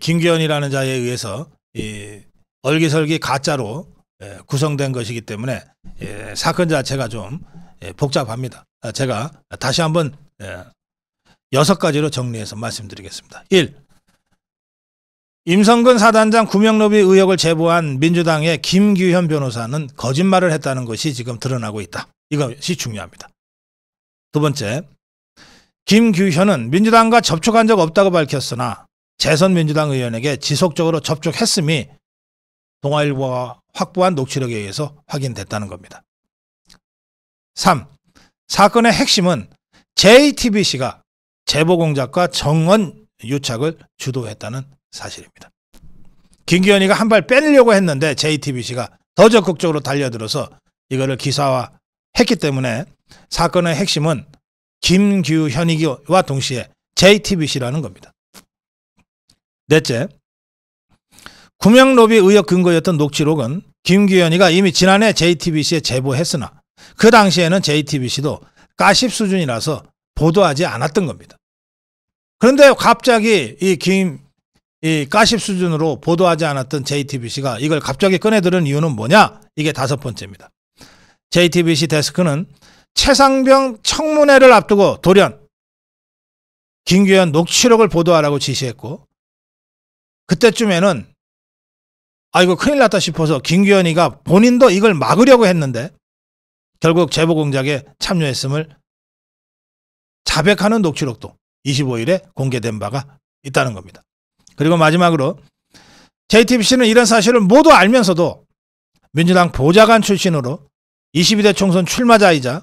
김기현이라는 자에 의해서 이 얼기설기 가짜로 예, 구성된 것이기 때문에 예, 사건 자체가 좀 예, 복잡합니다. 아, 제가 다시 한번 여섯 가지로 정리해서 말씀드리겠습니다. 1. 임성근 사단장 구명노비 의혹을 제보한 민주당의 김규현 변호사는 거짓말을 했다는 것이 지금 드러나고 있다. 이것이 중요합니다. 두 번째, 김규현은 민주당과 접촉한 적 없다고 밝혔으나 재선 민주당 의원에게 지속적으로 접촉했음이 동아일보와 확보한 녹취록에 의해서 확인됐다는 겁니다. 3. 사건의 핵심은 JTBC가 제보공작과 정원 유착을 주도했다는 사실입니다. 김기현이가 한 발 빼려고 했는데 JTBC가 더 적극적으로 달려들어서 이거를 기사화했기 때문에 사건의 핵심은 김규현이와 동시에 JTBC라는 겁니다. 넷째, 구명로비 의혹 근거였던 녹취록은 김규현이가 이미 지난해 JTBC에 제보했으나 그 당시에는 JTBC도 가십 수준이라서 보도하지 않았던 겁니다. 그런데 갑자기 이 김, 이 가십 수준으로 보도하지 않았던 JTBC가 이걸 갑자기 꺼내들은 이유는 뭐냐? 이게 다섯 번째입니다. JTBC 데스크는 최상병 청문회를 앞두고 돌연 김규현 녹취록을 보도하라고 지시했고 그때쯤에는 아이고 큰일 났다 싶어서 김규현이가 본인도 이걸 막으려고 했는데 결국 제보 공작에 참여했음을 자백하는 녹취록도 25일에 공개된 바가 있다는 겁니다. 그리고 마지막으로 JTBC는 이런 사실을 모두 알면서도 민주당 보좌관 출신으로 22대 총선 출마자이자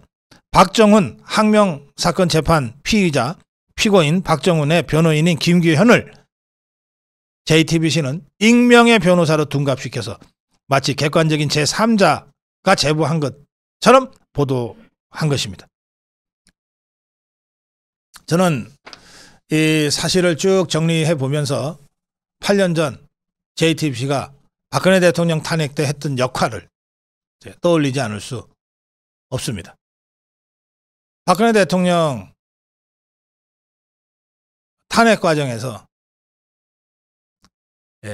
박정훈 항명 사건 재판 피의자 피고인 박정훈의 변호인인 김규현을 JTBC는 익명의 변호사로 둔갑시켜서 마치 객관적인 제3자가 제보한 것처럼 보도한 것입니다. 저는 이 사실을 쭉 정리해 보면서 8년 전 JTBC가 박근혜 대통령 탄핵 때 했던 역할을 떠올리지 않을 수 없습니다. 박근혜 대통령 탄핵 과정에서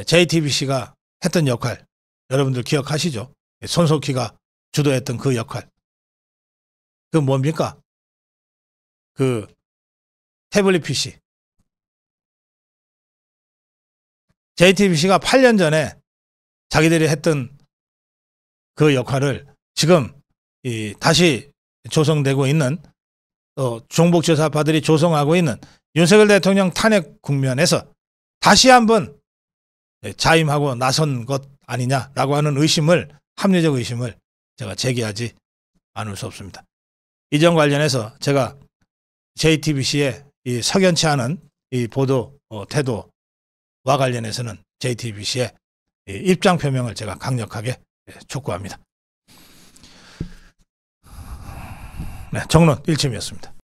JTBC가 예, 했던 역할 여러분들 기억하시죠? 예, 손석희가 주도했던 그 역할 그 뭡니까? 그 태블릿 PC. JTBC가 8년 전에 자기들이 했던 그 역할을 지금 다시 조성되고 있는 어, 종북조사파들이 조성하고 있는 윤석열 대통령 탄핵 국면에서 다시 한번 자임하고 나선 것 아니냐라고 하는 의심을 합리적 의심을 제가 제기하지 않을 수 없습니다. 이전 관련해서 제가 JTBC에 이 석연치 않은 이 보도 어, 태도와 관련해서는 JTBC의 입장 표명을 제가 강력하게 예, 촉구합니다. 네, 정론 1침이었습니다.